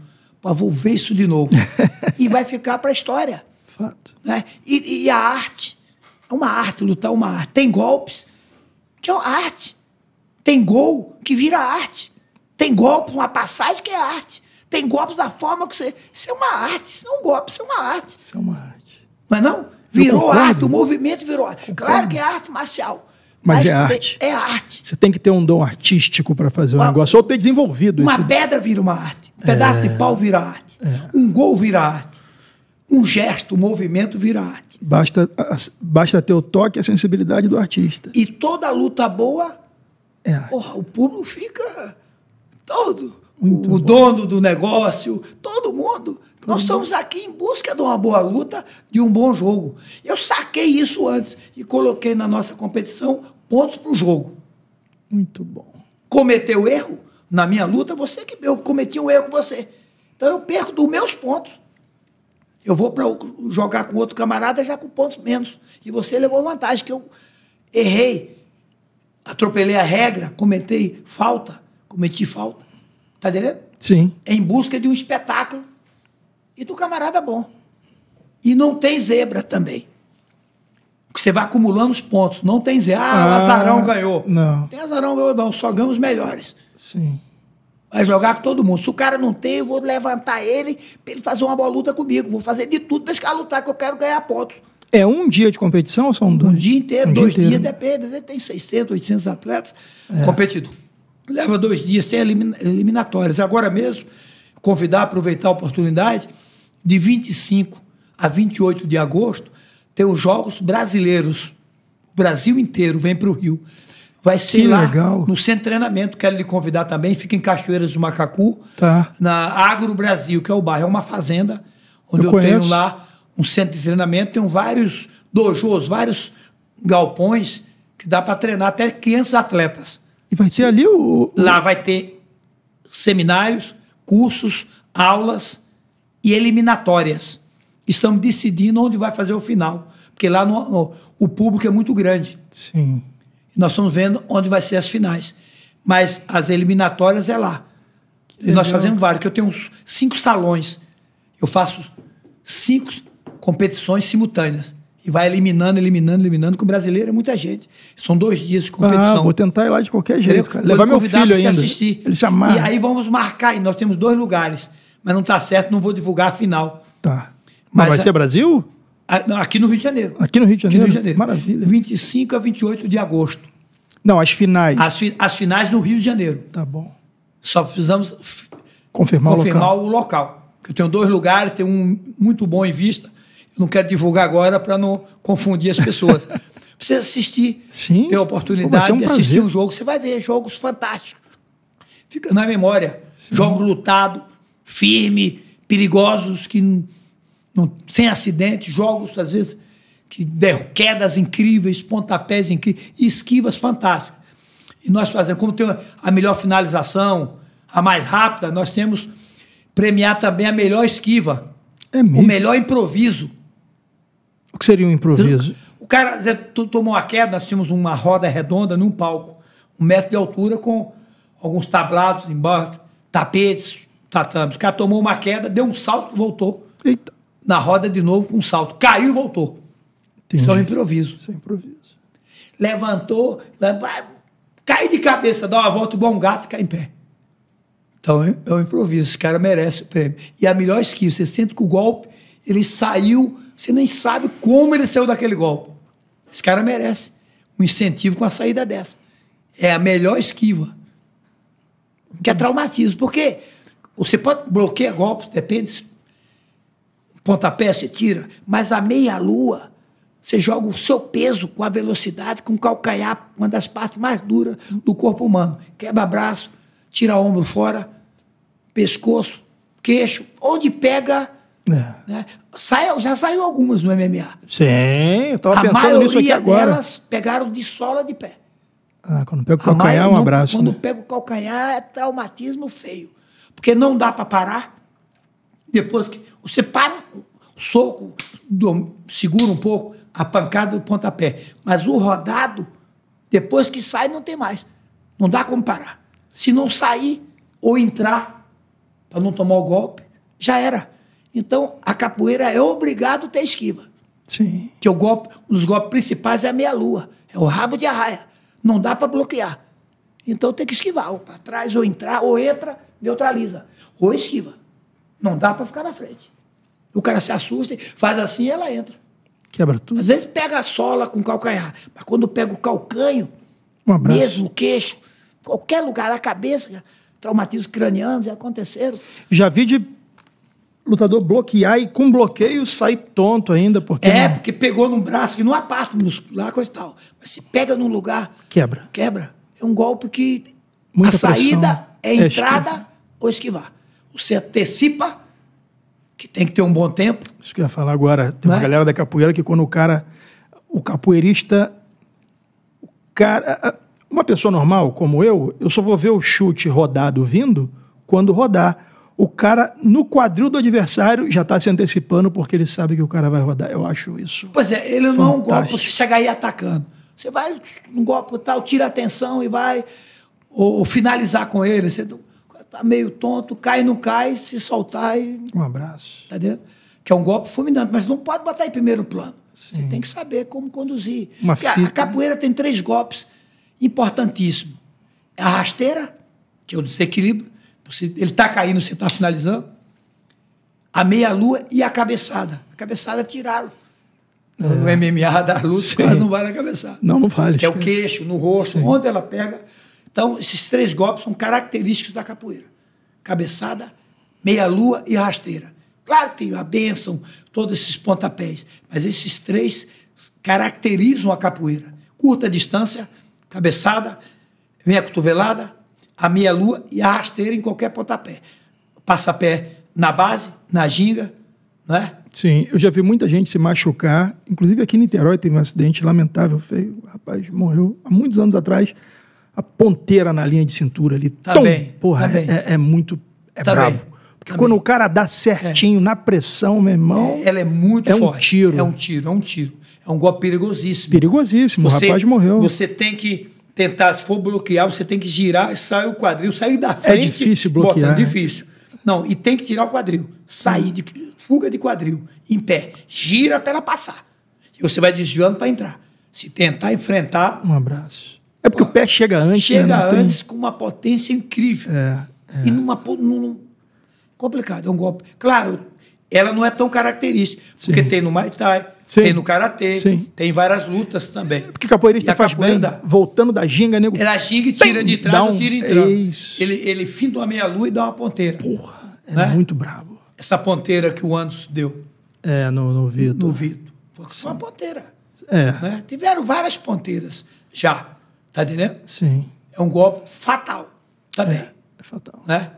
vou ver isso de novo. e vai ficar para a história. Fato. Né? E, e, a arte, é uma arte, lutar é uma arte. Tem golpes, que é uma arte. Tem gol, que vira arte. Tem golpe, uma passagem, que é arte. Tem golpes da forma que você. Isso é uma arte, isso é um golpe, isso é uma arte. Isso é uma arte. Mas não? É virou arte, o movimento virou arte. Claro que é arte marcial. Mas, Mas é, é arte. É arte. Você tem que ter um dom artístico para fazer o um negócio, ou ter desenvolvido uma isso. Uma pedra vira uma arte, um pedaço de é. pau vira arte, é. um gol vira arte, um gesto, um movimento vira arte. Basta, basta ter o toque e a sensibilidade do artista. E toda luta boa, porra, o público fica todo. Muito o bom. dono do negócio, todo mundo. Todo Nós estamos aqui em busca de uma boa luta, de um bom jogo. Eu saquei isso antes e coloquei na nossa competição pontos para o jogo. Muito bom. Cometeu erro? Na minha luta, você que eu cometi um erro com você. Então eu perco dos meus pontos. Eu vou para jogar com outro camarada já com pontos menos. E você levou vantagem, que eu errei, atropelei a regra, cometei falta, cometi falta. Tá entendendo? Sim. Em busca de um espetáculo e do camarada bom. E não tem zebra também você vai acumulando os pontos. Não tem Zé, ah, ah, o Azarão ganhou. Não. Tem Azarão ganhou, não. Só ganha os melhores. Sim. Vai jogar com todo mundo. Se o cara não tem, eu vou levantar ele para ele fazer uma boa luta comigo. Vou fazer de tudo para esse cara lutar, que eu quero ganhar pontos. É um dia de competição ou são dois? Um dia inteiro, um dois dia inteiro. dias, depende. Você tem 600, 800 atletas é. competindo. Leva dois dias, sem elimina eliminatórias. Agora mesmo, convidar, aproveitar a oportunidade, de 25 a 28 de agosto, tem os Jogos Brasileiros. O Brasil inteiro vem para o Rio. Vai ser que lá legal. no centro de treinamento. Quero lhe convidar também. Fica em Cachoeiras do Macacu, tá. na Agro Brasil, que é o bairro. É uma fazenda onde eu, eu tenho lá um centro de treinamento. Tem vários dojos, vários galpões que dá para treinar até 500 atletas. E vai ser ali o. Lá vai ter seminários, cursos, aulas e eliminatórias estamos decidindo onde vai fazer o final. Porque lá no, no, o público é muito grande. Sim. Nós estamos vendo onde vai ser as finais. Mas as eliminatórias é lá. Que e legal. nós fazemos vários, que eu tenho uns cinco salões. Eu faço cinco competições simultâneas. E vai eliminando, eliminando, eliminando, com o brasileiro é muita gente. São dois dias de competição. Ah, vou tentar ir lá de qualquer jeito, cara. Levar meu filho pra ainda. assistir. Ele se amarra. E aí vamos marcar, e nós temos dois lugares. Mas não está certo, não vou divulgar a final. Tá. Mas, vai a... ser Brasil? Ah, aqui no Rio de Janeiro. Aqui no Rio de Janeiro? Aqui no Rio de Janeiro. Maravilha. 25 a 28 de agosto. Não, as finais. As, fi... as finais no Rio de Janeiro. Tá bom. Só precisamos confirmar, confirmar o local. O local. Eu tenho dois lugares, tem um muito bom em vista. Eu não quero divulgar agora para não confundir as pessoas. Precisa assistir. Sim. Ter a oportunidade um de assistir prazer. um jogo. Você vai ver jogos fantásticos. Fica na memória. Sim. lutado, firme, perigosos, que não, sem acidente, jogos, às vezes, que der, quedas incríveis, pontapés incríveis, esquivas fantásticas. E nós fazemos, como tem a melhor finalização, a mais rápida, nós temos premiar também a melhor esquiva, é o melhor improviso. O que seria um improviso? Então, o cara tomou uma queda, nós tínhamos uma roda redonda num palco, um metro de altura com alguns tablados embaixo, tapetes, tatames. O cara tomou uma queda, deu um salto, e voltou. Eita na roda de novo com um salto. Caiu e voltou. Entendi. Isso é um improviso. Isso é um improviso. Levantou, cai de cabeça, dá uma volta, bom gato, cai em pé. Então é, é um improviso, esse cara merece o prêmio. E a melhor esquiva. você sente que o golpe, ele saiu, você nem sabe como ele saiu daquele golpe. Esse cara merece um incentivo com a saída dessa. É a melhor esquiva. Que é traumatismo, porque você pode bloquear golpes, depende pontapé você tira, mas a meia-lua você joga o seu peso com a velocidade, com o calcanhar, uma das partes mais duras do corpo humano. Quebra braço, tira ombro fora, pescoço, queixo, onde pega. É. Né? já saiu algumas no MMA. Sim, eu estava pensando nisso aqui agora. A maioria delas pegaram de sola de pé. Ah, quando pega o calcanhar, é um abraço. Quando né? pega o calcanhar, é traumatismo feio. Porque não dá para parar. Depois que você para o soco, segura um pouco, a pancada do pontapé. Mas o rodado, depois que sai, não tem mais. Não dá como parar. Se não sair ou entrar para não tomar o golpe, já era. Então, a capoeira é obrigado a ter esquiva. Sim. Que é o golpe, um dos golpes principais é a meia-lua, é o rabo de arraia. Não dá para bloquear. Então tem que esquivar, ou para trás, ou entrar, ou entra, neutraliza. Ou esquiva. Não dá para ficar na frente. O cara se assusta, faz assim e ela entra. Quebra tudo. Às vezes pega a sola com o calcanhar, mas quando pega o calcanho, um mesmo o queixo, qualquer lugar, a cabeça, traumatismos cranianos já aconteceram. Já vi de lutador bloquear e com bloqueio sai tonto ainda, porque. É, não... porque pegou no braço que não aparta muscular, coisa e tal. Mas se pega num lugar. Quebra. Quebra. É um golpe que Muita a saída pressão. é, é entrada é ou esquivar. Você antecipa que tem que ter um bom tempo. Isso que eu ia falar agora. Tem uma né? galera da capoeira que quando o cara. O capoeirista. O cara. Uma pessoa normal, como eu, eu só vou ver o chute rodado vindo quando rodar. O cara, no quadril do adversário, já está se antecipando porque ele sabe que o cara vai rodar. Eu acho isso. Pois é, ele fantástico. não é um golpe você chegar aí atacando. Você vai um golpe tal, tira a atenção e vai. Ou, ou finalizar com ele. Você, tá meio tonto, cai, não cai, se soltar e. Um abraço. Tá entendendo? Que é um golpe fulminante, mas não pode botar em primeiro plano. Sim. Você tem que saber como conduzir. Uma fita. a capoeira tem três golpes importantíssimos: é a rasteira, que é o desequilíbrio, ele está caindo, você está finalizando, a meia-lua e a cabeçada. A cabeçada é tirá-lo. É. O MMA da luz quase não vale a cabeçada. Não, não vale. Que é o queixo, no rosto, Sim. onde ela pega então, esses três golpes são característicos da capoeira: cabeçada, meia-lua e rasteira. Claro que tem a bênção, todos esses pontapés, mas esses três caracterizam a capoeira. Curta distância, cabeçada, meia cotovelada, a meia-lua e a rasteira em qualquer pontapé. Passa pé na base, na ginga, não é? Sim, eu já vi muita gente se machucar. Inclusive aqui em Niterói teve um acidente lamentável, feio. O rapaz morreu há muitos anos atrás a ponteira na linha de cintura ali. Tá Tom, bem. Porra, tá é, bem. É, é, muito. É tá brabo. Bem. Porque tá quando bem. o cara dá certinho é. na pressão, meu irmão. É, ela é muito é forte. Um tiro. É um tiro, é um tiro. É um golpe perigosíssimo. Perigosíssimo, você, o rapaz morreu. Você tem que tentar, se for bloquear, você tem que girar e sair o quadril, sair da é frente. É difícil bloquear. Bota, é né? difícil. Não, e tem que tirar o quadril. Sair de fuga de quadril, em pé. Gira para ela passar. E você vai desviando para entrar. Se tentar enfrentar. Um abraço é porque Pô, o pé chega antes. Né, chega né? antes tem... com uma potência incrível. É, é. E numa. Num... Complicado, é um golpe. Claro, ela não é tão característica, Sim. porque tem no Muay Thai, Sim. tem no Karatê, Sim. tem várias lutas também. É porque capoeirista faz bem, voltando da ginga, nego... Ela é, ginga e tira de trás, um... tira em trás. Isso. Ele, ele finta uma meia-lua e dá uma ponteira. Porra, é né? muito brabo. Essa ponteira que o Anderson deu. É, no, no Vitor. No Vitor. Foi uma ponteira. É. Né? Tiveram várias ponteiras já. Tá entendendo? Sim. É um golpe fatal também. É, é fatal. Né?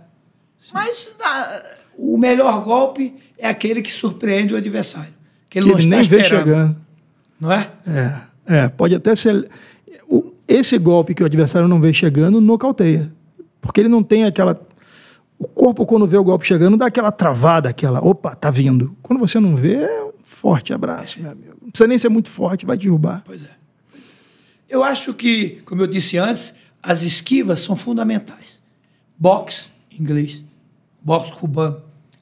Mas na, ah, o melhor golpe é aquele que surpreende o adversário. Que ele, que ele nem vê chegando. Não é? É. É, pode até ser. O, esse golpe que o adversário não vê chegando nocauteia. Porque ele não tem aquela. O corpo, quando vê o golpe chegando, dá aquela travada, aquela. Opa, tá vindo. Quando você não vê, é um forte abraço, é. meu amigo. Não precisa nem ser muito forte, vai derrubar. Pois é. Eu acho que, como eu disse antes, as esquivas são fundamentais. Boxe inglês, boxe cubano,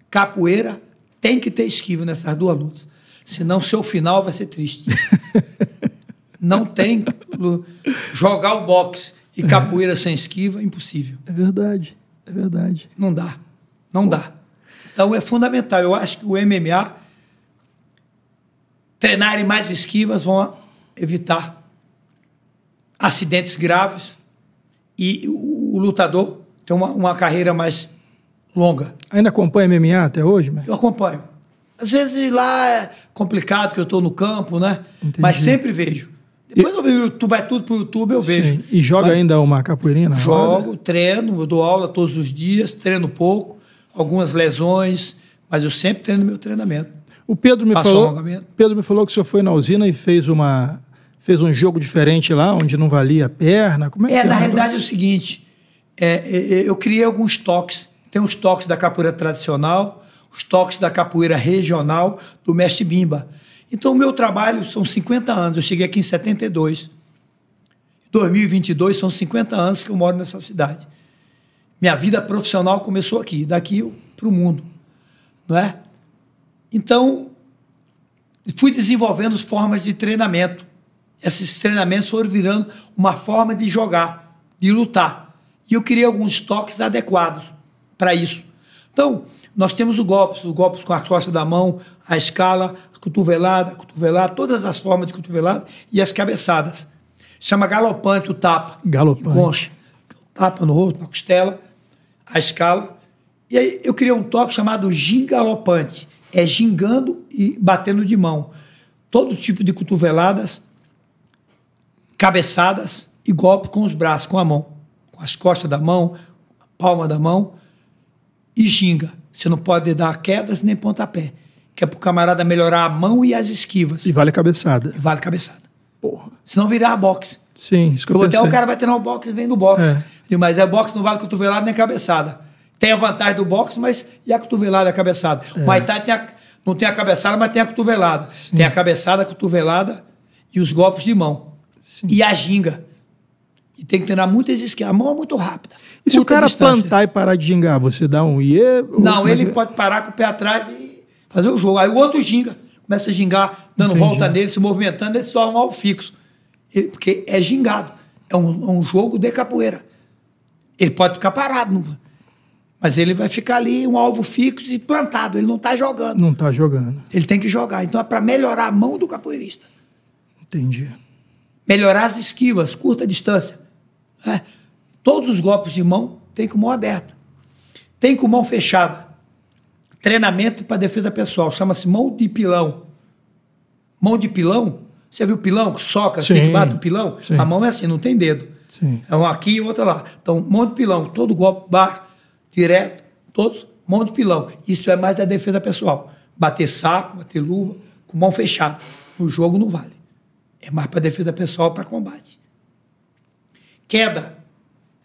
capoeira, tem que ter esquiva nessas duas lutas. Senão seu final vai ser triste. Não tem jogar o boxe e capoeira sem esquiva, impossível. É verdade, é verdade. Não dá, não Pô. dá. Então é fundamental. Eu acho que o MMA treinarem mais esquivas vão evitar acidentes graves e o, lutador tem uma, uma carreira mais longa. Ainda acompanha MMA até hoje, mas... Eu acompanho. Às vezes lá é complicado que eu estou no campo, né? Entendi. Mas sempre vejo. Depois e... eu vejo, tu vai tudo para o YouTube, eu vejo. Sim. E joga mas ainda uma capoeirinha na Jogo, roda? treino, eu dou aula todos os dias, treino pouco, algumas lesões, mas eu sempre treino meu treinamento. O Pedro me Passou falou. Pedro me falou que o senhor foi na usina e fez uma fez um jogo diferente lá, onde não valia a perna? Como é, é que é na realidade é o seguinte, é, é, é, eu criei alguns toques. Tem os toques da capoeira tradicional, os toques da capoeira regional, do mestre Bimba. Então, o meu trabalho são 50 anos. Eu cheguei aqui em 72. 2022 são 50 anos que eu moro nessa cidade. Minha vida profissional começou aqui, daqui para o mundo, não é? Então, fui desenvolvendo formas de treinamento esses treinamentos foram virando uma forma de jogar, de lutar. E eu criei alguns toques adequados para isso. Então, nós temos o golpes, os golpes com a costa da mão, a escala, a cotovelada, a cotovelada, todas as formas de cotovelada e as cabeçadas. Chama galopante o tapa. Galopante. Concha. Tapa no rosto, na costela, a escala. E aí eu criei um toque chamado gingalopante. É gingando e batendo de mão. Todo tipo de cotoveladas, cabeçadas e golpe com os braços, com a mão, com as costas da mão, a palma da mão e ginga. Você não pode dar quedas nem pontapé, que é pro camarada melhorar a mão e as esquivas. E vale cabeçada. E vale cabeçada. Porra. Senão virar boxe. Sim, isso que eu, eu pensei. Até o cara vai treinar o boxe e vem no boxe. É. Mas é boxe não vale cotovelada nem cabeçada. Tem a vantagem do boxe, mas e a cotovelada e a cabeçada? É. O Muay Thai tem a, não tem a cabeçada, mas tem a cotovelada. Sim. Tem a cabeçada, a cotovelada e os golpes de mão. Sim. e a ginga. E tem que treinar muito esse esquema. A mão é muito rápida. E se o cara distância. plantar e parar de gingar, você dá um iê? Não, é ele é? pode parar com o pé atrás e fazer o jogo. Aí o outro ginga, começa a gingar, dando Entendi. volta nele, se movimentando, ele se torna um alvo fixo. Ele, porque é gingado. É um, é um, jogo de capoeira. Ele pode ficar parado, não, mas ele vai ficar ali um alvo fixo e plantado. Ele não está jogando. Não está jogando. Ele tem que jogar. Então é para melhorar a mão do capoeirista. Entendi melhorar as esquivas, curta distância. Né? Todos os golpes de mão tem com mão aberta. Tem com mão fechada. Treinamento para defesa pessoal, chama-se mão de pilão. Mão de pilão, você viu pilão soca, assim, Sim. assim, bate o pilão? Sim. A mão é assim, não tem dedo. Sim. É um aqui e outra lá. Então, mão de pilão, todo golpe baixo, direto, todos, mão de pilão. Isso é mais da defesa pessoal. Bater saco, bater luva, com mão fechada. No jogo não vale. É mais para defesa pessoal, para combate. Queda.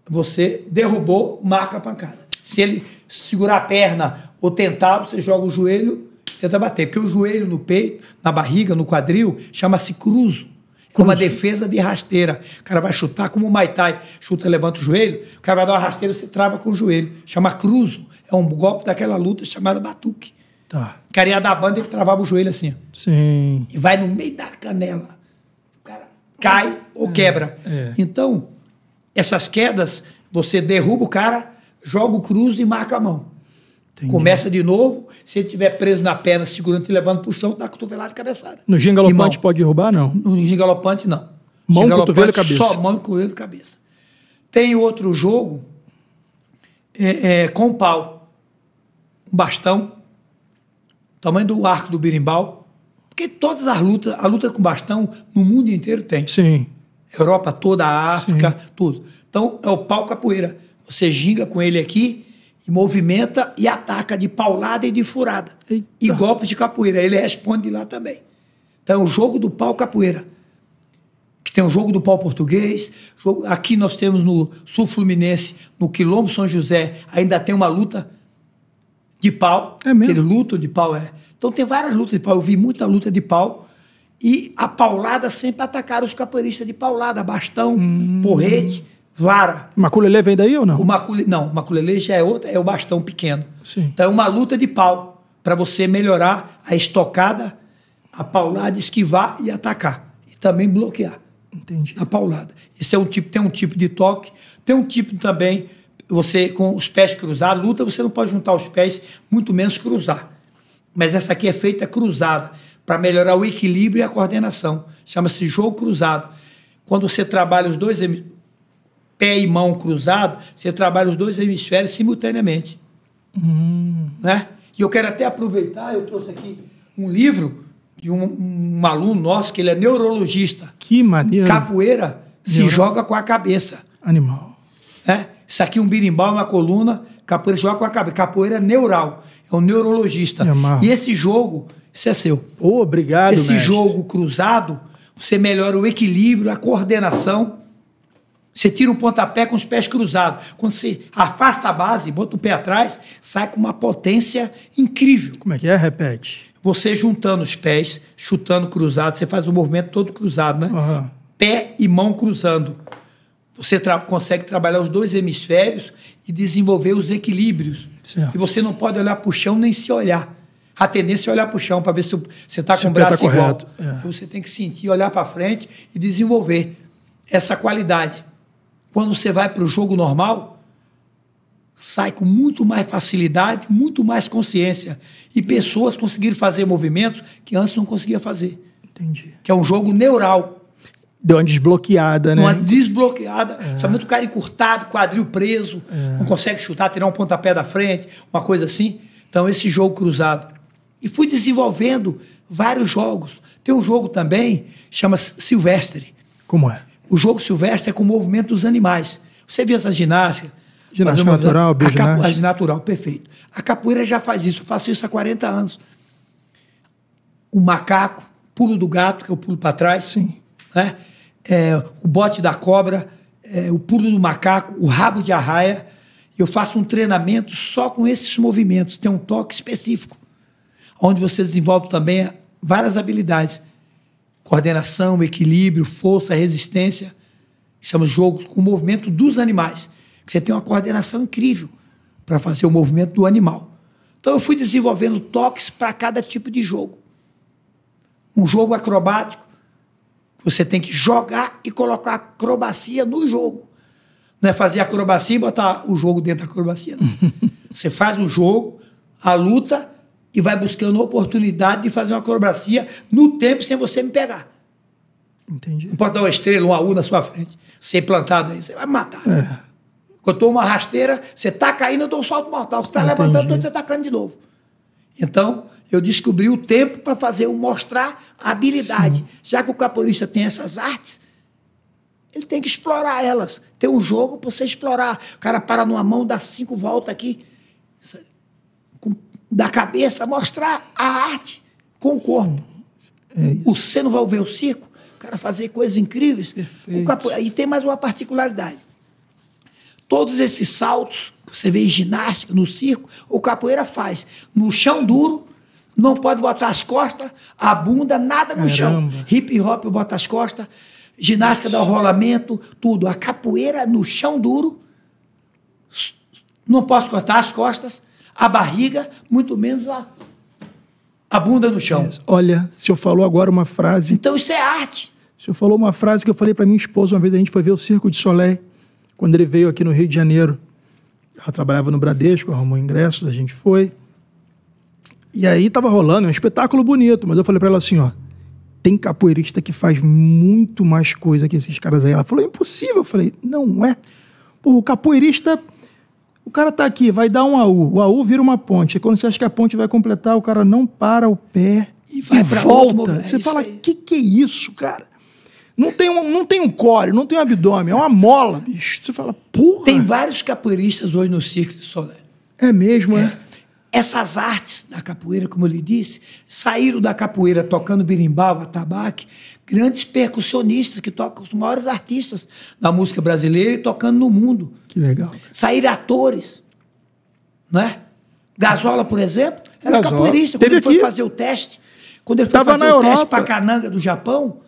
Você derrubou, marca a pancada. Se ele segurar a perna ou tentar, você joga o joelho, tenta bater. Porque o joelho no peito, na barriga, no quadril, chama-se cruzo. É uma defesa de rasteira. O cara vai chutar como o Maitai. Chuta, levanta o joelho, o cara vai dar uma rasteira, você trava com o joelho. Chama cruzo. É um golpe daquela luta chamada batuque. Tá. O cara ia dar banda, ele travava o joelho assim. Sim. E vai no meio da canela cai ou é, quebra. É. Então, essas quedas, você derruba o cara, joga o cruz e marca a mão. Entendi. Começa de novo, se ele estiver preso na perna, segurando e levando para o chão, dá tá cotovelada e cabeçada. No gingalopante pode derrubar, não? No gingalopante não. Mão, galopante, cotovelo e cabeça. Só mão, cotovelo e cabeça. Tem outro jogo é, é, com pau. Um bastão, tamanho do arco do birimbau, porque todas as lutas, a luta com bastão no mundo inteiro tem. Sim. Europa toda, a África, Sim. tudo. Então é o pau capoeira. Você ginga com ele aqui, e movimenta e ataca de paulada e de furada. Eita. E golpes de capoeira. Ele responde lá também. Então é o jogo do pau capoeira. Que tem o jogo do pau português. Jogo... Aqui nós temos no sul fluminense, no Quilombo São José, ainda tem uma luta de pau. É mesmo? Eles lutam de pau, é. Então tem várias lutas de pau. Eu vi muita luta de pau. E a paulada sempre atacaram os capoeiristas de paulada, bastão, hum. porrete, vara. O maculelê vem daí ou não? O macule... Não, o maculelê já é outro, é o bastão pequeno. Sim. Então é uma luta de pau para você melhorar a estocada, a paulada, esquivar e atacar. E também bloquear. Entendi. A paulada. Isso é um tipo, tem um tipo de toque, tem um tipo também, você com os pés cruzados, luta, você não pode juntar os pés, muito menos cruzar mas essa aqui é feita cruzada para melhorar o equilíbrio e a coordenação. Chama-se jogo cruzado. Quando você trabalha os dois pé e mão cruzado, você trabalha os dois hemisférios simultaneamente. Hum. Né? E eu quero até aproveitar, eu trouxe aqui um livro de um, um aluno nosso, que ele é neurologista. Que maneiro. Capoeira se joga com a cabeça. Animal. É? Isso aqui é um birimbau, uma coluna, capoeira joga com a cabeça. Capoeira é neural é o neurologista. É e esse jogo, isso é seu. Oh, obrigado, Esse mestre. jogo cruzado, você melhora o equilíbrio, a coordenação. Você tira um pontapé com os pés cruzados. Quando você afasta a base, bota o pé atrás, sai com uma potência incrível. Como é que é? Repete. Você juntando os pés, chutando cruzado, você faz o movimento todo cruzado, né? Uhum. Pé e mão cruzando. Você tra consegue trabalhar os dois hemisférios e desenvolver os equilíbrios. Certo. E você não pode olhar para o chão nem se olhar. A tendência é olhar para o chão para ver se você está com o tá braço tá igual. É. Você tem que sentir, olhar para frente e desenvolver essa qualidade. Quando você vai para o jogo normal, sai com muito mais facilidade, muito mais consciência. E pessoas conseguiram fazer movimentos que antes não conseguia fazer. Entendi. Que é um jogo neural. Deu uma desbloqueada, né? Uma desbloqueada. É. Sabe muito cara encurtado, quadril preso, é. não consegue chutar, tirar um pontapé da frente, uma coisa assim. Então, esse jogo cruzado. E fui desenvolvendo vários jogos. Tem um jogo também, chama Silvestre. Como é? O jogo Silvestre é com o movimento dos animais. Você vê essa ginástica. Ginástica natural, bioginástica. A, a natural, perfeito. A capoeira já faz isso. Eu faço isso há 40 anos. O macaco, pulo do gato, que eu é pulo para trás. Sim. Né? é, o bote da cobra, é, o pulo do macaco, o rabo de arraia. Eu faço um treinamento só com esses movimentos. Tem um toque específico, onde você desenvolve também várias habilidades: coordenação, equilíbrio, força, resistência. Chama jogo com o movimento dos animais. você tem uma coordenação incrível para fazer o movimento do animal. Então eu fui desenvolvendo toques para cada tipo de jogo. Um jogo acrobático, você tem que jogar e colocar acrobacia no jogo. Não é fazer acrobacia e botar o jogo dentro da acrobacia. você faz o jogo, a luta, e vai buscando oportunidade de fazer uma acrobacia no tempo sem você me pegar. Entendi. Não pode dar uma estrela, um AU na sua frente, ser plantado aí, você vai me matar. É. eu tomo uma rasteira, você tá caindo, eu dou um salto mortal. Você tá Entendi. levantando, eu te atacando de novo. Então, eu descobri o tempo para fazer o mostrar a habilidade. Sim. Já que o capoeirista tem essas artes, ele tem que explorar elas. Tem um jogo para você explorar. O cara para numa mão, dá cinco voltas aqui, da cabeça, mostrar a arte com o corpo. É o você não vai ver o circo, o cara fazer coisas incríveis. E tem mais uma particularidade. Todos esses saltos que você vê em ginástica, no circo, o capoeira faz no chão duro não pode botar as costas, a bunda, nada no Caramba. chão. Hip hop bota as costas, ginástica dá rolamento, tudo. A capoeira no chão duro, não posso cortar as costas, a barriga, muito menos a, a bunda no chão. Olha, o senhor falou agora uma frase. Então isso é arte. O senhor falou uma frase que eu falei para minha esposa uma vez, a gente foi ver o Circo de Soleil, quando ele veio aqui no Rio de Janeiro. Ela trabalhava no Bradesco, arrumou ingressos, a gente foi. E aí tava rolando, um espetáculo bonito, mas eu falei para ela assim, ó, tem capoeirista que faz muito mais coisa que esses caras aí. Ela falou, impossível. Eu falei, não é. Pô, o capoeirista, o cara tá aqui, vai dar um AU, o AU vira uma ponte. E quando você acha que a ponte vai completar, o cara não para o pé e vai e volta. Outro, você é fala, que que é isso, cara? Não tem, um, não tem um core, não tem um abdômen, é uma mola, bicho. Você fala, porra. Tem vários capoeiristas hoje no Cirque de Solé. É mesmo, é? é? Essas artes da capoeira, como eu lhe disse, saíram da capoeira tocando birimbau, atabaque, grandes percussionistas que tocam os maiores artistas da música brasileira e tocando no mundo. Que legal. Saíram atores, né? Gasola, por exemplo, era Gazola. capoeirista. Quando Teve ele foi aqui. fazer o teste, quando ele foi Tava fazer o Europa. teste para Cananga do Japão,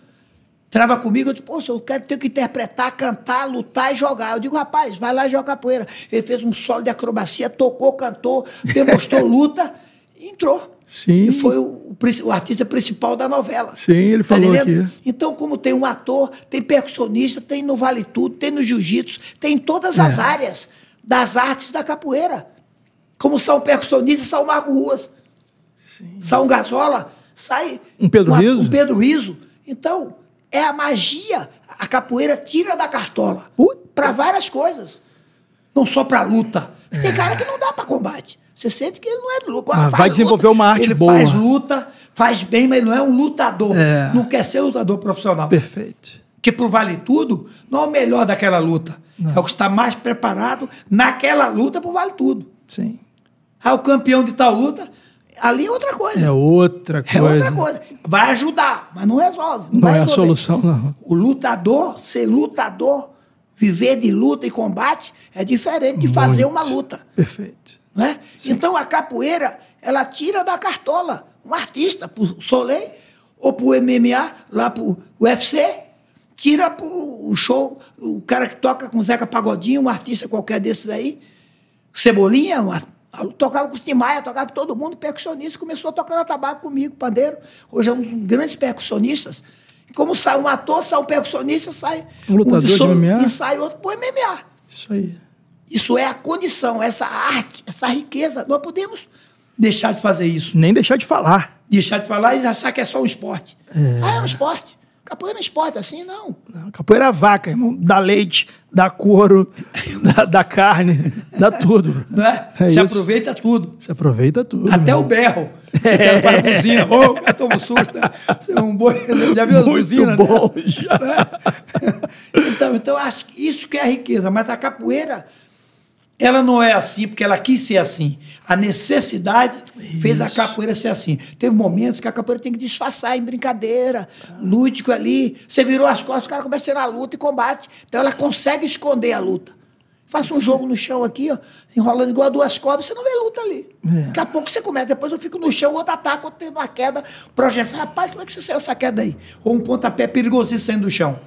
trava comigo, eu disse, pô, eu quero ter que interpretar, cantar, lutar e jogar. Eu digo, rapaz, vai lá e joga poeira. Ele fez um solo de acrobacia, tocou, cantou, demonstrou luta e entrou. Sim. E foi o, o, artista principal da novela. Sim, ele tá falou aqui. Então, como tem um ator, tem percussionista, tem no Vale Tudo, tem no Jiu-Jitsu, tem em todas as é. áreas das artes da capoeira. Como são percussionistas, são Marco Ruas. Sim. São Gasola, sai... Um Pedro uma, Riso. Um Pedro Riso. Então, é a magia. A capoeira tira da cartola. Para várias coisas. Não só para luta. É. Tem cara que não dá para combate. Você sente que ele não é louco. Ah, vai desenvolver luta, uma arte ele boa. Ele faz luta, faz bem, mas não é um lutador. É. Não quer ser lutador profissional. Perfeito. Que pro vale tudo não é o melhor daquela luta. Não. É o que está mais preparado naquela luta pro vale tudo. Sim. Aí ah, o campeão de tal luta Ali é outra coisa. É outra coisa. É outra coisa. Vai ajudar, mas não resolve. Não, não é resolver. a solução, não. O lutador, ser lutador, viver de luta e combate, é diferente de Muito. fazer uma luta. Perfeito. Não é? Então a capoeira, ela tira da cartola um artista, pro Soleil, ou pro MMA, lá pro UFC, tira pro show, o cara que toca com Zeca Pagodinho, um artista qualquer desses aí, Cebolinha, um artista tocava com o Simaia, tocava com todo mundo, percussionista, começou a tocar na tabaco comigo, pandeiro. Hoje é um dos grandes percussionistas. Como sai um ator, sai um percussionista, sai um lutador um som, de MMA. e sai outro pro MMA. Isso aí. Isso é a condição, essa arte, essa riqueza. Nós podemos deixar de fazer isso. Nem deixar de falar. Deixar de falar e achar que é só um esporte. É. Ah, é um esporte. Capoeira não esporte assim, não. não capoeira é vaca, irmão. Dá leite, dá couro, dá, dá, carne, dá tudo. Não é? é Se isso. aproveita tudo. Se aproveita tudo. Até irmão. o berro. Você é. quer para a buzina, ô, oh, cara, toma um susto. Né? Você é um boi. Já viu as Muito né? Bom, dessa? já. Né? Então, então, acho que isso que é a riqueza. Mas a capoeira ela não é assim porque ela quis ser assim. A necessidade Isso. fez a capoeira ser assim. Teve momentos que a capoeira tem que disfarçar em brincadeira, ah. lúdico ali. Você virou as costas, o cara começa a ser luta e combate. Então ela consegue esconder a luta. Faça um jogo no chão aqui, ó, enrolando igual duas cobras, você não vê luta ali. É. Daqui a pouco você começa, depois eu fico no chão, outro ataque, outro tem uma queda, projeto. Rapaz, como é que você saiu essa queda aí? Ou um pontapé perigosíssimo saindo do chão.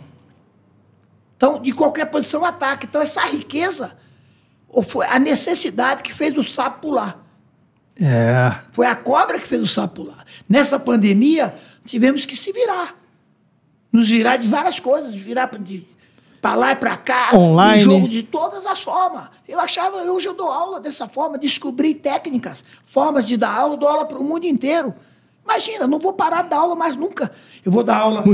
Então, de qualquer posição, ataque. Então, essa riqueza ou foi a necessidade que fez o sapo pular. É. Foi a cobra que fez o sapo pular. Nessa pandemia, tivemos que se virar. Nos virar de várias coisas, virar de, para lá e para cá, online, jogo de todas as formas. Eu achava, hoje eu dou aula dessa forma, descobri técnicas, formas de dar aula, dou aula para o mundo inteiro. Imagina, não vou parar de dar aula mais nunca. Eu vou dar aula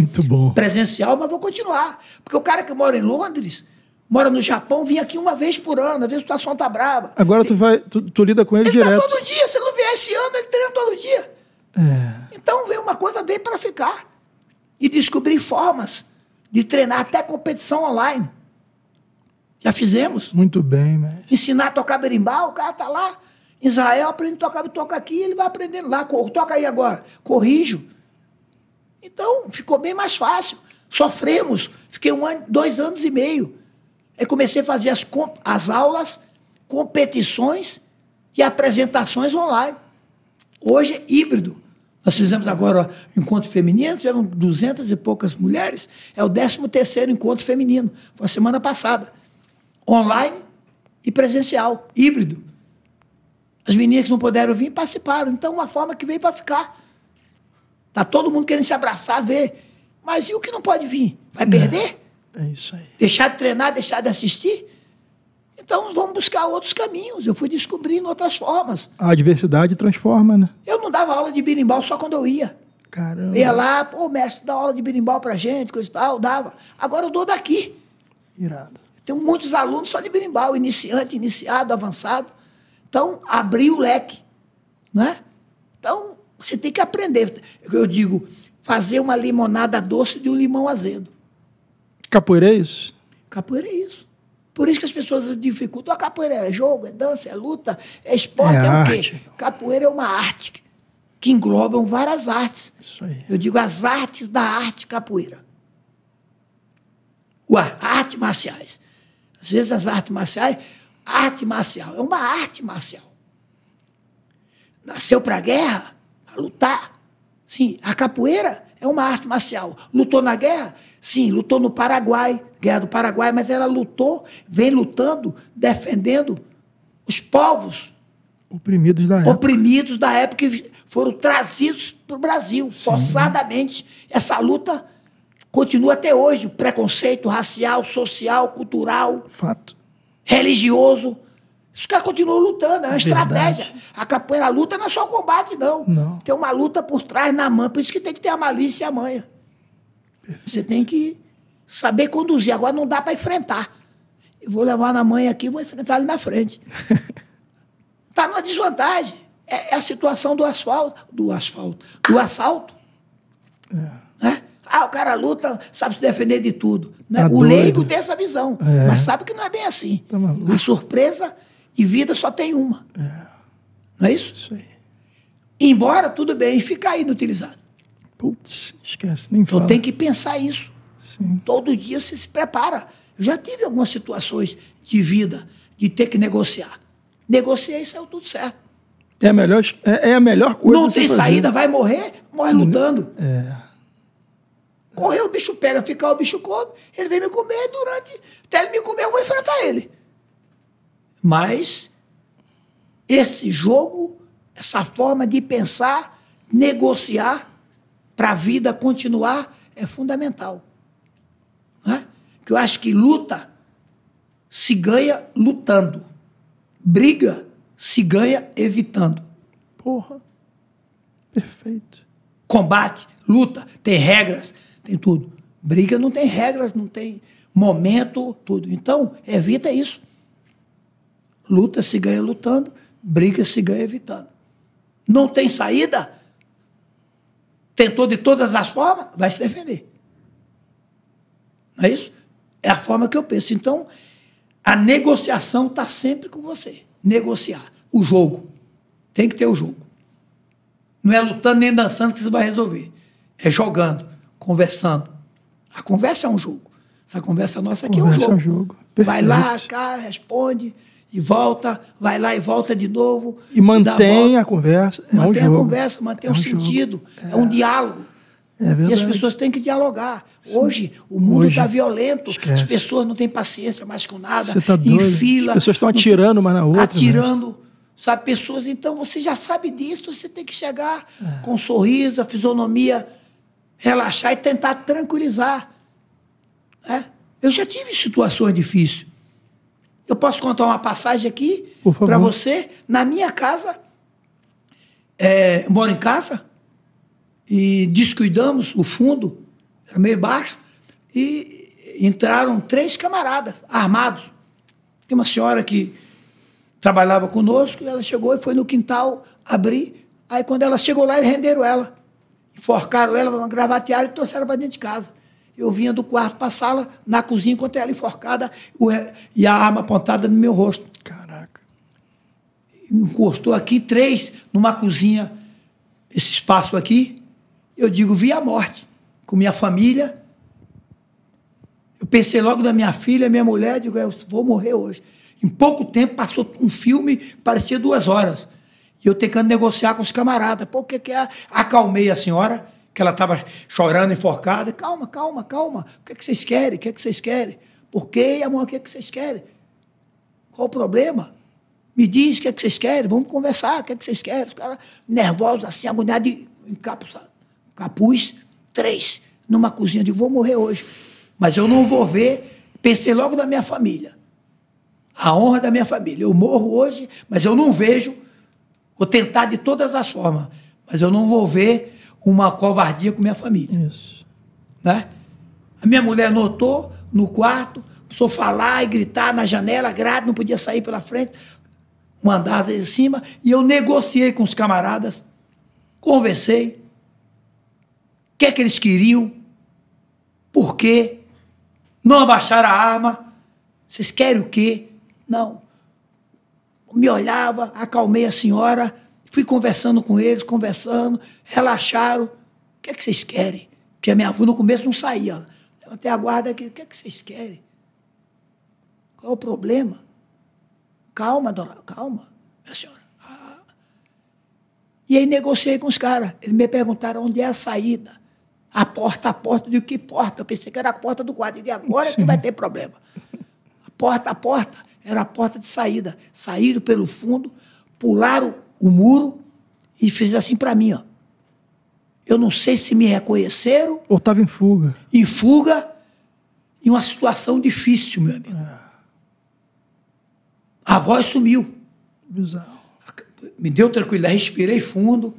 presencial, mas vou continuar. Porque o cara que mora em Londres, mora no Japão, vim aqui uma vez por ano, às vezes a situação tá brava. Agora tu vai, tu, tu lida com ele, ele tá direto. Ele tá todo dia, se ele não vier esse ano, ele treina todo dia. É. Então veio uma coisa bem para ficar. E descobrir formas de treinar até competição online. Já fizemos. Muito bem, mas... Ensinar a tocar berimbau, o cara tá lá. Israel aprende a tocar, toca aqui, ele vai aprendendo lá. Toca aí agora, corrijo. Então, ficou bem mais fácil. Sofremos. Fiquei um ano, dois anos e meio eu comecei a fazer as, as aulas, competições e apresentações online. Hoje é híbrido. Nós fizemos agora o encontro feminino, tiveram duzentas e poucas mulheres. É o 13 terceiro encontro feminino. Foi a semana passada. Online e presencial, híbrido. As meninas que não puderam vir participaram. Então, uma forma que veio para ficar. Tá todo mundo querendo se abraçar, ver. Mas e o que não pode vir? Vai perder? É isso aí. Deixar de treinar, deixar de assistir. Então vamos buscar outros caminhos. Eu fui descobrindo outras formas. A adversidade transforma, né? Eu não dava aula de birimbau só quando eu ia. Caramba. Ia lá, pô, mestre, dá aula de birimbau pra gente, coisa e tal, dava. Agora eu dou daqui. Irado. Tenho muitos alunos só de birimbau, iniciante, iniciado, avançado. Então, abri o leque, né? Então, você tem que aprender. Eu digo, fazer uma limonada doce de um limão azedo. Capoeira é isso? Capoeira é isso. Por isso que as pessoas dificultam. A capoeira é jogo, é dança, é luta, é esporte, é, é o quê? Capoeira é uma arte que engloba várias artes. Isso aí. Eu digo as artes da arte capoeira. O arte marciais. Às vezes as artes marciais, arte marcial, é uma arte marcial. Nasceu para a guerra, para lutar. Sim, a capoeira é uma arte marcial. Lutou na guerra? Sim, lutou no Paraguai, guerra do Paraguai, mas ela lutou, vem lutando, defendendo os povos oprimidos da época, oprimidos da época que foram trazidos para o Brasil Sim. forçadamente. Essa luta continua até hoje, preconceito racial, social, cultural, fato, religioso. Os caras continuam lutando, é uma é estratégia. A capoeira luta não é só combate, não. não. Tem uma luta por trás na mão. Por isso que tem que ter a malícia e a manha. Perfeito. Você tem que saber conduzir. Agora não dá para enfrentar. Eu vou levar na manha aqui vou enfrentar ali na frente. Está numa desvantagem. É, é, a situação do asfalto. Do asfalto. Do assalto. É. Né? Ah, o cara luta, sabe se defender de tudo. Né? Tá o doido. leigo tem essa visão, é. mas sabe que não é bem assim. Tá a surpresa e vida só tem uma. É. Não é isso? Isso aí. Embora, tudo bem, aí inutilizado. Putz, esquece, nem então, fala. Então tem que pensar isso. Sim. Todo dia você se prepara. Eu já tive algumas situações de vida, de ter que negociar. Negociei e saiu tudo certo. É a melhor, é, é a melhor coisa. Não tem saída, fazer. vai morrer, morre lutando. É. Correr, o bicho pega, ficar, o bicho come. Ele vem me comer durante. Até ele me comer, eu vou enfrentar ele. Mas esse jogo, essa forma de pensar, negociar para a vida continuar é fundamental. Né? Que eu acho que luta se ganha lutando, briga se ganha evitando. Porra, perfeito. Combate, luta, tem regras, tem tudo. Briga não tem regras, não tem momento, tudo. Então, evita isso. Luta se ganha lutando, briga se ganha evitando. Não tem saída? Tentou de todas as formas? Vai se defender. Não é isso? É a forma que eu penso. Então, a negociação está sempre com você. Negociar. O jogo. Tem que ter o jogo. Não é lutando nem dançando que você vai resolver. É jogando, conversando. A conversa é um jogo. Essa conversa nossa aqui é conversa é um jogo. É um jogo. Vai lá, cá, responde e volta, vai lá e volta de novo. E mantém e a conversa. É mantém um a conversa, mantém é um, um sentido, é. é. um diálogo. É e as pessoas têm que dialogar. Sim. Hoje, o mundo está violento, Esquece. as pessoas não têm paciência mais com nada, Você tá doido. em fila. As pessoas estão atirando uma na outra. Né? Atirando. Né? Sabe, pessoas, então, você já sabe disso, você tem que chegar é. com um sorriso, a fisionomia, relaxar e tentar tranquilizar. Né? Eu já tive situações difíceis eu posso contar uma passagem aqui para você? Na minha casa, é, moro em casa e descuidamos o fundo, era meio baixo, e entraram três camaradas armados. Tem uma senhora que trabalhava conosco, ela chegou e foi no quintal abrir. Aí quando ela chegou lá, eles renderam ela. Enforcaram ela, gravatearam e trouxeram para dentro de casa. Eu vinha do quarto para a sala, na cozinha, enquanto ela é enforcada e a arma apontada no meu rosto. Caraca. Encostou aqui, três, numa cozinha, esse espaço aqui. Eu digo, vi a morte com minha família. Eu pensei logo da minha filha, minha mulher, digo, eu vou morrer hoje. Em pouco tempo passou um filme, parecia duas horas. E eu tentando negociar com os camaradas. Por que, que é? Acalmei a senhora que ela estava chorando, enforcada. Calma, calma, calma. O que, é que vocês querem? O que, é que vocês querem? Por que, amor, o que, é que vocês querem? Qual o problema? Me diz o que, é que vocês querem, vamos conversar, o que, é que vocês querem? Os caras nervosos, assim, agoniados, em capuz, capuz, três, numa cozinha. Eu digo, vou morrer hoje, mas eu não vou ver. Pensei logo na minha família, a honra da minha família. Eu morro hoje, mas eu não vejo, vou tentar de todas as formas, mas eu não vou ver uma covardia com minha família. Isso. Né? A minha mulher notou no quarto, começou a falar e gritar na janela, grade, não podia sair pela frente, um em cima, e eu negociei com os camaradas, conversei, o que é que eles queriam, por quê, não abaixaram a arma, vocês querem o quê? Não. Me olhava, acalmei a senhora, Fui conversando com eles, conversando, relaxaram. O que é que vocês querem? Porque a minha avó no começo não saía. Até a guarda aqui, o que é que vocês querem? Qual é o problema? Calma, dona, calma, minha senhora. Ah. E aí negociei com os caras. Eles me perguntaram onde é a saída. A porta, a porta, de que porta? Eu pensei que era a porta do quarto. E agora é que vai ter problema. A porta, a porta, era a porta de saída. Saíram pelo fundo, pularam o muro e fez assim para mim, ó. Eu não sei se me reconheceram. Ou estava em fuga. Em fuga, em uma situação difícil, meu amigo. É. A voz sumiu. Bizarro. Me deu tranquilidade, respirei fundo,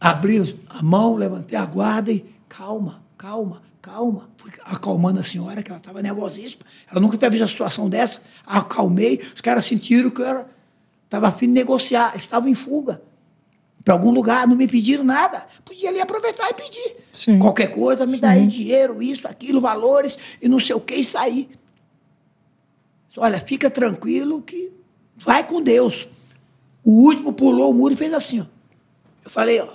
abri a mão, levantei a guarda e calma, calma, calma. Fui acalmando a senhora, que ela estava nervosíssima. Ela nunca teve a situação dessa. Acalmei, os caras sentiram que eu era Estava afim de negociar, estavam em fuga para algum lugar, não me pediram nada. Podia ali aproveitar e pedir. Sim. Qualquer coisa, me dar dá aí dinheiro, isso, aquilo, valores e não sei o que e sair. Olha, fica tranquilo que vai com Deus. O último pulou o muro e fez assim, ó. Eu falei, ó.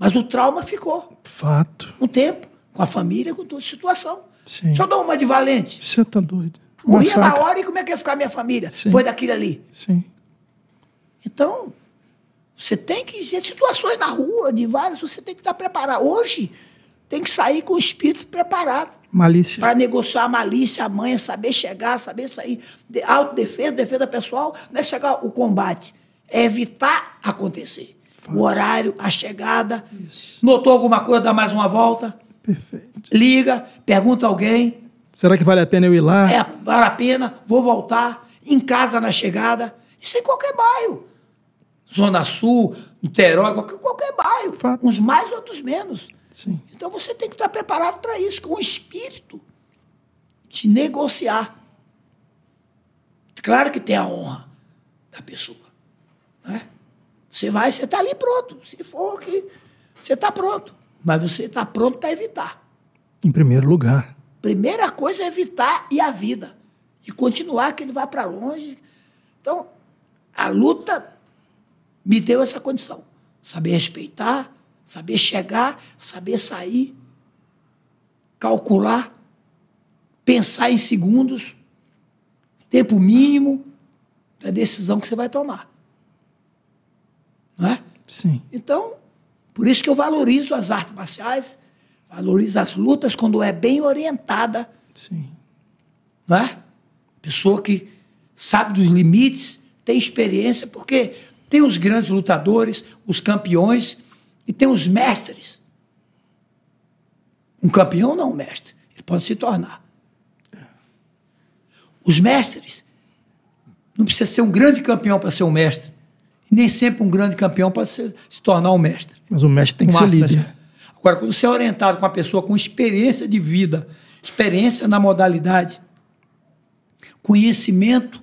Mas o trauma ficou. Fato. Um tempo, com a família, com toda a situação. Sim. Só dá uma de valente. Você tá doido. Morria na hora e como é que ia ficar a minha família Sim. depois daquilo ali? Sim. Então, você tem que. Situações na rua, de várias, você tem que estar preparado. Hoje, tem que sair com o espírito preparado. Malícia. Para negociar a malícia, a manha, saber chegar, saber sair. De autodefesa, defesa pessoal, não é chegar o combate. É evitar acontecer. Fala. O horário, a chegada. Isso. Notou alguma coisa, dá mais uma volta. Perfeito. Liga, pergunta alguém. Será que vale a pena eu ir lá? É, vale a pena, vou voltar, em casa na chegada. Isso em qualquer bairro. Zona Sul, Niterói, qualquer, qualquer bairro. Fato. Uns mais, outros menos. Sim. Então você tem que estar preparado para isso, com o espírito de negociar. Claro que tem a honra da pessoa. Né? Você vai, você está ali pronto. Se for que. Você está pronto. Mas você está pronto para evitar. Em primeiro lugar. Primeira coisa é evitar e a vida. E continuar que ele vá para longe. Então, a luta me deu essa condição. Saber respeitar, saber chegar, saber sair, calcular, pensar em segundos, tempo mínimo da decisão que você vai tomar. Não é? Sim. Então, por isso que eu valorizo as artes marciais, Valoriza as lutas quando é bem orientada. Sim. Não é? Pessoa que sabe dos limites, tem experiência, porque tem os grandes lutadores, os campeões e tem os mestres. Um campeão não é um mestre, ele pode se tornar. É. Os mestres, não precisa ser um grande campeão para ser um mestre. E nem sempre um grande campeão pode ser, se tornar um mestre. Mas o mestre tem um que ser líder. Agora, quando você é orientado com uma pessoa com experiência de vida, experiência na modalidade, conhecimento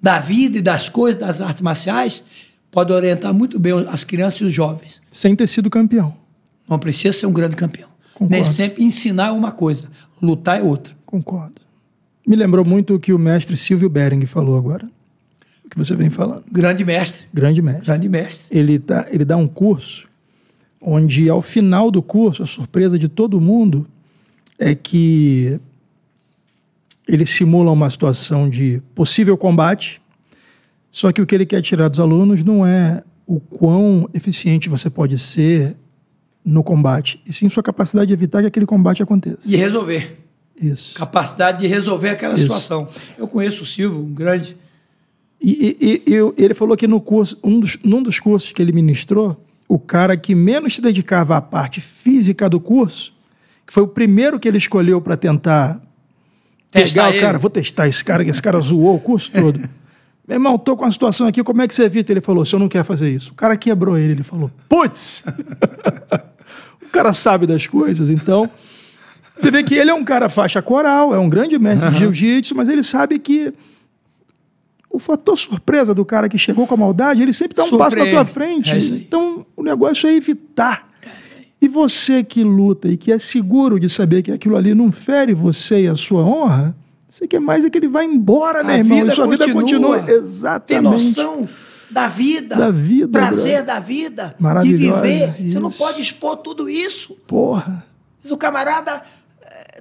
da vida e das coisas das artes marciais, pode orientar muito bem as crianças e os jovens. Sem ter sido campeão. Não precisa ser um grande campeão. Concordo. Nem sempre ensinar é uma coisa, lutar é outra. Concordo. Me lembrou muito o que o mestre Silvio Bering falou agora. O que você vem falando. Grande mestre. Grande mestre. Grande mestre. Ele, tá, ele dá um curso onde ao final do curso, a surpresa de todo mundo é que ele simula uma situação de possível combate, só que o que ele quer tirar dos alunos não é o quão eficiente você pode ser no combate, e sim sua capacidade de evitar que aquele combate aconteça. E resolver. Isso. Capacidade de resolver aquela Isso. situação. Eu conheço o Silvio, um grande. E, e, e eu, ele falou que no curso, um dos, num dos cursos que ele ministrou, o cara que menos se dedicava à parte física do curso, que foi o primeiro que ele escolheu para tentar testar pegar o cara, vou testar esse cara, que esse cara zoou o curso todo. Meu irmão, estou com a situação aqui, como é que você evita? Ele falou, o senhor não quer fazer isso. O cara quebrou ele, ele falou, putz! o cara sabe das coisas, então... Você vê que ele é um cara faixa coral, é um grande mestre uhum. de jiu-jitsu, mas ele sabe que o fator surpresa do cara que chegou com a maldade, ele sempre dá um Surpreende. passo na tua frente. É então, o negócio é evitar. e você que luta e que é seguro de saber que aquilo ali não fere você e a sua honra, você quer mais é que ele vá embora, a meu irmão. Vida e sua continua. vida continua. Exatamente. Tem noção da vida, da vida prazer da vida, de viver. Isso. Você não pode expor tudo isso. Porra. o camarada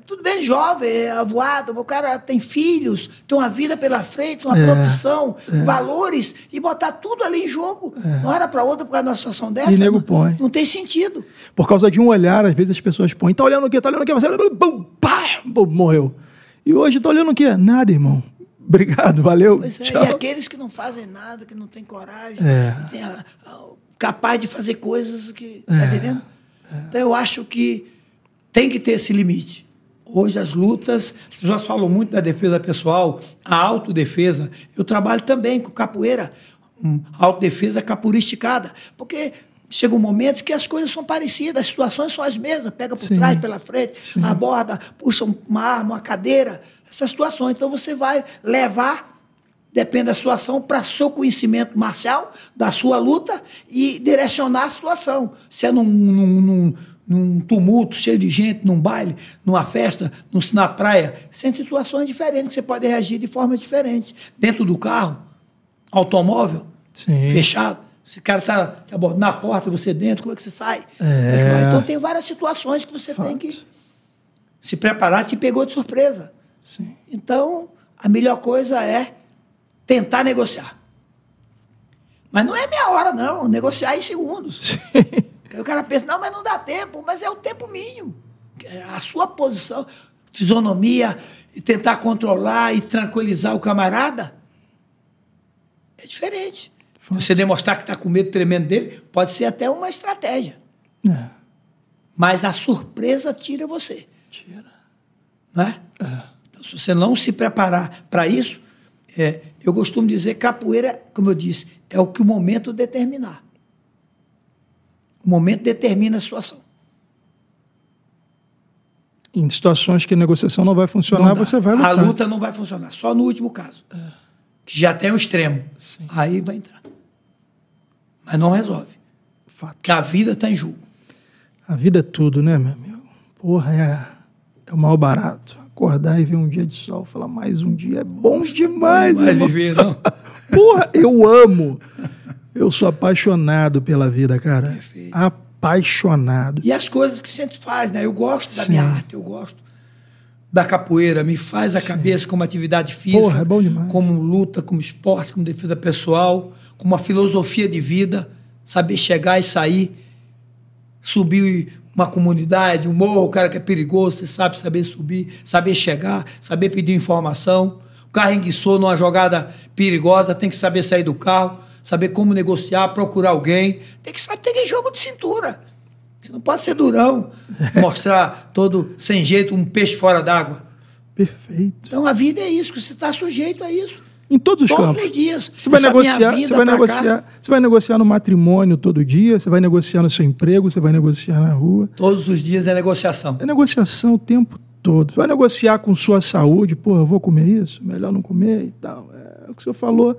tudo bem, jovem, é avoado, o cara tem filhos, tem uma vida pela frente, uma é, profissão, é. valores, e botar tudo ali em jogo, é. uma hora para outra, por causa de uma situação dessa. E nego não, põe. Não tem sentido. Por causa de um olhar, às vezes as pessoas põem, tá olhando o quê? Tá olhando o quê? Você bum, pá, bum, morreu. E hoje tá olhando o quê? Nada, irmão. Obrigado, valeu. É, e aqueles que não fazem nada, que não têm coragem, é. que tem a, a, capaz de fazer coisas que. É. Tá entendendo? É. Então eu acho que tem que ter esse limite. Hoje as lutas, as pessoas falam muito da defesa pessoal, a autodefesa. Eu trabalho também com capoeira, hum, autodefesa capuristicada, porque chega um momento que as coisas são parecidas, as situações são as mesmas, pega por sim, trás, pela frente, sim. aborda, puxa uma arma, uma cadeira, essas situações. Então você vai levar, depende da situação, para seu conhecimento marcial, da sua luta e direcionar a situação. Se é num, num, num num tumulto cheio de gente, num baile, numa festa, num, na praia. São situações diferentes que você pode reagir de formas diferentes. Dentro do carro, automóvel, Sim. fechado. o cara está tá na porta, você dentro, como é que você sai? É, é. Então tem várias situações que você Fato. tem que se preparar, te pegou de surpresa. Sim. Então, a melhor coisa é tentar negociar. Mas não é meia hora, não. Negociar em segundos. Sim. O cara pensa, não, mas não dá tempo, mas é o tempo mínimo. É a sua posição, fisionomia, e tentar controlar e tranquilizar o camarada é diferente. Você demonstrar que está com medo tremendo dele pode ser até uma estratégia. É. Mas a surpresa tira você. Tira. Não é? é. Então, se você não se preparar para isso, é, eu costumo dizer capoeira, como eu disse, é o que o momento determinar. O momento determina a situação. Em situações que a negociação não vai funcionar, não você vai lutar. A luta não vai funcionar, só no último caso. É. Que já tem o extremo. Sim. Aí vai entrar. Mas não resolve. Fato. Porque a vida está em jogo. A vida é tudo, né, meu amigo? Porra, é, é o mal barato. Acordar e ver um dia de sol, falar mais um dia é bom demais. Não vai viver, não. Porra, eu amo. Eu sou apaixonado pela vida, cara. Perfeito. Apaixonado. E as coisas que você faz, né? Eu gosto da minha arte, eu gosto da capoeira, me faz a Sim. cabeça como atividade física, Porra, é bom demais. como luta, como esporte, como defesa pessoal, como uma filosofia de vida, saber chegar e sair, subir uma comunidade, um morro, o cara que é perigoso, você sabe saber subir, saber chegar, saber pedir informação. O carro enguiçou numa jogada perigosa, tem que saber sair do carro saber como negociar, procurar alguém. Tem que saber ter jogo de cintura. Você não pode ser durão, mostrar todo sem jeito um peixe fora d'água. Perfeito. Então a vida é isso, você está sujeito a isso. Em todos os todos campos. Todos os dias. Você vai, negociar, você, vai negociar, você vai negociar no matrimônio todo dia, você vai negociar no seu emprego, você vai negociar na rua. Todos os dias é negociação. É negociação o tempo todo. Você vai negociar com sua saúde, porra, vou comer isso, melhor não comer e tal. É, o que o senhor falou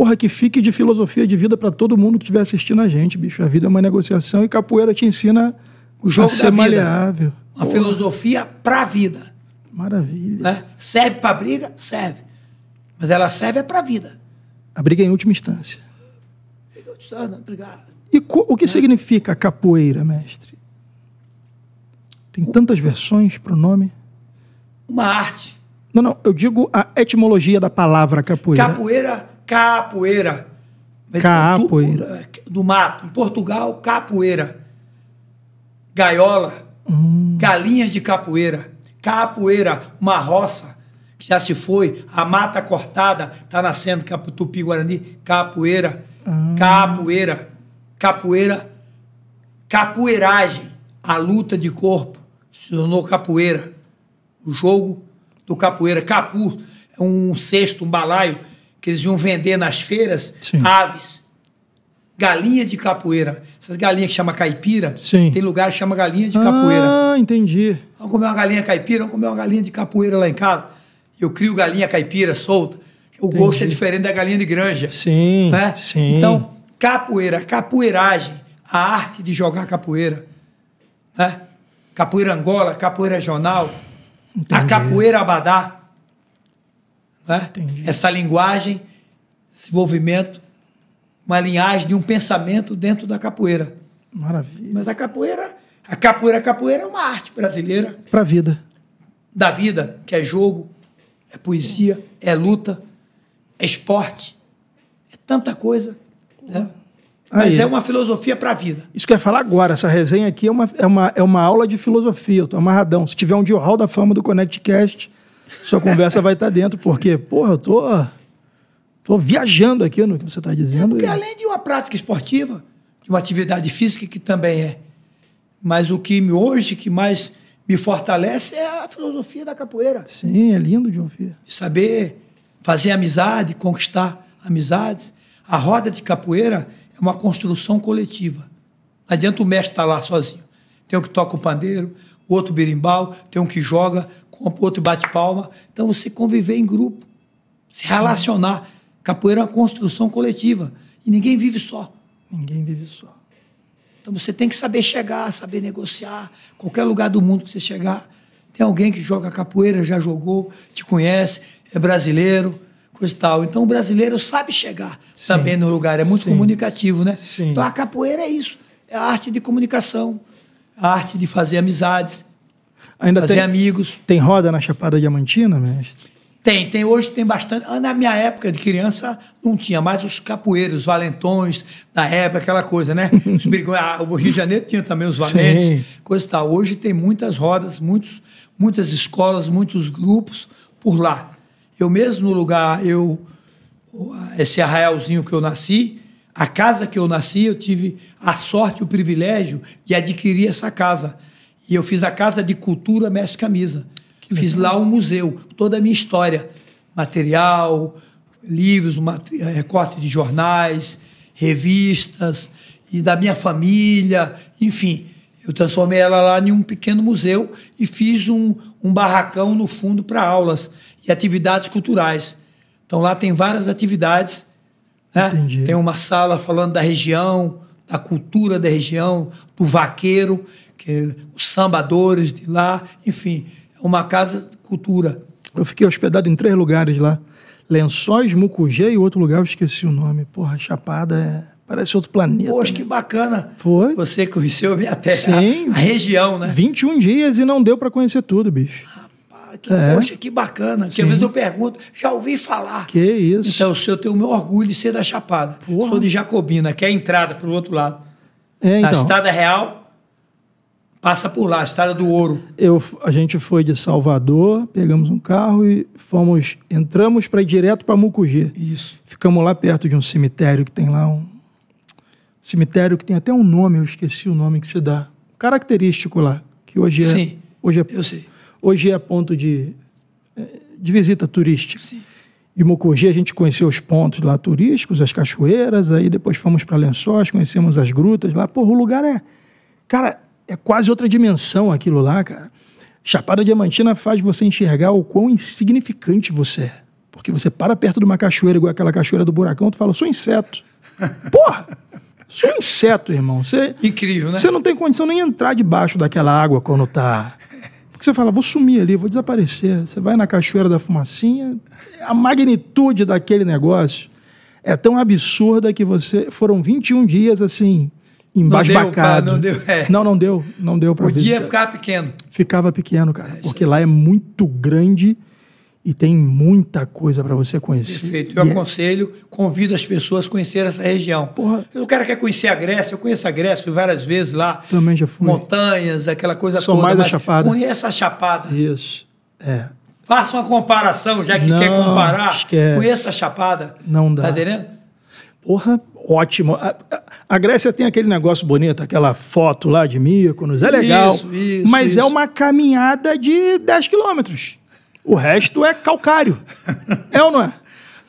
Porra, que fique de filosofia de vida para todo mundo que estiver assistindo a gente, bicho. A vida é uma negociação e capoeira te ensina o jogo a ser maleável. Uma Porra. filosofia para a vida. Maravilha. Né? Serve para briga? Serve. Mas ela serve é para a vida. A briga é em última instância. E o que é. significa capoeira, mestre? Tem o... tantas versões para o nome. Uma arte. Não, não, eu digo a etimologia da palavra capoeira. Capoeira capoeira. Né, capoeira. Do mato. Em Portugal, capoeira. Gaiola. Hum. Galinhas de capoeira. Capoeira, uma roça que já se foi, a mata cortada, está nascendo tupi-guarani, capoeira, hum. capoeira, capoeira, capoeiragem, a luta de corpo, se tornou capoeira. O jogo do capoeira, capu, é um cesto, um balaio, que eles iam vender nas feiras Sim. aves. Galinha de capoeira. Essas galinhas que chama caipira, Sim. tem lugar que chama galinha de capoeira. Ah, entendi. Vamos comer uma galinha caipira, vamos comer uma galinha de capoeira lá em casa. Eu crio galinha caipira solta. O entendi. gosto é diferente da galinha de granja. Sim, né? sim. Então, capoeira, capoeiragem, a arte de jogar capoeira. Né? Capoeira Angola, capoeira regional, a capoeira Abadá. Né? Essa linguagem, desenvolvimento, uma linhagem de um pensamento dentro da capoeira. Maravilha. Mas a capoeira, a capoeira, a capoeira é uma arte brasileira. Para a vida. Da vida, que é jogo, é poesia, é luta, é esporte, é tanta coisa. Né? Mas Aí. é uma filosofia para a vida. Isso que eu ia falar agora. Essa resenha aqui é uma, é uma, é uma aula de filosofia. Eu tô amarradão. Se tiver um dia o Hall da Fama do ConnectCast, sua conversa vai estar tá dentro, porque, porra, eu tô, tô viajando aqui no que você está dizendo. É porque além de uma prática esportiva, de uma atividade física que também é, mas o que me, hoje que mais me fortalece é a filosofia da capoeira. Sim, é lindo de ouvir. Saber fazer amizade, conquistar amizades. A roda de capoeira é uma construção coletiva. Não adianta o mestre estar tá lá sozinho. Tem o que toca o pandeiro, o outro berimbau, tem um que joga, com o outro bate palma. Então você conviver em grupo, se relacionar. Capoeira é uma construção coletiva. E ninguém vive só. Ninguém vive só. Então você tem que saber chegar, saber negociar. Qualquer lugar do mundo que você chegar, tem alguém que joga capoeira, já jogou, te conhece, é brasileiro, coisa e tal. Então o brasileiro sabe chegar Sim. também no lugar, é muito Sim. comunicativo, né? Sim. Então a capoeira é isso, é a arte de comunicação a arte de fazer amizades, Ainda fazer tem, amigos. Tem roda na Chapada Diamantina, mestre? Tem, tem hoje tem bastante. Ah, na minha época de criança não tinha mais os capoeiros, os valentões da época, aquela coisa, né? Os brigões, ah, o Rio de Janeiro tinha também os valentes, Sim. coisa e tal. Hoje tem muitas rodas, muitos, muitas escolas, muitos grupos por lá. Eu mesmo no lugar, eu esse arraialzinho que eu nasci, a casa que eu nasci, eu tive a sorte e o privilégio de adquirir essa casa. E eu fiz a Casa de Cultura Mestre Camisa. Que fiz legal. lá um museu, toda a minha história. Material, livros, eh, recorte de jornais, revistas, e da minha família, enfim. Eu transformei ela lá em um pequeno museu e fiz um, um barracão no fundo para aulas e atividades culturais. Então lá tem várias atividades né? Tem uma sala falando da região, da cultura da região, do vaqueiro, que os sambadores de lá, enfim, é uma casa de cultura. Eu fiquei hospedado em três lugares lá. Lençóis, Mucugê e outro lugar, eu esqueci o nome. Porra, Chapada é... Parece outro planeta. Poxa, né? que bacana. Foi. Você conheceu a minha terra, Sim. A, a região, né? 21 dias e não deu para conhecer tudo, bicho que, é. poxa, que bacana. Que às vezes eu pergunto, já ouvi falar. Que isso. Então, se eu tenho o meu orgulho de ser da Chapada. Porra. Sou de Jacobina, que é a entrada para o outro lado. É, então. A Estrada Real passa por lá, a Estrada do Ouro. Eu, a gente foi de Salvador, pegamos um carro e fomos, entramos para direto para Mucugê. Isso. Ficamos lá perto de um cemitério que tem lá um cemitério que tem até um nome, eu esqueci o nome que se dá, característico lá, que hoje é Sim, hoje é, eu sei. Hoje é ponto de, eh, de visita turística. Sim. De Mocorgi a gente conheceu os pontos lá turísticos, as cachoeiras, aí depois fomos para Lençóis, conhecemos as grutas lá. Porra, o lugar é... Cara, é quase outra dimensão aquilo lá, cara. Chapada Diamantina faz você enxergar o quão insignificante você é. Porque você para perto de uma cachoeira, igual aquela cachoeira do buracão, tu fala, sou inseto. Porra! Sou inseto, irmão. Você, Incrível, né? Você não tem condição nem entrar debaixo daquela água quando tá porque você fala, vou sumir ali, vou desaparecer. Você vai na Cachoeira da Fumacinha, a magnitude daquele negócio é tão absurda que você. Foram 21 dias assim, embasbacado. Não, deu, não, deu, é. não, não deu, não deu pra O dia ficava pequeno. Ficava pequeno, cara. É, porque lá é muito grande e tem muita coisa para você conhecer. Perfeito. Eu e é aconselho, é... convido as pessoas a conhecer essa região. Porra. O cara quer conhecer a Grécia, eu conheço a Grécia várias vezes lá. Também já fui. Montanhas, aquela coisa Sou toda. Mais mas Chapada. Conheça a Chapada. Isso. É. Faça uma comparação, já que Não, quer comparar. Esquece. Conheça a Chapada. Não dá. Tá entendendo? Porra, ótimo. A, a, Grécia tem aquele negócio bonito, aquela foto lá de Míconos, é legal. Isso, isso, mas é isso. é uma caminhada de 10 quilômetros. O resto é calcário. é ou não é?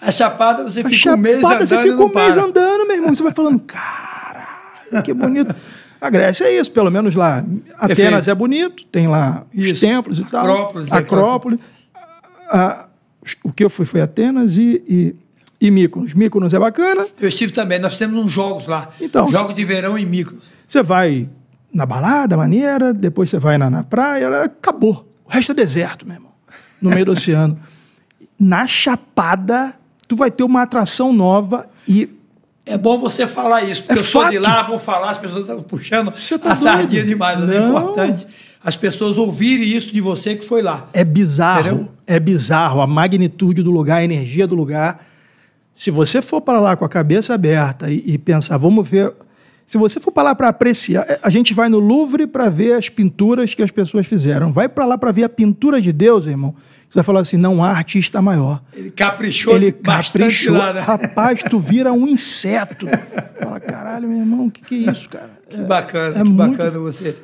A chapada você a fica chapada, um mês andando. Você fica um mês andando, meu irmão. Você vai falando, caralho, que bonito. A Grécia é isso, pelo menos lá. Atenas é, é bonito, tem lá isso. os templos e tal. Acrópolis. É Acrópole. É a, a, o que eu fui foi Atenas e, e, e Mykonos. é bacana. Eu estive também, nós fizemos uns jogos lá. Então, jogos de verão em Mykonos. Você vai na balada, maneira, depois você vai na, na praia, acabou. O resto é deserto, meu irmão no meio do oceano. Na Chapada, tu vai ter uma atração nova e é bom você falar isso, porque é eu sou de lá, vou falar, as pessoas estão puxando tá a doido. sardinha demais, mas é não. é importante as pessoas ouvirem isso de você que foi lá. É bizarro, entendeu? é bizarro a magnitude do lugar, a energia do lugar. Se você for para lá com a cabeça aberta e, e pensar, vamos ver se você for para lá para apreciar, é, a gente vai no Louvre para ver as pinturas que as pessoas fizeram. Vai para lá para ver a pintura de Deus, irmão. Você vai falar assim, não há artista maior. Ele caprichou Ele caprichou. Lá, né? Rapaz, tu vira um inseto. Fala, caralho, meu irmão, o que, que é isso, cara? Que bacana, é, é que muito... bacana você.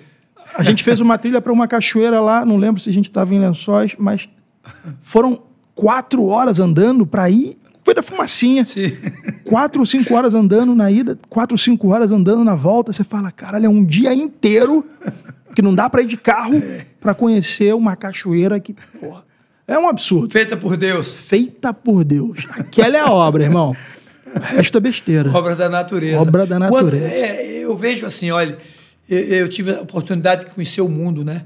A gente fez uma trilha para uma cachoeira lá, não lembro se a gente estava em Lençóis, mas foram quatro horas andando para ir foi da fumacinha. Sim. Quatro ou cinco horas andando na ida, quatro ou cinco horas andando na volta. Você fala, caralho, é um dia inteiro que não dá para ir de carro é. para conhecer uma cachoeira que, porra, é um absurdo. Feita por Deus. Feita por Deus. Aquela é a obra, irmão. O resto é besteira. Obra da natureza. Obra da natureza. Quando, é, eu vejo assim, olha, eu, eu, tive a oportunidade de conhecer o mundo, né?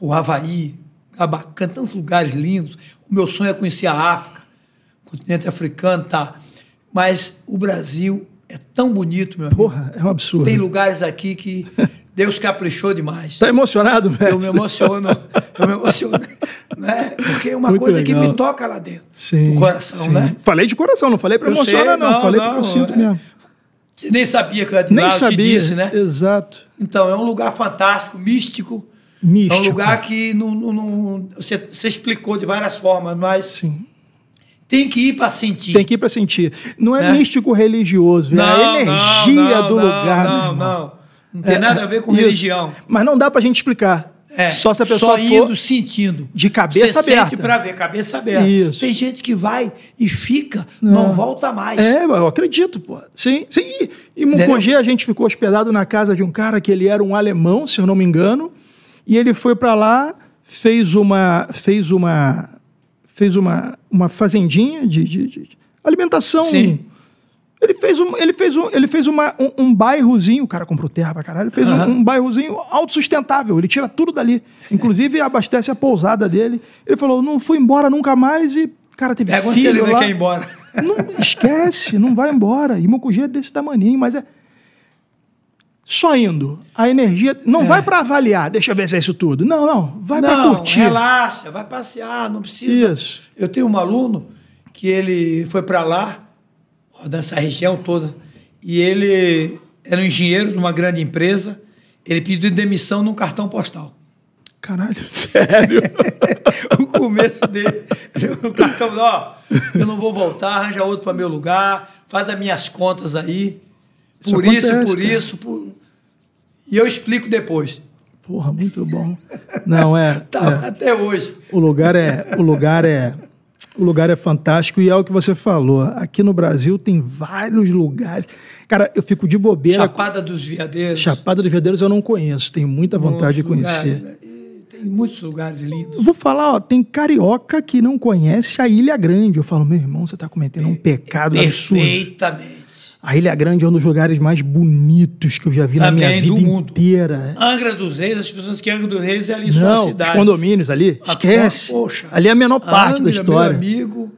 O Havaí, Abacan, tantos lugares lindos. O meu sonho é conhecer a África continente africano, tá. Mas o Brasil é tão bonito, meu amigo. Porra, é um absurdo. Tem lugares aqui que Deus caprichou demais. Tá emocionado, velho? Eu me emociono. Eu me emociono. Né? Porque é uma Muito coisa legal. que me toca lá dentro. Sim. Do coração, sim. né? Falei de coração, não falei pra eu emocionar, sei, não, não. Falei não, porque eu sinto é. mesmo. Você nem sabia que eu Nem sabia. Disse, né? Exato. Então, é um lugar fantástico, místico. Místico. É um lugar que não, não, não você, você explicou de várias formas, mas. Sim tem que ir para sentir. Tem que ir para sentir. Não é, é, místico religioso, não, é a energia não, não, do lugar. Não, não, não. tem é, nada a ver com isso. religião. Mas não dá para a gente explicar. É, só se a pessoa só indo, for sentindo. De cabeça Você aberta. Sente para ver, cabeça aberta. Isso. Tem gente que vai e fica, não, é. não volta mais. É, eu acredito, pô. Sim. sim. E em Mucongê a gente ficou hospedado na casa de um cara que ele era um alemão, se eu não me engano, e ele foi para lá, fez uma fez uma fez uma, uma fazendinha de, de, de alimentação. Sim. Ele fez, um, ele fez, um, ele fez uma, um, um bairrozinho, o cara comprou terra pra caralho, ele fez uhum. um, um bairrozinho autossustentável, ele tira tudo dali. É. Inclusive abastece a pousada dele. Ele falou, não fui embora nunca mais e, cara, teve Pega é, filho lá. Pega quer ir é embora. Não esquece, não vai embora. E Mucugê é desse tamaninho, mas é só indo. A energia não é. vai para avaliar, deixa eu ver se é isso tudo. Não, não, vai para curtir. Relaxa, vai passear, não precisa. Isso. Eu tenho um aluno que ele foi para lá, nessa região toda, e ele era um engenheiro de uma grande empresa, ele pediu demissão num cartão postal. Caralho, sério? o começo dele, o cartão, ó, eu não vou voltar, arranja outro para meu lugar, faz as minhas contas aí. Isso por acontece, isso, por isso. Por... E eu explico depois. Porra, muito bom. Não, é. tá, é, até hoje. O lugar é. O lugar é. O lugar é fantástico e é o que você falou. Aqui no Brasil tem vários lugares. Cara, eu fico de bobeira. Chapada dos Veadeiros. Chapada dos Veadeiros eu não conheço, tenho muita vontade de conhecer. Lugares, né? tem muitos lugares lindos. Vou falar, ó, tem carioca que não conhece a Ilha Grande. Eu falo, meu irmão, você está cometendo um é, pecado Perfeitamente. É absurdo. Perfeitamente. A Ilha Grande é um dos lugares mais bonitos que eu já vi Também na minha vida mundo. inteira. Angra dos Reis, as pessoas que Angra dos Reis é ali Não, sua cidade. Os condomínios ali, a esquece. Tua, poxa, ali é a menor parte Angra, da história. Meu amigo,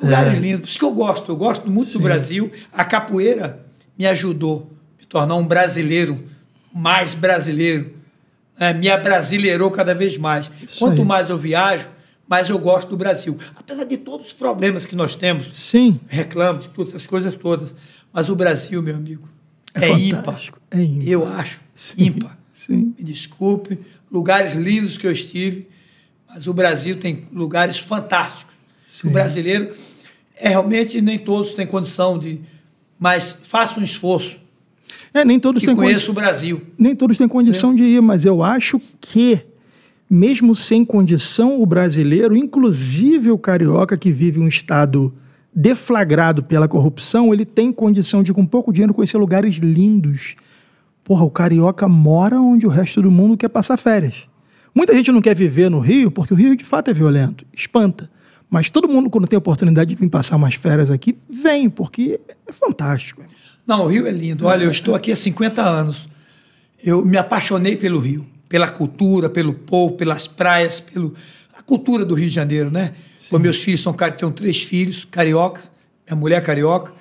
lugares é. lindos. Por isso que eu gosto, eu gosto muito Sim. do Brasil. A capoeira me ajudou a me tornar um brasileiro, mais brasileiro. É, me abrasileirou cada vez mais. Isso Quanto aí. mais eu viajo, mas eu gosto do Brasil. Apesar de todos os problemas que nós temos, Sim. reclamos, todas as coisas todas. Mas o Brasil, meu amigo, é, é ímpar. É ímpar. Eu acho sim, ímpar. Sim. Me desculpe, lugares lindos que eu estive, mas o Brasil tem lugares fantásticos. Sim. O brasileiro é realmente nem todos têm condição de, mas faça um esforço. É, nem todos têm conheço o Brasil. Nem todos têm condição Entendeu? de ir, mas eu acho que mesmo sem condição o brasileiro, inclusive o carioca que vive um estado deflagrado pela corrupção, ele tem condição de, com pouco dinheiro, conhecer lugares lindos. Porra, o carioca mora onde o resto do mundo quer passar férias. Muita gente não quer viver no Rio, porque o Rio de fato é violento, espanta. Mas todo mundo, quando tem oportunidade de vir passar umas férias aqui, vem, porque é fantástico. Não, o Rio é lindo. Olha, eu estou aqui há 50 anos. Eu me apaixonei pelo Rio, pela cultura, pelo povo, pelas praias, pelo, cultura do Rio de Janeiro, né? Sim. meus filhos são tenho três filhos, carioca, minha mulher é carioca,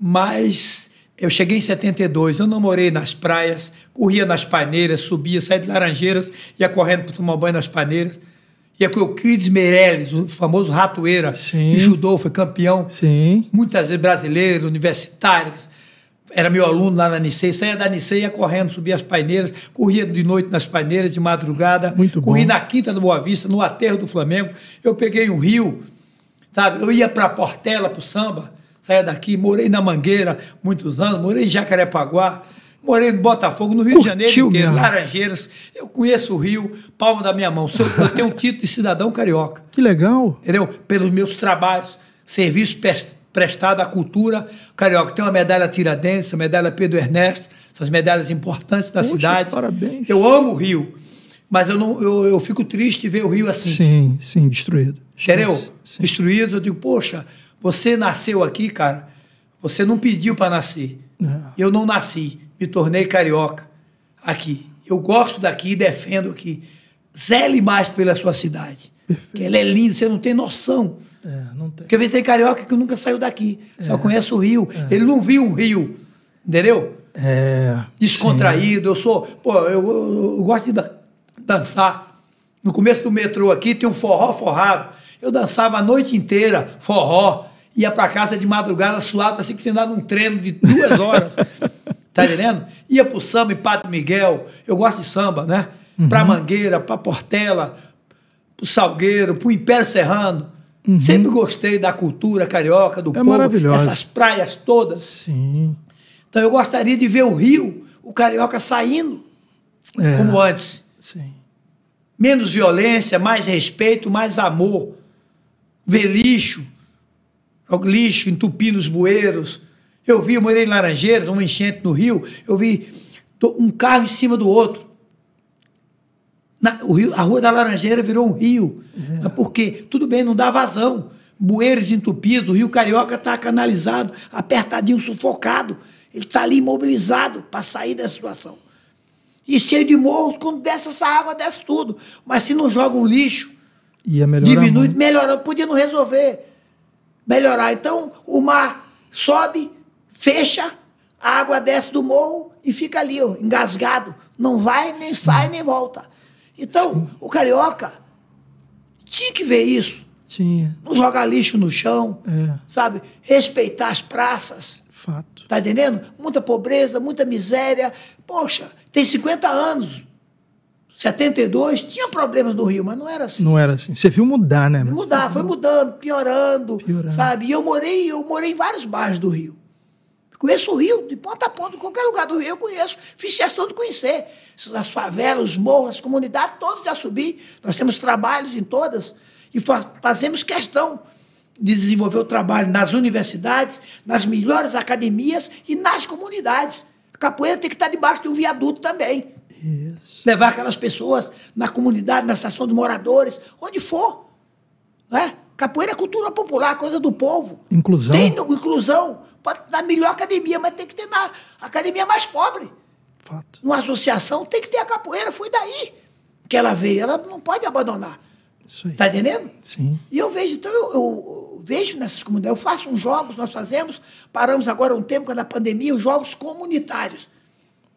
mas eu cheguei em 72, eu não morei nas praias, corria nas paneiras, subia, saía de Laranjeiras, ia correndo para tomar banho nas paneiras. Ia é com o Euclides Meirelles, o famoso ratoeira Sim. de judô, foi campeão. Sim. Muitas vezes brasileiro, universitário era meu aluno lá na Nicei, saía da Nicei, ia correndo, subia as paineiras, corria de noite nas paineiras, de madrugada, Muito corri bom. na Quinta do Boa Vista, no aterro do Flamengo, eu peguei um rio, sabe, eu ia para Portela, para o samba, saía daqui, morei na Mangueira muitos anos, morei em Jacarepaguá, morei no Botafogo, no Rio Curtiu, de Janeiro inteiro, minha. Laranjeiras, eu conheço o Rio, palma da minha mão, eu tenho um título de cidadão carioca. Que legal. Entendeu? Pelos meus trabalhos, serviços prestados prestada à cultura carioca. Tem uma medalha Tiradentes, a medalha Pedro Ernesto, essas medalhas importantes da Poxa, cidade. Parabéns. Eu amo o Rio, mas eu, não, eu, eu fico triste ver o Rio assim. Sim, sim, destruído. Entendeu? Sim. Destruído. Eu digo, poxa, você nasceu aqui, cara. Você não pediu para nascer. É. Eu não nasci, me tornei carioca aqui. Eu gosto daqui e defendo aqui. Zele mais pela sua cidade. Perfeito. Ela é linda, você não tem noção porque é, não tem. Porque tem carioca que nunca saiu daqui, é. só conhece o Rio. É. Ele não viu o Rio, entendeu? É, Descontraído. Sim. Eu sou. Pô, eu, eu, eu gosto de dan dançar. No começo do metrô aqui tem um forró forrado. Eu dançava a noite inteira, forró. Ia para casa de madrugada suado, parecia que tinha dado um treino de duas horas. tá entendendo? Ia pro samba em Pato Miguel. Eu gosto de samba, né? Uhum. Pra Mangueira, pra Portela, pro Salgueiro, pro Império Serrano. Uhum. Sempre gostei da cultura carioca, do é povo, essas praias todas. Sim. Então eu gostaria de ver o Rio, o carioca saindo, é. como antes. Sim. Menos violência, mais respeito, mais amor. Ver lixo, lixo entupindo os bueiros. Eu vi, eu morei em Laranjeiras, uma enchente no Rio, eu vi um carro em cima do outro. Na, rio, a Rua da Laranjeira virou um rio. É. Porque, tudo bem, não dá vazão. Bueiros entupidos, o Rio Carioca está canalizado, apertadinho, sufocado. Ele está ali imobilizado para sair dessa situação. E cheio de morros, quando desce essa água, desce tudo. Mas se não joga um lixo, Ia melhorar diminui, muito. melhorando, podia não resolver. Melhorar. Então, o mar sobe, fecha, a água desce do morro e fica ali, ó, engasgado. Não vai, nem sai, nem volta. Então, o carioca tinha que ver isso. Tinha. Não jogar lixo no chão, é. sabe? Respeitar as praças. Fato. Tá entendendo? Muita pobreza, muita miséria. Poxa, tem 50 anos. 72, tinha problemas no Rio, mas não era assim. Não era assim. Você viu mudar, né? Mudar, foi mudando, piorando, piorando. sabe? E eu morei, eu morei em vários bairros do Rio. Conheço o Rio de ponta a ponta, qualquer lugar do Rio eu conheço. Fiz questão de conhecer. As favelas, os morros, as comunidades, todos já subi. Nós temos trabalhos em todas e fazemos questão de desenvolver o trabalho nas universidades, nas melhores academias e nas comunidades. A capoeira tem que estar debaixo de um viaduto também. Isso. Levar aquelas pessoas na comunidade, na estação de moradores, onde for. Não é? Capoeira é cultura popular, coisa do povo. Inclusão. Tem no, inclusão. Pode na melhor academia, mas tem que ter na academia mais pobre. Fato. Uma associação tem que ter a capoeira. Foi daí que ela veio. Ela não pode abandonar. Isso aí. Está entendendo? Sim. E eu vejo, então, eu, eu, vejo nessas comunidades. Eu faço uns jogos, nós fazemos, paramos agora um tempo, a pandemia, os jogos comunitários.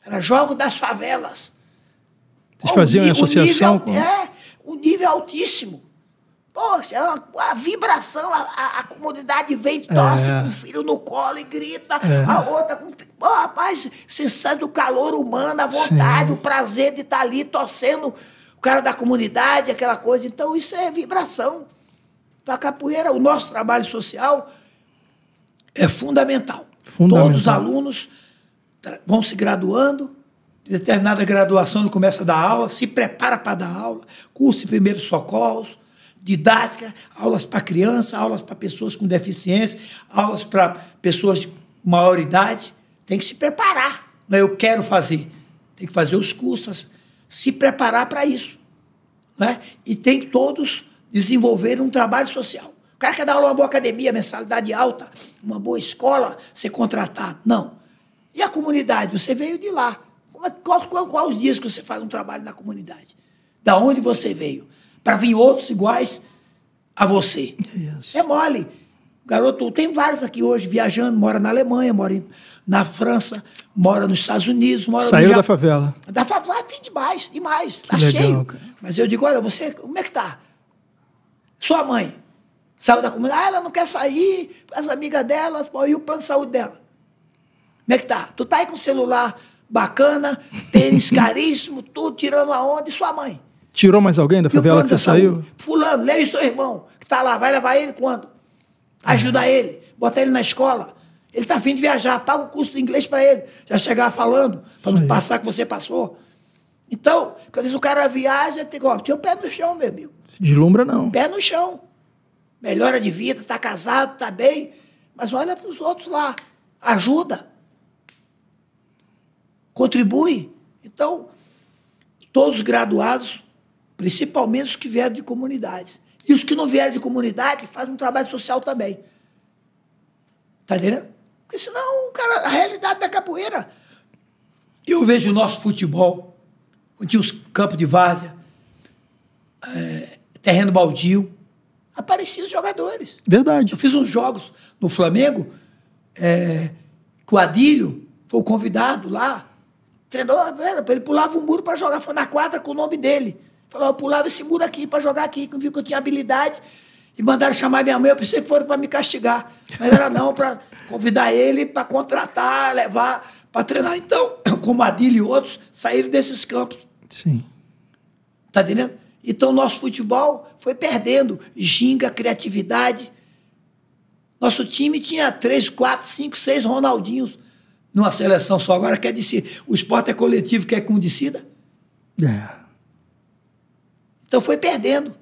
Era jogo das favelas. Vocês faziam em associação? Nível, com... É, o nível é altíssimo. Poxa, a, a vibração, a, a, a, comunidade vem, é. tosse é. com o filho no colo e grita. É. A outra, oh, rapaz, você sai do calor humano, a vontade, Sim. o prazer de estar tá ali torcendo o cara da comunidade, aquela coisa. Então, isso é vibração. Para a capoeira, o nosso trabalho social é fundamental. fundamental. Todos os alunos vão se graduando, de determinada graduação ele começa a dar aula, se prepara para dar aula, curso de primeiros socorros, didática, aulas para criança, aulas para pessoas com deficiência, aulas para pessoas de maior idade. Tem que se preparar. Né? Eu quero fazer. Tem que fazer os cursos, se preparar para isso. Né? E tem que todos desenvolver um trabalho social. O cara quer dar aula uma boa academia, mensalidade alta, uma boa escola, ser contratado. Não. E a comunidade? Você veio de lá. Qual, qual, qual os dias que você faz um trabalho na comunidade? Da onde você veio? para vir outros iguais a você. Isso. É mole. Garoto, tem vários aqui hoje viajando, mora na Alemanha, mora na França, mora nos Estados Unidos, mora Saiu no da favela. Da favela tem demais, demais. tá legal, cheio. Cara. Mas eu digo, olha, você, como é que tá? Sua mãe saiu da comunidade, ah, ela não quer sair, as amigas dela e o plano de saúde dela? Como é que tá? Tu tá aí com o celular bacana, tênis caríssimo, tudo tirando a onda, e sua mãe? Tirou mais alguém da favela que você saiu? Fulano, lê o seu irmão, que está lá, vai levar ele quando? Ajudar uhum. ele, botar ele na escola. Ele está afim de viajar, paga o curso de inglês para ele, já chegar falando, para não passar que você passou. Então, às vezes o cara viaja, tem ó, tem o pé no chão, meu amigo. Se deslumbra, não. Pé no chão. Melhora de vida, está casado, está bem, mas olha para os outros lá. Ajuda. Contribui. Então, todos os graduados principalmente os que vieram de comunidades. E os que não vieram de comunidade fazem um trabalho social também. Tá entendendo? Porque senão, cara, a realidade da capoeira. Eu vejo o nosso futebol, onde os campos de várzea, é, terreno baldio, apareciam os jogadores. Verdade. Eu fiz uns jogos no Flamengo, é, que o Adílio foi o convidado lá, treinou, ele pulava um muro para jogar, foi na quadra com o nome dele. Falou, eu pulava esse muro aqui para jogar aqui, que viu que eu tinha habilidade. E mandaram chamar minha mãe, eu pensei que foram para me castigar. Mas era não, para convidar ele para contratar, levar para treinar. Então, como Adilho e outros saíram desses campos. Sim. Tá entendendo? Então, nosso futebol foi perdendo ginga, criatividade. Nosso time tinha três, quatro, cinco, seis Ronaldinhos numa seleção só. Agora quer dizer, o esporte é coletivo, quer com decida. É. Então foi perdendo.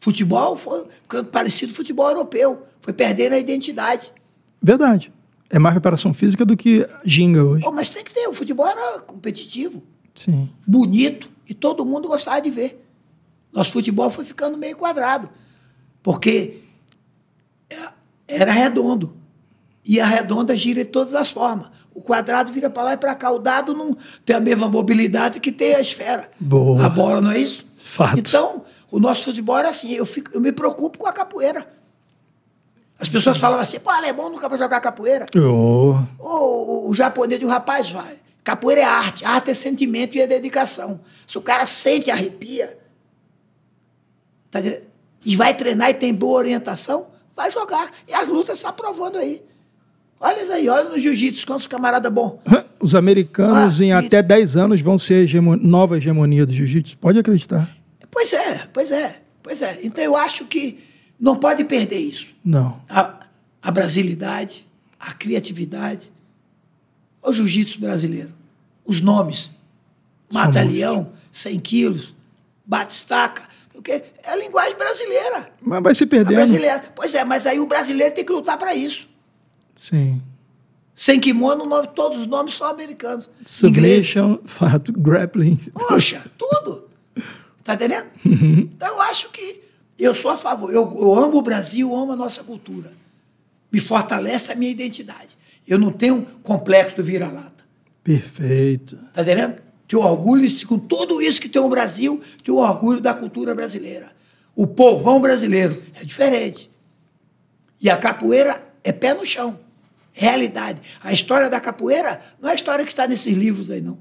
Futebol foi parecido com futebol europeu. Foi perdendo a identidade. Verdade. É mais preparação física do que ginga hoje. mas tem que ter. O futebol era competitivo. Sim. Bonito. E todo mundo gostava de ver. Nosso futebol foi ficando meio quadrado. Porque era redondo. E a redonda gira de todas as formas. O quadrado vira para lá e para cá. O dado não tem a mesma mobilidade que tem a esfera. Boa. A bola, não é isso? Fato. Então, o nosso futebol era assim. Eu, fico, eu me preocupo com a capoeira. As pessoas falavam assim, pô, alemão é nunca vai jogar capoeira. Oh. Ou o, o japonês, o rapaz vai. Capoeira é arte, arte é sentimento e é dedicação. Se o cara sente, arrepia, tá e vai treinar e tem boa orientação, vai jogar. E as lutas estão aprovando aí. Olha isso aí, olha no jiu-jitsu, quantos camarada bom. Os americanos, ah, em e... até 10 anos, vão ser a hegemon... nova hegemonia do jiu-jitsu, pode acreditar. Pois é, pois é, pois é. Então eu acho que não pode perder isso. Não. A, a brasilidade, a criatividade, o jiu-jitsu brasileiro, os nomes. Mata-leão, 100 quilos, bate-estaca. Porque é a linguagem brasileira. Mas vai se perdendo. Pois é, mas aí o brasileiro tem que lutar para isso. Sim. Sem kimono, nome, todos os nomes são americanos. Submission, Inglês. fato, grappling. Poxa, tudo. Tá entendendo? Uhum. Então eu acho que eu sou a favor. Eu, eu amo o Brasil, amo a nossa cultura. Me fortalece a minha identidade. Eu não tenho complexo do vira-lata. Perfeito. Tá entendendo? Tenho orgulho com tudo isso que tem o Brasil, tenho orgulho da cultura brasileira. O povão brasileiro é diferente. E a capoeira é pé no chão. Realidade. A história da capoeira não é a história que está nesses livros aí, não.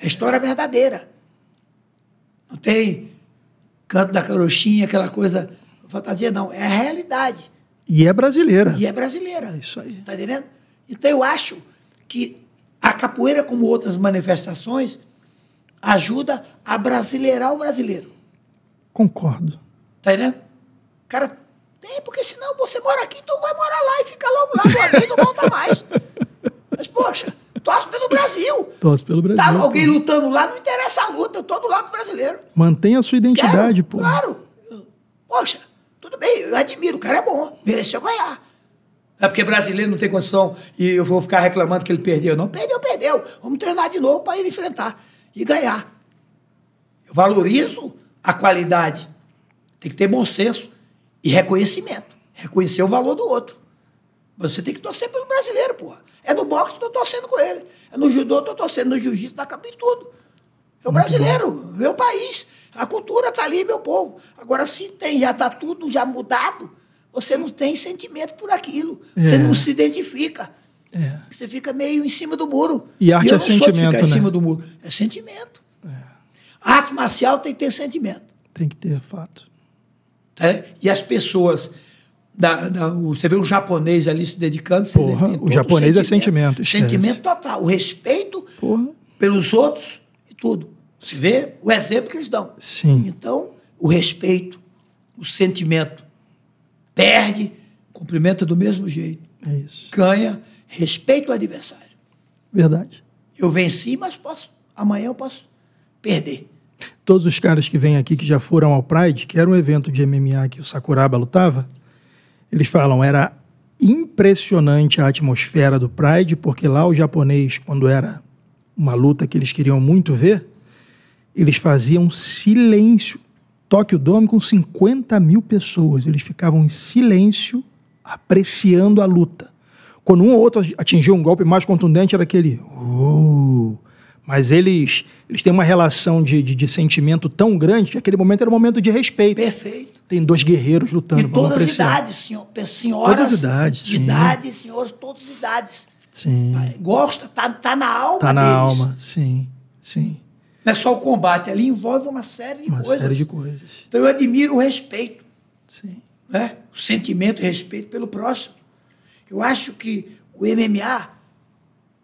É a história verdadeira. Não tem canto da carochinha, aquela coisa fantasia, não. É a realidade. E é brasileira. E é brasileira. É isso aí. Tá entendendo? Então eu acho que a capoeira, como outras manifestações, ajuda a brasileirar o brasileiro. Concordo. Tá entendendo? Cara, tem, porque senão você mora aqui, então vai morar lá e fica logo lá tua e não volta mais. Mas, poxa, torce pelo Brasil. Torce pelo tá Brasil. Tá alguém lutando lá, não interessa a luta brasileiro. Mantenha a sua identidade, pô. Claro. Poxa, tudo bem, eu admiro, o cara é bom, mereceu ganhar. É porque brasileiro não tem condição e eu vou ficar reclamando que ele perdeu. Não, perdeu, perdeu. Vamos treinar de novo para ele enfrentar e ganhar. Eu valorizo a qualidade. Tem que ter bom senso e reconhecimento. Reconhecer o valor do outro. Mas você tem que torcer pelo brasileiro, porra. É no boxe, estou torcendo com ele. É no judô, eu estou torcendo. No jiu-jitsu, dá cabo em tudo. É o Muito brasileiro, bom. meu país. A cultura está ali, meu povo. Agora, se tem, já está tudo já mudado, você não tem sentimento por aquilo. É. Você não se identifica. É. Você fica meio em cima do muro. E arte e eu é não sentimento, sou de ficar né? em cima do muro. É sentimento. É. arte marcial tem que ter sentimento. Tem que ter, fato. É? E as pessoas... Da, da, o, você vê o japonês ali se dedicando... Porra, o japonês sentimento. é sentimento. Sentimento total. O respeito Porra. pelos outros e tudo. Se vê o exemplo que eles dão. Sim. Então, o respeito, o sentimento. Perde, cumprimenta do mesmo jeito. É isso. Ganha, respeita o adversário. Verdade. Eu venci, mas posso. Amanhã eu posso perder. Todos os caras que vêm aqui que já foram ao Pride, que era um evento de MMA que o Sakuraba lutava, eles falam, era impressionante a atmosfera do Pride, porque lá o japonês, quando era uma luta que eles queriam muito ver, eles faziam silêncio. Tóquio Dome com 50 mil pessoas. Eles ficavam em silêncio, apreciando a luta. Quando um ou outro atingiu um golpe mais contundente, era aquele. Mas eles, eles têm uma relação de, de, de, sentimento tão grande que aquele momento era um momento de respeito. Perfeito. Tem dois guerreiros lutando. De todas as idades, senhor, senhoras. Todas as idades. De idade, senhores, todas as idades. Sim. Tá, gosta, tá, tá na alma tá na deles. alma, sim, sim. Não é só o combate, ali envolve uma série de uma coisas. Uma série de coisas. Então eu admiro o respeito. Sim. Né? O sentimento e respeito pelo próximo. Eu acho que o MMA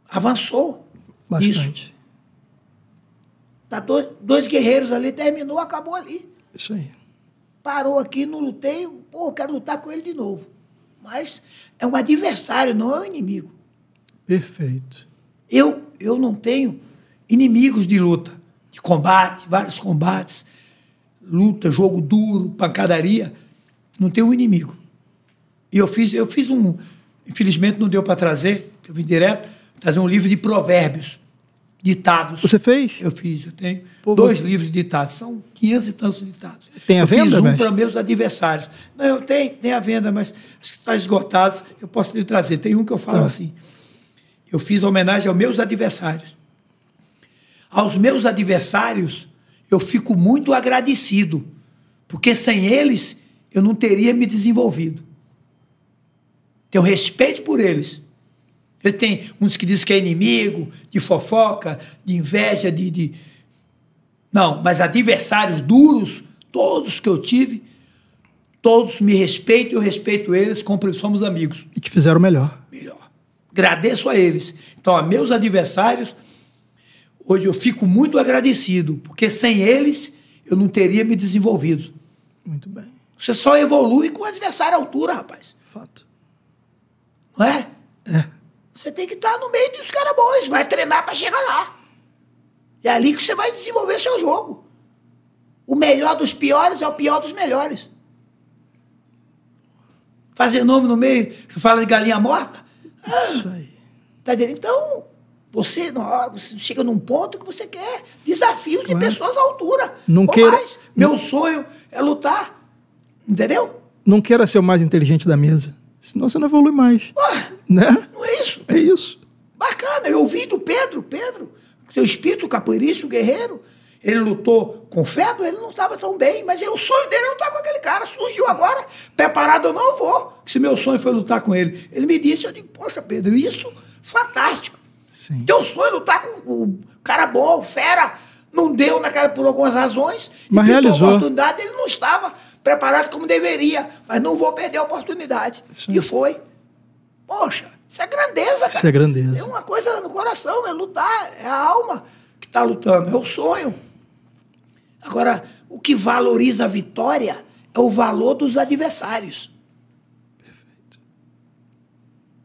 avançou. Bastante. Isso. Tá dois, dois guerreiros ali, terminou, acabou ali. Isso aí. Parou aqui, não lutei, pô, quero lutar com ele de novo. Mas é um adversário, não é um inimigo. Perfeito. Eu, eu não tenho inimigos de luta de combate, vários combates, luta, jogo duro, pancadaria, não tem um inimigo. E eu fiz, eu fiz um, infelizmente não deu para trazer, eu vim direto, trazer um livro de provérbios, ditados. Você fez? Eu fiz, eu tenho Pô, dois você... livros de ditados, são 500 e tantos ditados. Tem a eu venda? Fiz um para meus adversários. Não, eu tenho, tem a venda, mas está esgotado, eu posso lhe trazer. Tem um que eu falo tá. assim. Eu fiz homenagem aos meus adversários. Aos meus adversários, eu fico muito agradecido, porque sem eles eu não teria me desenvolvido. Tenho respeito por eles. eu tenho uns que dizem que é inimigo, de fofoca, de inveja, de, de. Não, mas adversários duros, todos que eu tive, todos me respeitam, eu respeito eles, somos amigos. E que fizeram melhor. Melhor. Agradeço a eles. Então, a meus adversários Hoje eu fico muito agradecido, porque sem eles eu não teria me desenvolvido. Muito bem. Você só evolui com o adversário à altura, rapaz. Fato. Não é? É. Você tem que estar no meio dos caras bons, vai treinar para chegar lá. É ali que você vai desenvolver seu jogo. O melhor dos piores é o pior dos melhores. Fazer nome no meio, você fala de galinha morta. Ah, Isso aí. Tá dizendo, Então, você não, chega num ponto que você quer desafios claro. de pessoas à altura. Não Ou mais, meu não... sonho é lutar. Entendeu? Não queira ser o mais inteligente da mesa. Senão você não evolui mais. Ah, né? Não é isso? É isso. Bacana. Eu ouvi do Pedro. Pedro, seu espírito capoeirista, guerreiro. Ele lutou com Fedo, ele não estava tão bem, mas o sonho dele é lutar com aquele cara. Surgiu agora, preparado ou não, eu vou. Se meu sonho foi lutar com ele. Ele me disse, eu digo, poxa, Pedro, isso fantástico. Sim. Teu sonho é lutar tá com o cara bom, o fera. Não deu naquela, por algumas razões. Mas realizou. A oportunidade, ele não estava preparado como deveria. Mas não vou perder a oportunidade. Sim. E foi. Poxa, isso é grandeza, cara. Isso é grandeza. Tem uma coisa no coração, é lutar, é a alma que está lutando, é o sonho. Agora, o que valoriza a vitória é o valor dos adversários.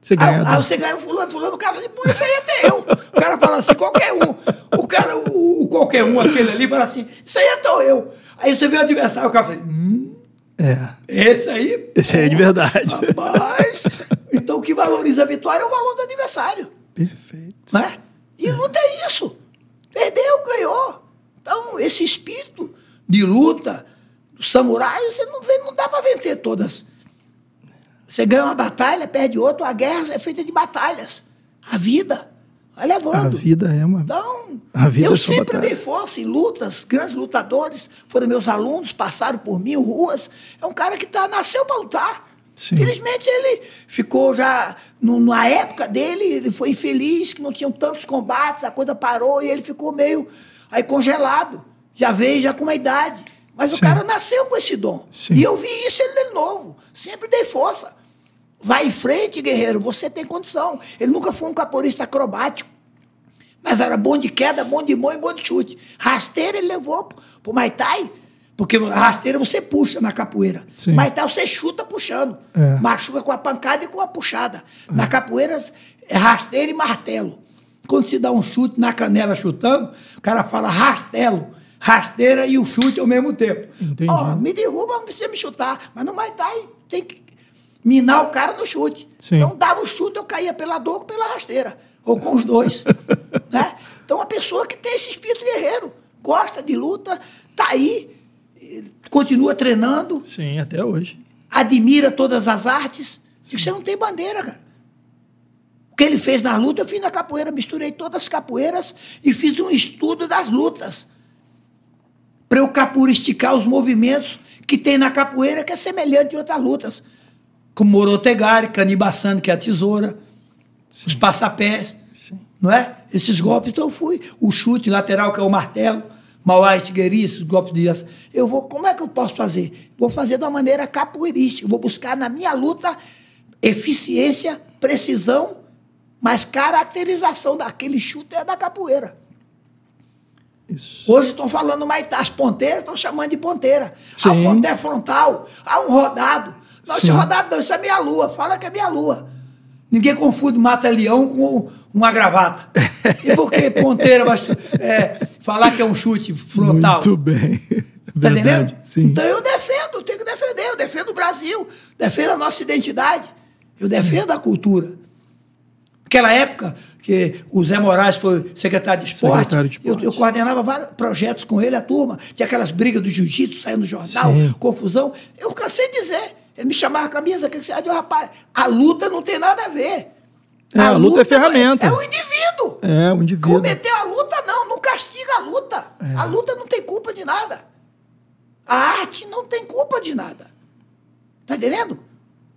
Você ganha. Aí, aí você ganha o fulano, fulano, o cara fala assim, pô, isso aí é teu. o cara fala assim, qualquer um. O cara, o, o, qualquer um, aquele ali, fala assim, isso aí é teu eu. Aí você vê o adversário, o cara fala, hum. É. Esse aí. Esse aí é de verdade. Rapaz. então o que valoriza a vitória é o valor do adversário. Perfeito. Né? E luta é isso. Perdeu, ganhou. Então, esse espírito de luta do samurai, você não vê, não dá para vencer todas você ganha uma batalha, perde outra, a guerra é feita de batalhas. A vida vai levando. A vida é uma. Então, eu é sempre batalha. dei força em lutas, grandes lutadores foram meus alunos, passaram por mil ruas. É um cara que tá, nasceu para lutar. Sim. Felizmente ele ficou já. No, na época dele, ele foi infeliz, que não tinham tantos combates, a coisa parou e ele ficou meio aí congelado. Já veio já com uma idade. Mas Sim. o cara nasceu com esse dom. Sim. E eu vi isso ele novo. Sempre dei força. Vai em frente, guerreiro, você tem condição. Ele nunca foi um capoeirista acrobático. Mas era bom de queda, bom de mão e bom de chute. Rasteira ele levou pro Maitai. Porque rasteira você puxa na capoeira. Sim. Maitai você chuta puxando. É. Machuca com a pancada e com a puxada. É. Na capoeira é rasteira e martelo. Quando se dá um chute na canela chutando, o cara fala rastelo rasteira e o chute ao mesmo tempo. Entendi. Ó, me derruba, não precisa me chutar, mas não vai dar e tem que minar o cara no chute. Sim. Então dava o chute, eu caía pela dor ou pela rasteira, ou com os dois. né? Então a pessoa que tem esse espírito guerreiro, gosta de luta, tá aí, continua treinando. Sim, até hoje. Admira todas as artes. Sim. Você não tem bandeira, cara. O que ele fez na luta, eu fiz na capoeira, misturei todas as capoeiras e fiz um estudo das lutas para eu capuristicar os movimentos que tem na capoeira, que é semelhante de outras lutas, como Morotegari, Canibaçando, que é a tesoura, Sim. os passapés, Sim. não é? Esses golpes, então eu fui. O chute lateral, que é o martelo, Mauá Estigueri, esses golpes de... Eu vou, como é que eu posso fazer? Vou fazer de uma maneira capoeirística, vou buscar na minha luta eficiência, precisão, mas caracterização daquele chute é da capoeira. Isso. Hoje estão falando mais, as ponteiras estão chamando de ponteira. Sim. A ponteira é frontal, há um rodado. Não, esse rodado não, isso é meia lua, fala que é meia lua. Ninguém confunde mata-leão com uma gravata. E por que ponteira é, falar que é um chute frontal? Muito bem. Tá Verdade, entendendo? Sim. Então eu defendo, tenho que defender, eu defendo o Brasil, defendo a nossa identidade, eu defendo a cultura. Naquela época, que o Zé Moraes foi secretário de esporte, secretário de esporte. Eu, eu, coordenava vários projetos com ele, a turma. Tinha aquelas brigas do jiu-jitsu, saindo no jornal, Sim. confusão. Eu cansei de dizer. Ele me chamava a camisa, que ah, rapaz, a luta não tem nada a ver. É, a, a luta, é luta, é ferramenta. É, é o indivíduo. É, o indivíduo. Cometeu a luta, não. Não castiga a luta. É. A luta não tem culpa de nada. A arte não tem culpa de nada. Tá entendendo?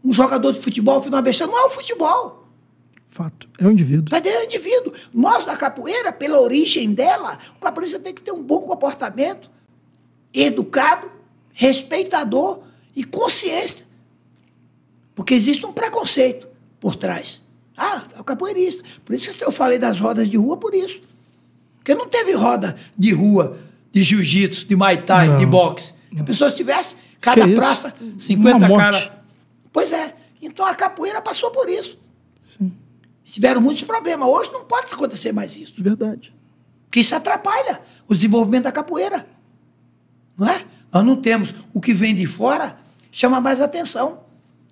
Um jogador de futebol fez uma besteira, não é o futebol. Fato. É o indivíduo. Mas é o indivíduo. Nós, da capoeira, pela origem dela, o capoeirista tem que ter um bom comportamento, educado, respeitador e consciência. Porque existe um preconceito por trás. Ah, é o capoeirista. Por isso que eu falei das rodas de rua, por isso. Porque não teve roda de rua, de jiu-jitsu, de muay thai, de boxe. Não. A pessoa tivesse, cada é praça, 50 caras. Pois é. Então a capoeira passou por isso. Sim tiveram muitos problemas. Hoje não pode acontecer mais isso. Verdade. Porque isso atrapalha o desenvolvimento da capoeira. Não é? Nós não temos. O que vem de fora chama mais atenção.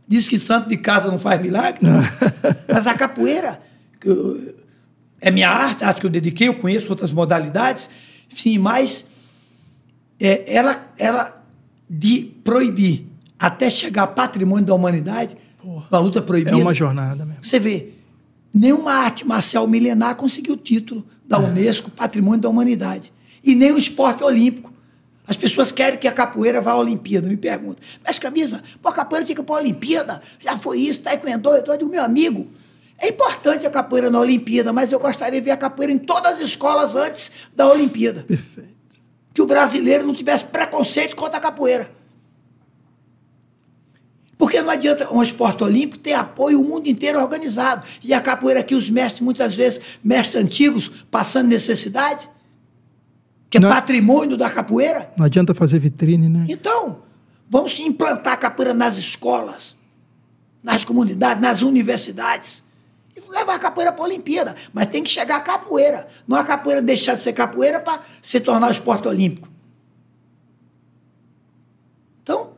Diz que santo de casa não faz milagre. Mas a capoeira eu, é minha arte, a arte que eu dediquei, eu conheço outras modalidades. Sim, mas é, ela, ela de proibir até chegar patrimônio da humanidade, Porra, uma luta proibida. É uma jornada mesmo. Você vê, nenhuma arte marcial milenar conseguiu o título da é. Unesco Patrimônio da Humanidade. E nem o esporte olímpico. As pessoas querem que a capoeira vá à Olimpíada, me perguntam. Mas, camisa, pô, a capoeira fica para a Olimpíada, já foi isso, taekwondo, eu digo, meu amigo, é importante a capoeira na Olimpíada, mas eu gostaria de ver a capoeira em todas as escolas antes da Olimpíada. Perfeito. Que o brasileiro não tivesse preconceito contra a capoeira. Porque não adianta um esporte olímpico ter apoio o mundo inteiro organizado. E a capoeira aqui, os mestres, muitas vezes, mestres antigos, passando necessidade, que é não, patrimônio da capoeira. Não adianta fazer vitrine, né? Então, vamos implantar a capoeira nas escolas, nas comunidades, nas universidades. E levar a capoeira para a Olimpíada. Mas tem que chegar a capoeira. Não a capoeira deixar de ser capoeira para se tornar o esporte olímpico. Então,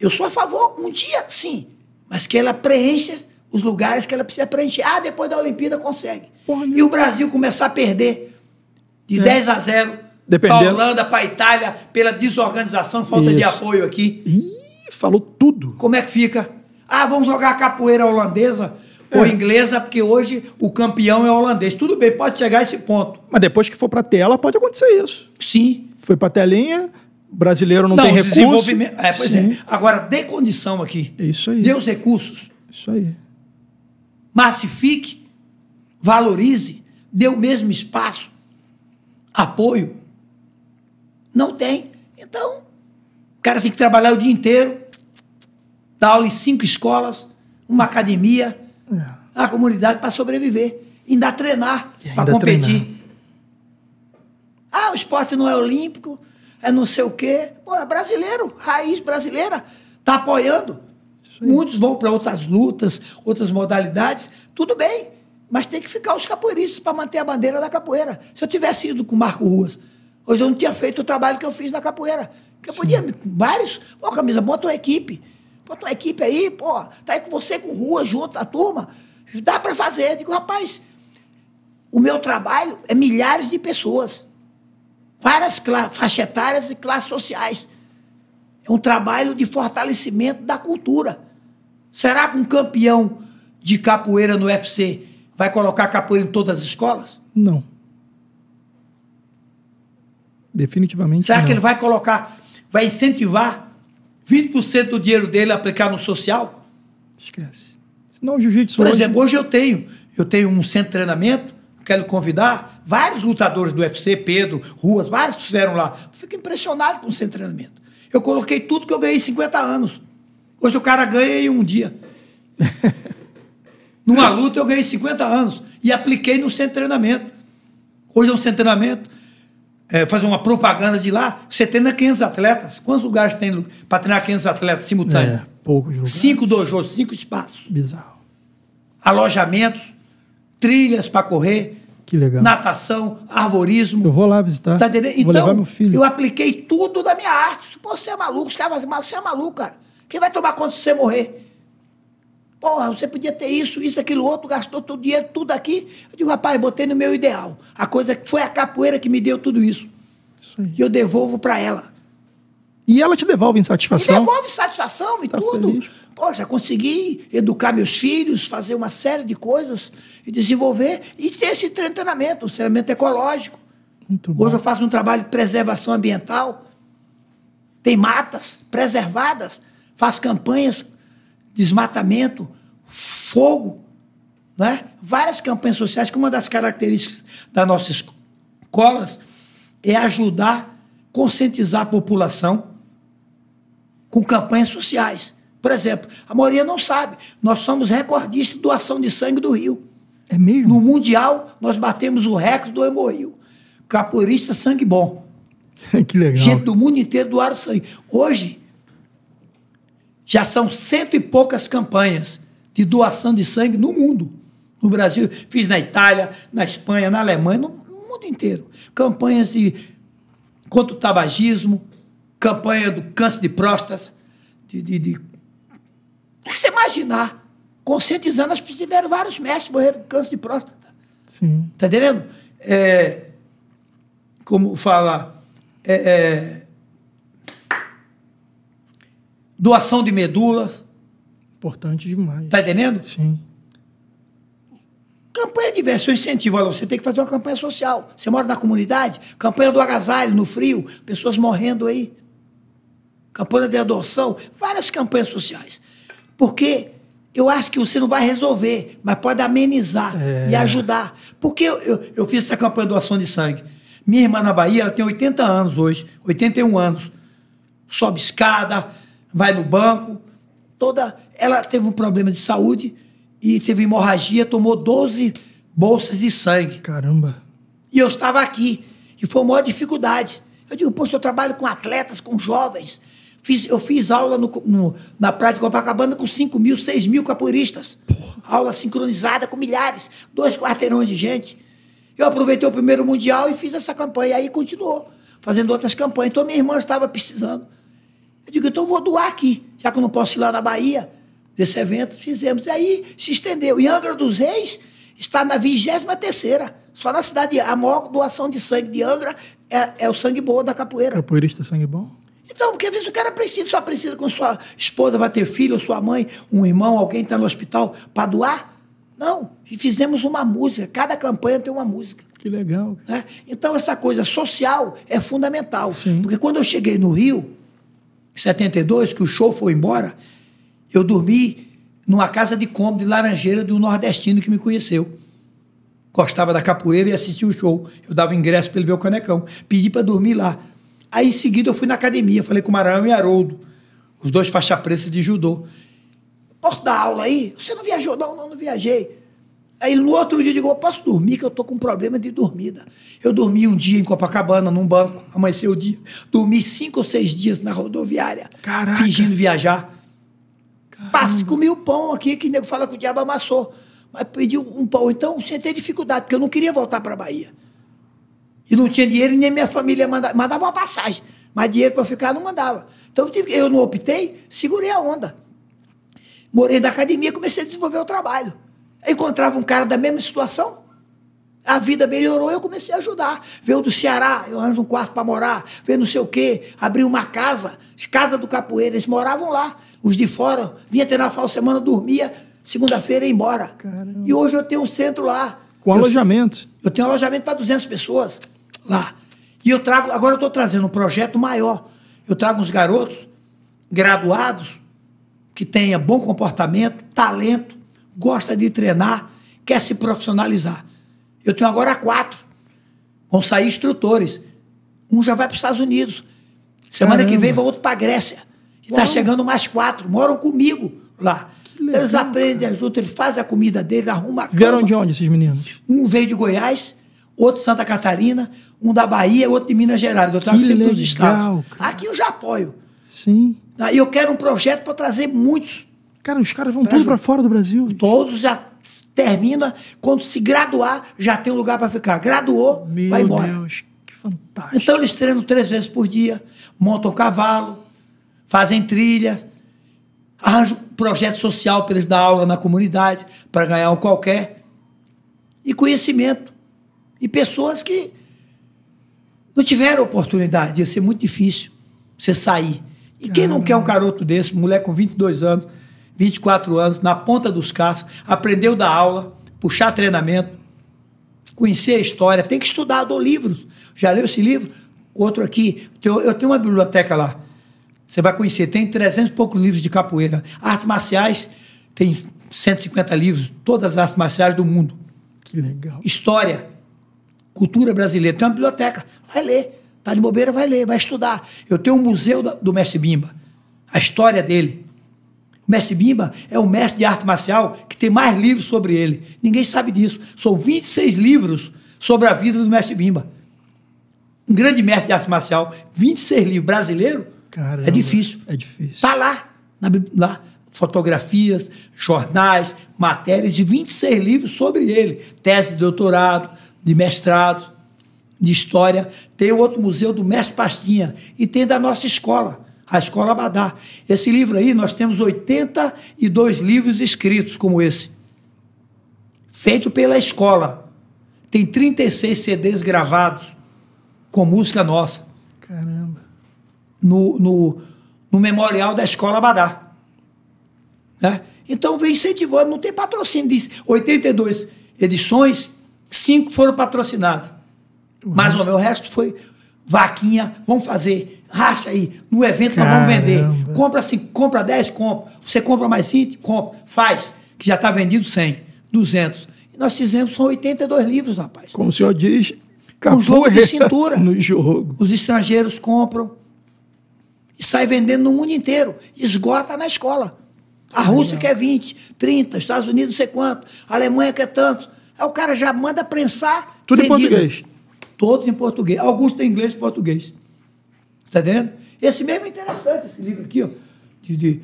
eu sou a favor, um dia sim, mas que ela preencha os lugares que ela precisa preencher. Ah, depois da Olimpíada consegue. Porra, e o Brasil começar a perder de é. 10 a 0 para a Holanda, para a Itália, pela desorganização, falta Isso. de apoio aqui. Ih, falou tudo. Como é que fica? Ah, vamos jogar capoeira holandesa é. ou inglesa, porque hoje o campeão é holandês. Tudo bem, pode chegar a esse ponto. Mas depois que for para tela, pode acontecer isso. Sim. Foi para telinha, brasileiro não, não tem recursos. É, pois é. Sim. é. Agora, dê condição aqui. Isso aí. Dê os recursos. Isso aí. Massifique, valorize, dê o mesmo espaço, apoio. Não tem. Então, o cara tem que trabalhar o dia inteiro, dar aula em cinco escolas, uma academia, é. a comunidade para sobreviver. Ainda treinar para competir. Treinar. Ah, o esporte não é olímpico é não sei o quê. Pô, é brasileiro, raiz brasileira, está apoiando. Muitos vão para outras lutas, outras modalidades, tudo bem. Mas tem que ficar os capoeiristas para manter a bandeira da capoeira. Se eu tivesse ido com o Marco Ruas, hoje eu não tinha feito o trabalho que eu fiz na capoeira. Porque eu podia, Sim. vários, pô, camisa, bota uma equipe. Bota uma equipe aí, pô, tá aí com você, com rua, junto, a turma. Dá para fazer. Eu digo, rapaz, o meu trabalho é milhares de pessoas várias faixas etárias e classes sociais. É um trabalho de fortalecimento da cultura. Será que um campeão de capoeira no UFC vai colocar capoeira em todas as escolas? Não. Definitivamente Será não. que ele vai colocar, vai incentivar 20% do dinheiro dele a aplicar no social? Esquece. Senão o jiu-jitsu... Por hoje... exemplo, hoje eu tenho, eu tenho um centro de treinamento quero convidar, vários lutadores do UFC, Pedro, Ruas, vários fizeram lá. Fico impressionado com o seu treinamento. Eu coloquei tudo que eu ganhei em 50 anos. Hoje o cara ganha em um dia. Numa luta eu ganhei 50 anos e apliquei no centro de treinamento. Hoje é um centro de treinamento, é, fazer uma propaganda de lá, você treina 500 atletas. Quantos lugares tem para treinar 500 atletas simultâneos? É, poucos lugares. Cinco dojos, cinco espaços. Bizarro. Alojamentos, trilhas para correr. Que legal. Natação, arborismo. Eu vou lá visitar. Tá entendendo? Vou então, meu filho. eu apliquei tudo da minha arte. Pô, você é maluco. Os caras falam assim, você é maluco, cara. Quem vai tomar conta se você morrer? Porra, você podia ter isso, isso, aquilo, outro, gastou todo o dinheiro, tudo aqui. Eu digo, rapaz, botei no meu ideal. A coisa que foi a capoeira que me deu tudo isso. isso aí. E eu devolvo para ela. E ela te devolve insatisfação? Me devolve satisfação e tá tudo. Feliz já consegui educar meus filhos, fazer uma série de coisas e desenvolver e ter esse treinamento, um treinamento ecológico. Hoje eu faço um trabalho de preservação ambiental. Tem matas preservadas, faz campanhas, desmatamento, fogo, né? várias campanhas sociais, que uma das características das nossas escolas é ajudar, conscientizar a população com campanhas sociais. Por exemplo, a maioria não sabe. Nós somos recordistas de doação de sangue do Rio. É mesmo? No Mundial, nós batemos o recorde do Hemorrio. Capoeirista sangue bom. que legal. Gente do mundo inteiro doaram sangue. Hoje, já são cento e poucas campanhas de doação de sangue no mundo. No Brasil, fiz na Itália, na Espanha, na Alemanha, no mundo inteiro. Campanhas de, contra o tabagismo, campanha do câncer de próstata, de, de, de para você imaginar, conscientizando, as pessoas tiveram vários mestres morreram de câncer de próstata. Sim. Tá entendendo? É, como fala. É, é doação de medulas. Importante demais. Tá entendendo? Sim. Campanha diversa, eu incentivo. Olha, você tem que fazer uma campanha social. Você mora na comunidade? Campanha do agasalho, no frio, pessoas morrendo aí. Campanha de adoção, várias campanhas sociais. Porque eu acho que você não vai resolver, mas pode amenizar é. e ajudar. Porque eu, eu, eu, fiz essa campanha de doação de sangue. Minha irmã na Bahia, ela tem 80 anos hoje, 81 anos. Sobe escada, vai no banco. Toda, ela teve um problema de saúde e teve hemorragia, tomou 12 bolsas de sangue. Caramba. E eu estava aqui. E foi uma maior dificuldade. Eu digo, poxa, eu trabalho com atletas, com jovens. Fiz, eu fiz aula no, no, na Praia de Copacabana com 5 mil, 6 mil capoeiristas. Porra. Aula sincronizada com milhares, dois quarteirões de gente. Eu aproveitei o primeiro mundial e fiz essa campanha. Aí continuou, fazendo outras campanhas. Então minha irmã estava precisando. Eu digo, então eu vou doar aqui, já que eu não posso ir lá na Bahia, desse evento, fizemos. E aí se estendeu. E Angra dos Reis está na 23 terceira. Só na cidade, a maior doação de sangue de Angra é, é o sangue bom da capoeira. Capoeirista sangue bom? Então, porque às vezes o cara precisa, só precisa com sua esposa, vai ter filho, ou sua mãe, um irmão, alguém está no hospital para doar. Não, e fizemos uma música. Cada campanha tem uma música. Que legal. Né? Então, essa coisa social é fundamental. Sim. Porque quando eu cheguei no Rio, em 72, que o show foi embora, eu dormi numa casa de cômodo de laranjeira do nordestino que me conheceu. Gostava da capoeira e assistia o show. Eu dava ingresso para ele ver o canecão. Pedi para dormir lá. Aí em seguida eu fui na academia, falei com o Maranhão e Haroldo, os dois faixa preta de judô. Posso dar aula aí? Você não viajou? Não, não, não viajei. Aí no outro dia eu digo, eu posso dormir que eu tô com problema de dormida. Eu dormi um dia em Copacabana, num banco, amanheceu o dia. Dormi cinco ou seis dias na rodoviária, Caraca. fingindo viajar. Passe, comi o pão aqui, que nego fala que o diabo amassou. Mas pedi um pão. Então, sentei dificuldade, porque eu não queria voltar para Bahia. E não tinha dinheiro, nem minha família mandava, mandava uma passagem. Mas dinheiro para ficar não mandava. Então eu, tive, eu não optei, segurei a onda. Morei da academia comecei a desenvolver o trabalho. Eu encontrava um cara da mesma situação. A vida melhorou, eu comecei a ajudar. Veio do Ceará, eu arranjo um quarto para morar, veio não sei o quê, abri uma casa, casa do capoeira, eles moravam lá. Os de fora, vinha treinar final de semana, dormia, segunda-feira ia embora. Caramba. E hoje eu tenho um centro lá. Com eu alojamento? eu tenho alojamento para 200 pessoas lá. E eu trago, agora eu estou trazendo um projeto maior. Eu trago uns garotos graduados que tenha bom comportamento, talento, gosta de treinar, quer se profissionalizar. Eu tenho agora quatro. Vão sair instrutores. Um já vai para os Estados Unidos. Semana Caramba. que vem vai outro para a Grécia. está chegando mais quatro. Moram comigo lá. Legal, eles aprendem, ajudam, eles fazem a comida deles, arrumam a cama. Vieram de onde esses meninos? Um veio de Goiás outro de Santa Catarina, um da Bahia, outro de Minas Gerais. Eu trago sempre dos estados. Cara. Aqui eu já apoio. Sim. Ah, e eu quero um projeto para trazer muitos. Cara, os caras vão todos para fora do Brasil. Todos já termina quando se graduar já tem um lugar para ficar. Graduou, Meu vai embora. Deus, que fantástico. Então eles treinam três vezes por dia, montam o cavalo, fazem trilha, arranjam um projeto social para eles dar aula na comunidade, para ganhar um qualquer. E conhecimento e pessoas que não tiveram oportunidade. Ia ser muito difícil você sair. E quem não ah. quer um garoto desse, moleque com 22 anos, 24 anos, na ponta dos cascos, aprendeu da aula, puxar treinamento, conhecer a história, tem que estudar, dou livros. Já leu esse livro? Outro aqui. Eu tenho uma biblioteca lá. Você vai conhecer. Tem 300 e poucos livros de capoeira. Artes marciais, tem 150 livros, todas as artes marciais do mundo. Que legal. História cultura brasileira. Tem uma biblioteca, vai ler. Tá de bobeira, vai ler, vai estudar. Eu tenho um museu do mestre Bimba, a história dele. O mestre Bimba é o mestre de arte marcial que tem mais livros sobre ele. Ninguém sabe disso. São 26 livros sobre a vida do mestre Bimba. Um grande mestre de arte marcial, 26 livros brasileiro, Caramba, é difícil. É difícil. Tá lá, na, lá fotografias, jornais, matérias de 26 livros sobre ele, tese de doutorado, de mestrado, de história, tem outro museu do Mestre Pastinha e tem da nossa escola, a Escola Abadá. Esse livro aí, nós temos 82 livros escritos como esse, feito pela escola. Tem 36 CDs gravados com música nossa. Caramba. No, no, no memorial da Escola Abadá. Né? Então vem incentivando, não tem patrocínio disso. 82 edições cinco foram patrocinados, O Mas o resto foi vaquinha, vamos fazer, racha aí, no evento Caramba. nós vamos vender. Compra cinco, compra dez, compra. Você compra mais cinco, compra. Faz, que já está vendido cem, duzentos. E nós fizemos, são 82 livros, rapaz. Como o senhor diz, um jogo de é cintura. No jogo. Os estrangeiros compram e sai vendendo no mundo inteiro. Esgota na escola. A Rússia quer 20, 30, Estados Unidos não sei quanto, a Alemanha quer tanto. Aí o cara já manda prensar. Tudo vendido. em português. Todos em português. Alguns têm inglês e português. Está entendendo? Esse mesmo é interessante, esse livro aqui, ó. De, de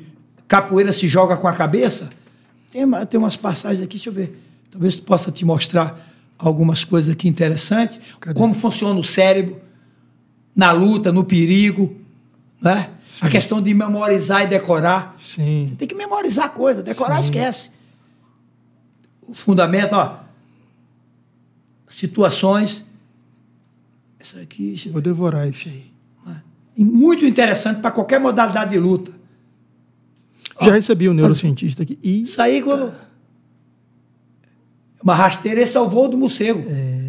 Capoeira se joga com a cabeça. Tem, tem umas passagens aqui, deixa eu ver. Talvez possa te mostrar algumas coisas aqui interessantes. Cadê? Como funciona o cérebro na luta, no perigo. Né? A questão de memorizar e decorar. Sim. Você tem que memorizar coisa, decorar Sim. esquece. O fundamento, ó, situações. Essa aqui. Vou devorar esse aí. É? Muito interessante para qualquer modalidade de luta. Já Ó, recebi um neurocientista aqui. E... Isso aí quando. É uma rasteira, esse é o voo do morcego. É.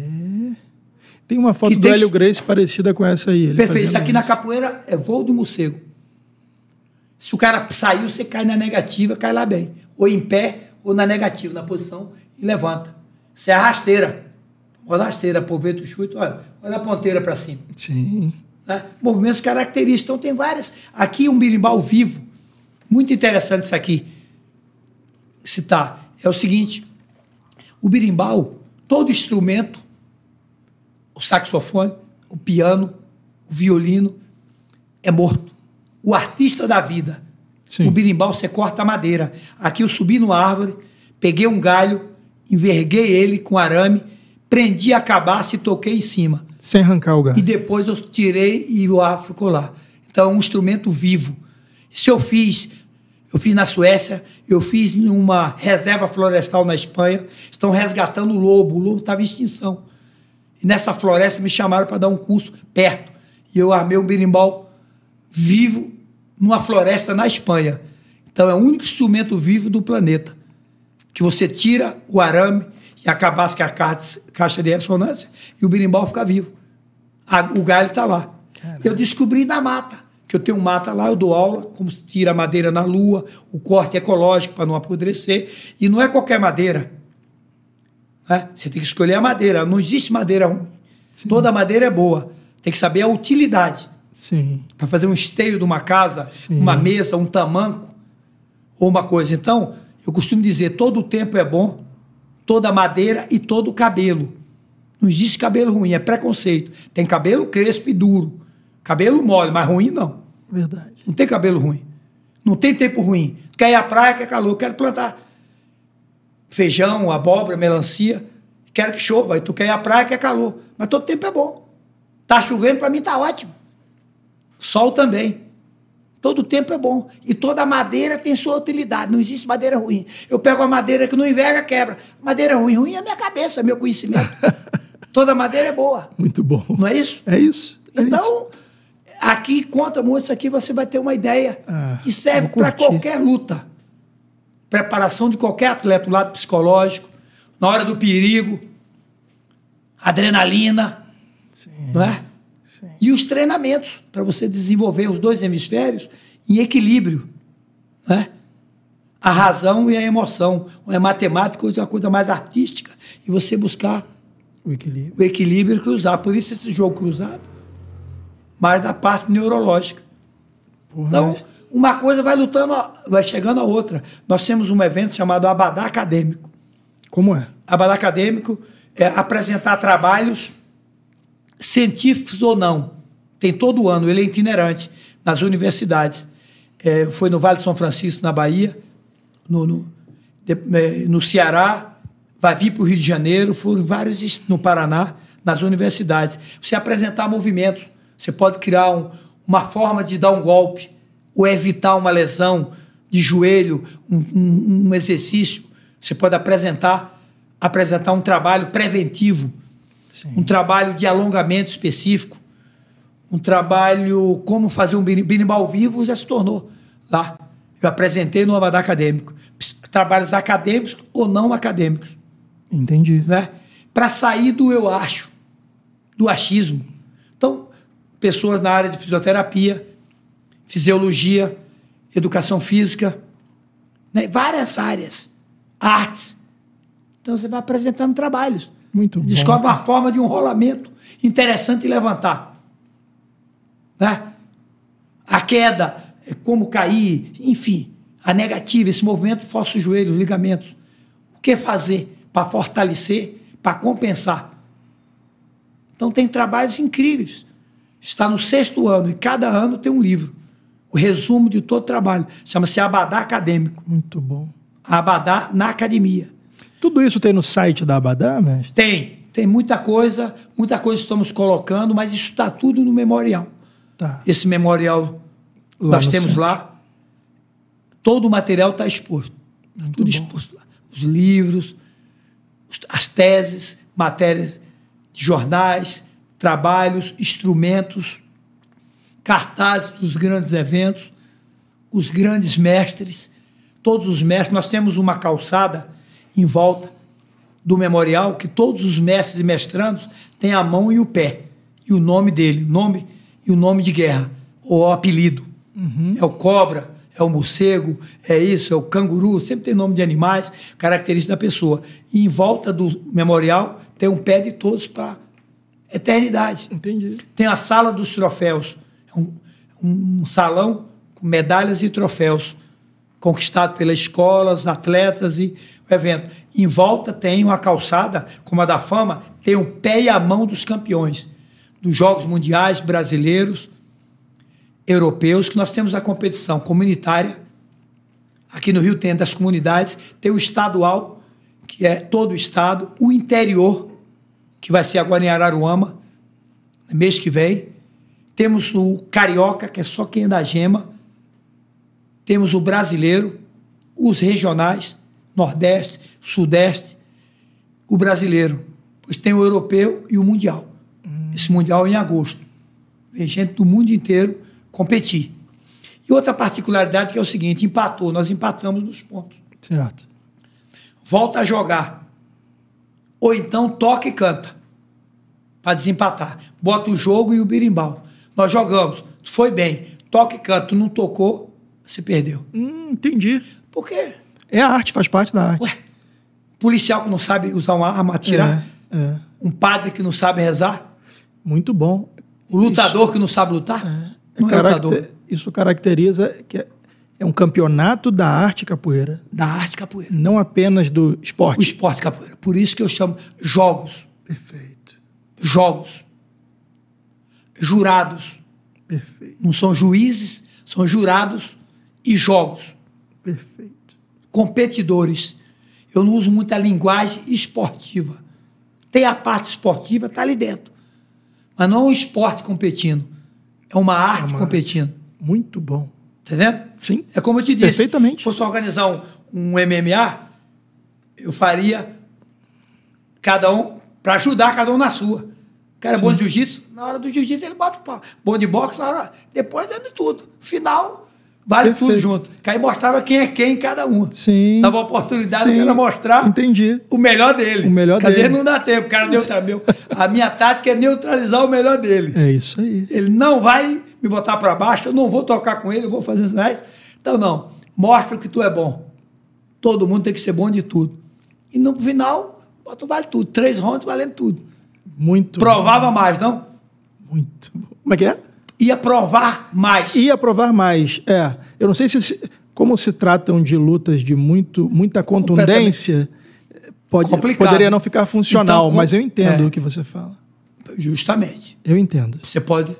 Tem uma foto do Hélio que... Grace parecida com essa aí. Perfeito. Isso aqui isso. na capoeira é voo do morcego. Se o cara saiu, você cai na negativa, cai lá bem. Ou em pé, ou na negativa, na posição, e levanta. Isso é a rasteira olha a esteira, o chute, olha, olha a ponteira para cima. Sim. Né? Movimentos característicos. Então tem várias. Aqui um birimbau vivo. Muito interessante isso aqui citar. É o seguinte: o birimbau, todo instrumento, o saxofone, o piano, o violino, é morto. O artista da vida. Sim. O birimbau você corta a madeira. Aqui eu subi numa árvore, peguei um galho, enverguei ele com arame, prendi a cabaça e toquei em cima. Sem arrancar o gato. E depois eu tirei e o ar ficou lá. Então é um instrumento vivo. Se eu fiz, eu fiz na Suécia, eu fiz numa reserva florestal na Espanha, estão resgatando o lobo, o lobo estava em extinção. E nessa floresta me chamaram para dar um curso perto. E eu armei um berimbau vivo numa floresta na Espanha. Então é o único instrumento vivo do planeta que você tira o arame, e acabasse com a caixa de ressonância e o birimbau ficar vivo. A, o galho está lá. Caramba. Eu descobri na mata, que eu tenho mata lá, eu dou aula, como se tira a madeira na lua, o corte ecológico para não apodrecer. E não é qualquer madeira. Né? Você tem que escolher a madeira. Não existe madeira ruim. Sim. Toda madeira é boa. Tem que saber a utilidade. Para fazer um esteio de uma casa, Sim. uma mesa, um tamanco ou uma coisa. Então, eu costumo dizer: todo o tempo é bom toda madeira e todo o cabelo. Não existe cabelo ruim, é preconceito. Tem cabelo crespo e duro. Cabelo mole, mas ruim não. Verdade. Não tem cabelo ruim. Não tem tempo ruim. Quer ir à praia, quer calor, quero plantar feijão, abóbora, melancia. Quero que chova. E tu quer ir à praia, quer calor. Mas todo tempo é bom. Tá chovendo, para mim tá ótimo. Sol também. Todo tempo é bom. E toda madeira tem sua utilidade. Não existe madeira ruim. Eu pego a madeira que não enverga, quebra. Madeira ruim, ruim é minha cabeça, meu conhecimento. toda madeira é boa. Muito bom. Não é isso? É isso. É então, isso. aqui conta muito isso aqui, você vai ter uma ideia ah, que serve para qualquer luta. Preparação de qualquer atleta, o lado psicológico, na hora do perigo, adrenalina, Sim. não é? Sim. E os treinamentos, para você desenvolver os dois hemisférios em equilíbrio. Né? A razão e a emoção. Ou é matemática, ou é uma coisa mais artística. E você buscar o equilíbrio. o equilíbrio cruzar. Por isso esse jogo cruzado. Mas da parte neurológica. Porra. Então, uma coisa vai lutando, vai chegando a outra. Nós temos um evento chamado Abadá Acadêmico. Como é? Abadá Acadêmico é apresentar trabalhos científicos ou não. Tem todo ano, ele é itinerante nas universidades. É, foi no Vale de São Francisco, na Bahia, no, no, de, é, no Ceará, vai vir para o Rio de Janeiro, foram vários no Paraná, nas universidades. Você apresentar movimentos, você pode criar um, uma forma de dar um golpe ou evitar uma lesão de joelho, um, um, um exercício. Você pode apresentar, apresentar um trabalho preventivo Sim. um trabalho de alongamento específico, um trabalho como fazer um binimba vivo já se tornou lá. Eu apresentei no Abadá Acadêmico. Trabalhos acadêmicos ou não acadêmicos. Entendi. Né? Para sair do eu acho, do achismo. Então, pessoas na área de fisioterapia, fisiologia, educação física, né? várias áreas, artes. Então, você vai apresentando trabalhos. Muito bom. Descobre uma forma de um rolamento interessante e levantar. Né? A queda, como cair, enfim, a negativa, esse movimento força os joelhos, os ligamentos. O que fazer para fortalecer, para compensar? Então tem trabalhos incríveis. Está no sexto ano e cada ano tem um livro. O resumo de todo o trabalho. Chama-se Abadá Acadêmico. Muito bom. Abadá na academia. Tudo isso tem no site da Abadá, mestre? Tem. Tem muita coisa, muita coisa estamos colocando, mas isso está tudo no memorial. Tá. Esse memorial lá nós temos centro. lá. Todo o material está exposto. Tá tudo bom. exposto lá. Os livros, as teses, matérias de jornais, trabalhos, instrumentos, cartazes dos grandes eventos, os grandes mestres, todos os mestres. Nós temos uma calçada em volta do memorial que todos os mestres e mestrandos têm a mão e o pé e o nome dele, nome e o nome de guerra ou apelido. Uhum. É o cobra, é o morcego, é isso, é o canguru, sempre tem nome de animais, característica da pessoa. E em volta do memorial tem um pé de todos para eternidade. Entendi. Tem a sala dos troféus, é um, um salão com medalhas e troféus conquistado pelas escolas, atletas e o evento. Em volta tem uma calçada, como a da fama, tem o pé e a mão dos campeões dos Jogos Mundiais brasileiros, europeus, que nós temos a competição comunitária. Aqui no Rio tem das comunidades, tem o estadual, que é todo o estado, o interior, que vai ser agora em Araruama, mês que vem. Temos o Carioca, que é só quem é da gema, temos o brasileiro, os regionais, Nordeste, Sudeste, o brasileiro. Pois tem o europeu e o mundial. Hum. Esse mundial é em agosto. Vem gente do mundo inteiro competir. E outra particularidade que é o seguinte: empatou, nós empatamos nos pontos. Certo. Volta a jogar. Ou então toca e canta. Para desempatar. Bota o jogo e o birimbau. Nós jogamos, foi bem. Toca e canta, não tocou, se perdeu. Hum, entendi. Por quê? É a arte, faz parte da arte. Ué, policial que não sabe usar uma arma, atirar. É, é. Um padre que não sabe rezar. Muito bom. O lutador isso, que não sabe lutar. É, é não é lutador. Isso caracteriza que é, é um campeonato da arte capoeira. Da arte capoeira. Não apenas do esporte. O esporte capoeira. Por isso que eu chamo jogos. Perfeito. Jogos. Jurados. Perfeito. Não são juízes, são jurados e jogos. Perfeito. Competidores. Eu não uso muita linguagem esportiva. Tem a parte esportiva, está ali dentro. Mas não é um esporte competindo. É uma é arte é uma... competindo. Muito bom. Entendeu? Sim. É como eu te disse. Perfeitamente. Se fosse organizar um, um MMA, eu faria cada um, para ajudar cada um na sua. O cara Sim. é bom de jiu-jitsu, na hora do jiu-jitsu ele bota o pau. Bom de boxe, na hora, depois é de tudo. Final, Vale Perfeito. tudo junto. Que aí mostrava quem é quem em cada um. Sim. Dava oportunidade Sim. para mostrar Entendi. o melhor dele. O melhor dele. Às vezes não dá tempo, o cara neutralizou. A minha tática é neutralizar o melhor dele. É isso aí. É ele não vai me botar para baixo, eu não vou tocar com ele, eu vou fazer sinais. Então, não. Mostra que tu é bom. Todo mundo tem que ser bom de tudo. E no final, bota vale tudo. Três rounds valendo tudo. Muito. Provava bom. mais, não? Muito. Como é que é? Ia provar mais. Ia provar mais, é. Eu não sei se, como se tratam de lutas de muito, muita contundência, pode, Complicado. poderia não ficar funcional, então, mas eu entendo é, o que você fala. Justamente. Eu entendo. Você pode.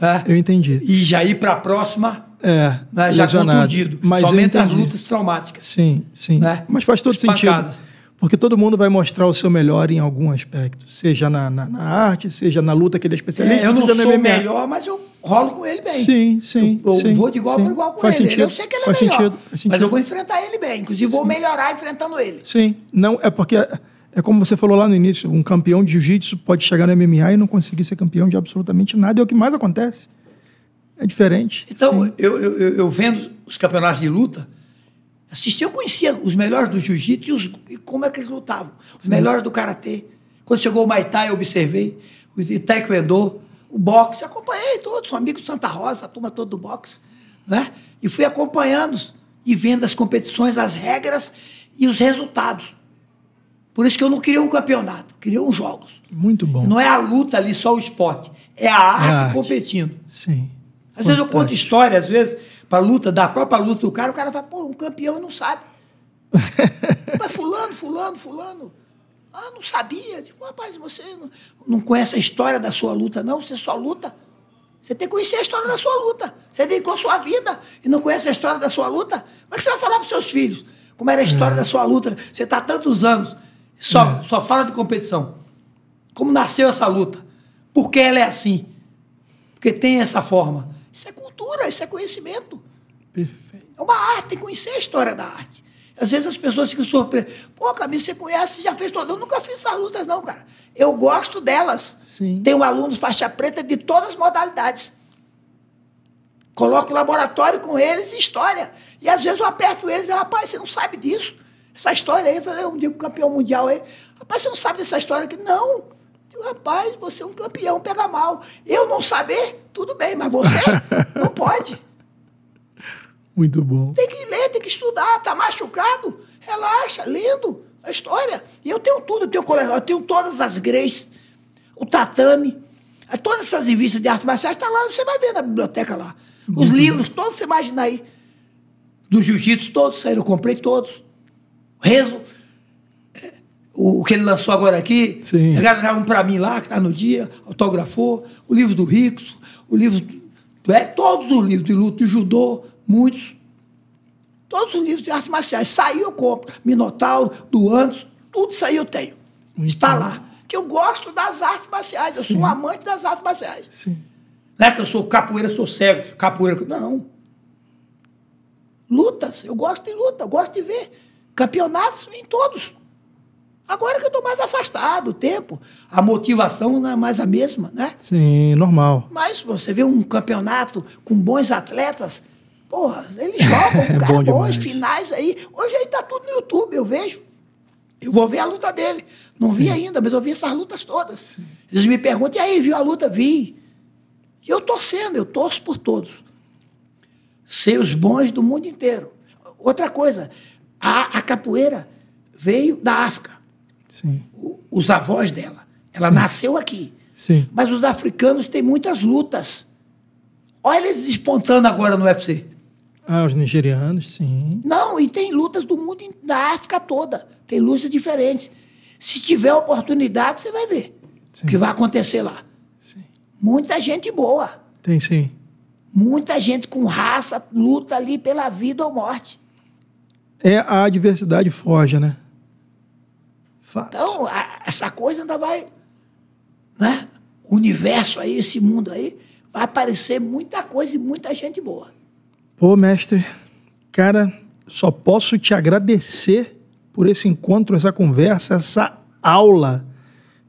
Né? eu entendi. E já ir para a próxima. É, né, já lesionado. contundido. Mas Somente as lutas traumáticas. Sim, sim. Né, mas faz todo Espancadas. sentido. Porque todo mundo vai mostrar o seu melhor em algum aspecto, seja na, na, na arte, seja na luta que ele é especialista. É, eu não sou MMA. melhor, mas eu rolo com ele bem. Sim, sim. Eu, eu sim, vou de igual para igual com faz ele. Sentido, eu sei que ele é faz melhor, sentido, faz sentido. mas eu vou enfrentar ele bem. Inclusive, vou sim. melhorar enfrentando ele. Sim, não é porque... É, é como você falou lá no início, um campeão de jiu-jitsu pode chegar no MMA e não conseguir ser campeão de absolutamente nada. É o que mais acontece. É diferente. Então, eu, eu, eu, vendo os campeonatos de luta, Assisti, eu conhecia os melhores do jiu-jitsu e, e como é que eles lutavam. Os melhores do karatê. Quando chegou o Maitai, eu observei. O taekwondo, o boxe. Acompanhei todos, sou amigo de Santa Rosa, a turma toda do boxe. Né? E fui acompanhando e vendo as competições, as regras e os resultados. Por isso que eu não queria um campeonato, queria uns jogos. Muito bom. Não é a luta ali, só o esporte. É a arte, é a arte. competindo. Sim. Às Fantástico. vezes eu conto história, às vezes, para luta, da própria luta do cara, o cara fala, pô, um campeão não sabe. Mas fulano, fulano, fulano. Ah, não sabia. Digo, tipo, rapaz, você não, não conhece a história da sua luta, não? Você só luta. Você tem que conhecer a história da sua luta. Você dedicou sua vida e não conhece a história da sua luta? Como é que você vai falar para os seus filhos? Como era a história é. da sua luta? Você está há tantos anos, só, é. só fala de competição. Como nasceu essa luta? Por que ela é assim? Porque tem essa forma. Isso é cultura, isso é conhecimento. Perfeito. É uma arte, conhecer a história da arte. Às vezes as pessoas ficam surpresas. Pô, Camille, você conhece, já fez toda. Eu nunca fiz essas lutas, não, cara. Eu gosto delas. Sim. Tenho alunos faixa preta de todas as modalidades. Coloco laboratório com eles e história. E às vezes eu aperto eles e rapaz, você não sabe disso. Essa história aí, eu falei, eu digo campeão mundial aí. Rapaz, você não sabe dessa história aqui? Não. Eu digo, rapaz, você é um campeão, pega mal. Eu não saber? Tudo bem, mas você não pode. Muito bom. Tem que ler, tem que estudar, tá machucado, relaxa, lendo a história. E eu tenho tudo, eu tenho colega eu tenho todas as greys, o tatame, eh, todas essas revistas de artes marciais tá lá, você vai ver na biblioteca lá. Muito Os livros, bom. todos você imagina aí. Do jiu-jitsu, todos saíram, comprei todos. Rezo, o, o que ele lançou agora aqui, Sim. um para mim lá, que está no dia, autografou, o livro do Ricos, o livro do, é, todos os livros de luta, de judô, muitos, todos os livros de artes marciais, saiu eu compro, Minotauro, do Andes, tudo isso aí eu tenho, Muito está bom. lá. Que eu gosto das artes marciais, eu Sim. sou um amante das artes marciais. Sim. Não é que eu sou capoeira, sou cego, capoeira, não. Lutas, eu gosto de luta, eu gosto de ver campeonatos em todos. Agora que eu estou mais afastado o tempo, a motivação não é mais a mesma, né? Sim, normal. Mas você vê um campeonato com bons atletas, porra, eles jogam, é cara, bons finais aí. Hoje aí tá tudo no YouTube, eu vejo. Eu vou ver a luta dele. Não Sim. vi ainda, mas eu vi essas lutas todas. Sim. Eles me perguntam, e aí, viu a luta? Vi. E eu torcendo, eu torço por todos. Sei os bons do mundo inteiro. Outra coisa, a, a capoeira veio da África. Sim. os avós dela. Ela Sim. nasceu aqui. Sim. Mas os africanos têm muitas lutas. Olha eles espontando agora no UFC. Ah, os nigerianos, sim. Não, e tem lutas do mundo, da África toda. Tem lutas diferentes. Se tiver oportunidade, você vai ver sim. o que vai acontecer lá. Sim. Muita gente boa. Tem sim. Muita gente com raça luta ali pela vida ou morte. É a adversidade forja, né? Fato. Então, a, essa coisa ainda vai. Né? O universo aí, esse mundo aí, vai aparecer muita coisa e muita gente boa. Pô, mestre, cara, só posso te agradecer por esse encontro, essa conversa, essa aula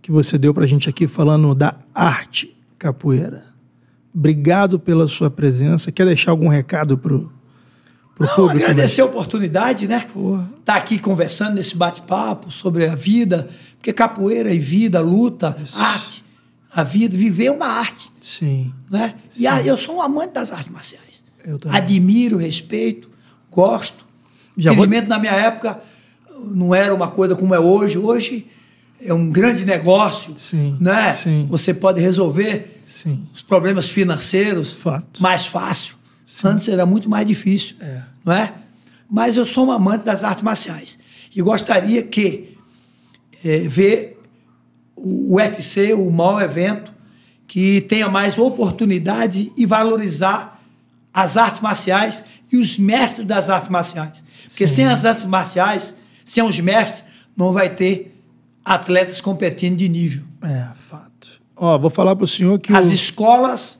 que você deu para a gente aqui falando da arte capoeira. Obrigado pela sua presença. Quer deixar algum recado para o pro Não, público. Agradecer né? a oportunidade, né? Porra. Tá aqui conversando nesse bate-papo sobre a vida, porque capoeira e vida, luta, Isso. arte, a vida, viver é uma arte. Sim. Né? E A, eu sou um amante das artes marciais. Eu também. Admiro, respeito, gosto. Já vou... na minha época, não era uma coisa como é hoje. Hoje é um grande negócio, Sim. né? Sim. Você pode resolver Sim. os problemas financeiros Fato. mais fácil. Sim. Antes era muito mais difícil. É não é? Mas eu sou um amante das artes marciais e gostaria que é, ver o UFC, o maior evento, que tenha mais oportunidade e valorizar as artes marciais e os mestres das artes marciais. Porque Sim. sem as artes marciais, sem os mestres, não vai ter atletas competindo de nível. É, fato. Ó, vou falar para o senhor que. As o... escolas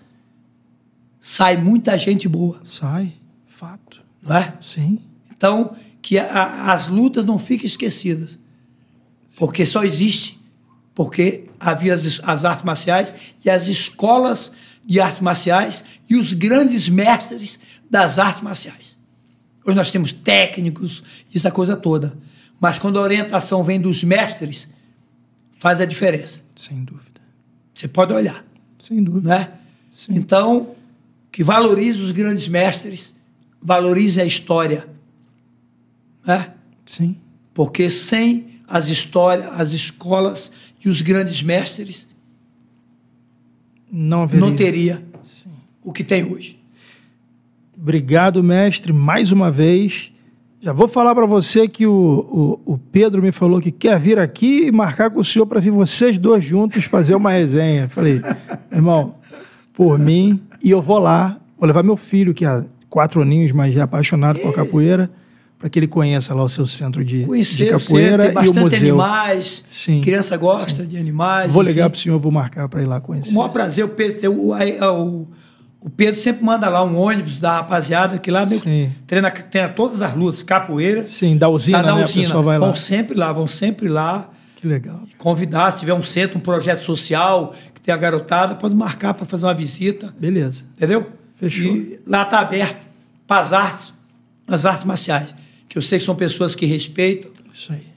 sai muita gente boa. Sai, fato não é? Sim. Então, que a, as lutas não fiquem esquecidas. Porque só existe porque havia as, as artes marciais e as escolas de artes marciais e os grandes mestres das artes marciais. Hoje nós temos técnicos, essa coisa toda. Mas quando a orientação vem dos mestres, faz a diferença. Sem dúvida. Você pode olhar. Sem dúvida. Né? Sem então, que valorize os grandes mestres valorize a história. Né? Sim. Porque sem as histórias, as escolas e os grandes mestres, não, haveria. não teria Sim. o que tem hoje. Obrigado, mestre, mais uma vez. Já vou falar para você que o, o, o, Pedro me falou que quer vir aqui e marcar com o senhor para vir vocês dois juntos fazer uma resenha. Falei, irmão, por mim, e eu vou lá, vou levar meu filho, que é quatro aninhos, mas já apaixonado é. por capoeira, para que ele conheça lá o seu centro de, Conhecer, de capoeira sempre, e o museu. animais, sim, criança gosta sim. de animais. Vou enfim. ligar para o senhor, vou marcar para ir lá conhecer. o maior prazer, o Pedro, o, o, o Pedro sempre manda lá um ônibus da rapaziada, que lá treina, treina todas as lutas, capoeira. Sim, da usina, da, né? da usina. vai lá. Vão sempre lá, vão sempre lá. Que legal. Convidar, se tiver um centro, um projeto social, que tem a garotada, pode marcar para fazer uma visita. Beleza. Entendeu? Fechou. E lá está aberto para as artes, as artes marciais, que eu sei que são pessoas que respeitam. Isso aí.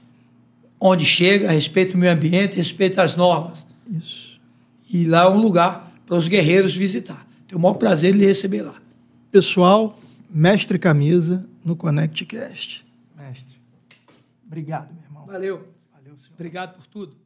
Onde chega, respeita o meio ambiente, respeita as normas. Isso. E lá é um lugar para os guerreiros visitar. Tenho o maior prazer de lhe receber lá. Pessoal, mestre camisa no ConnectCast. Mestre. Obrigado, meu irmão. Valeu. Valeu, senhor. Obrigado por tudo.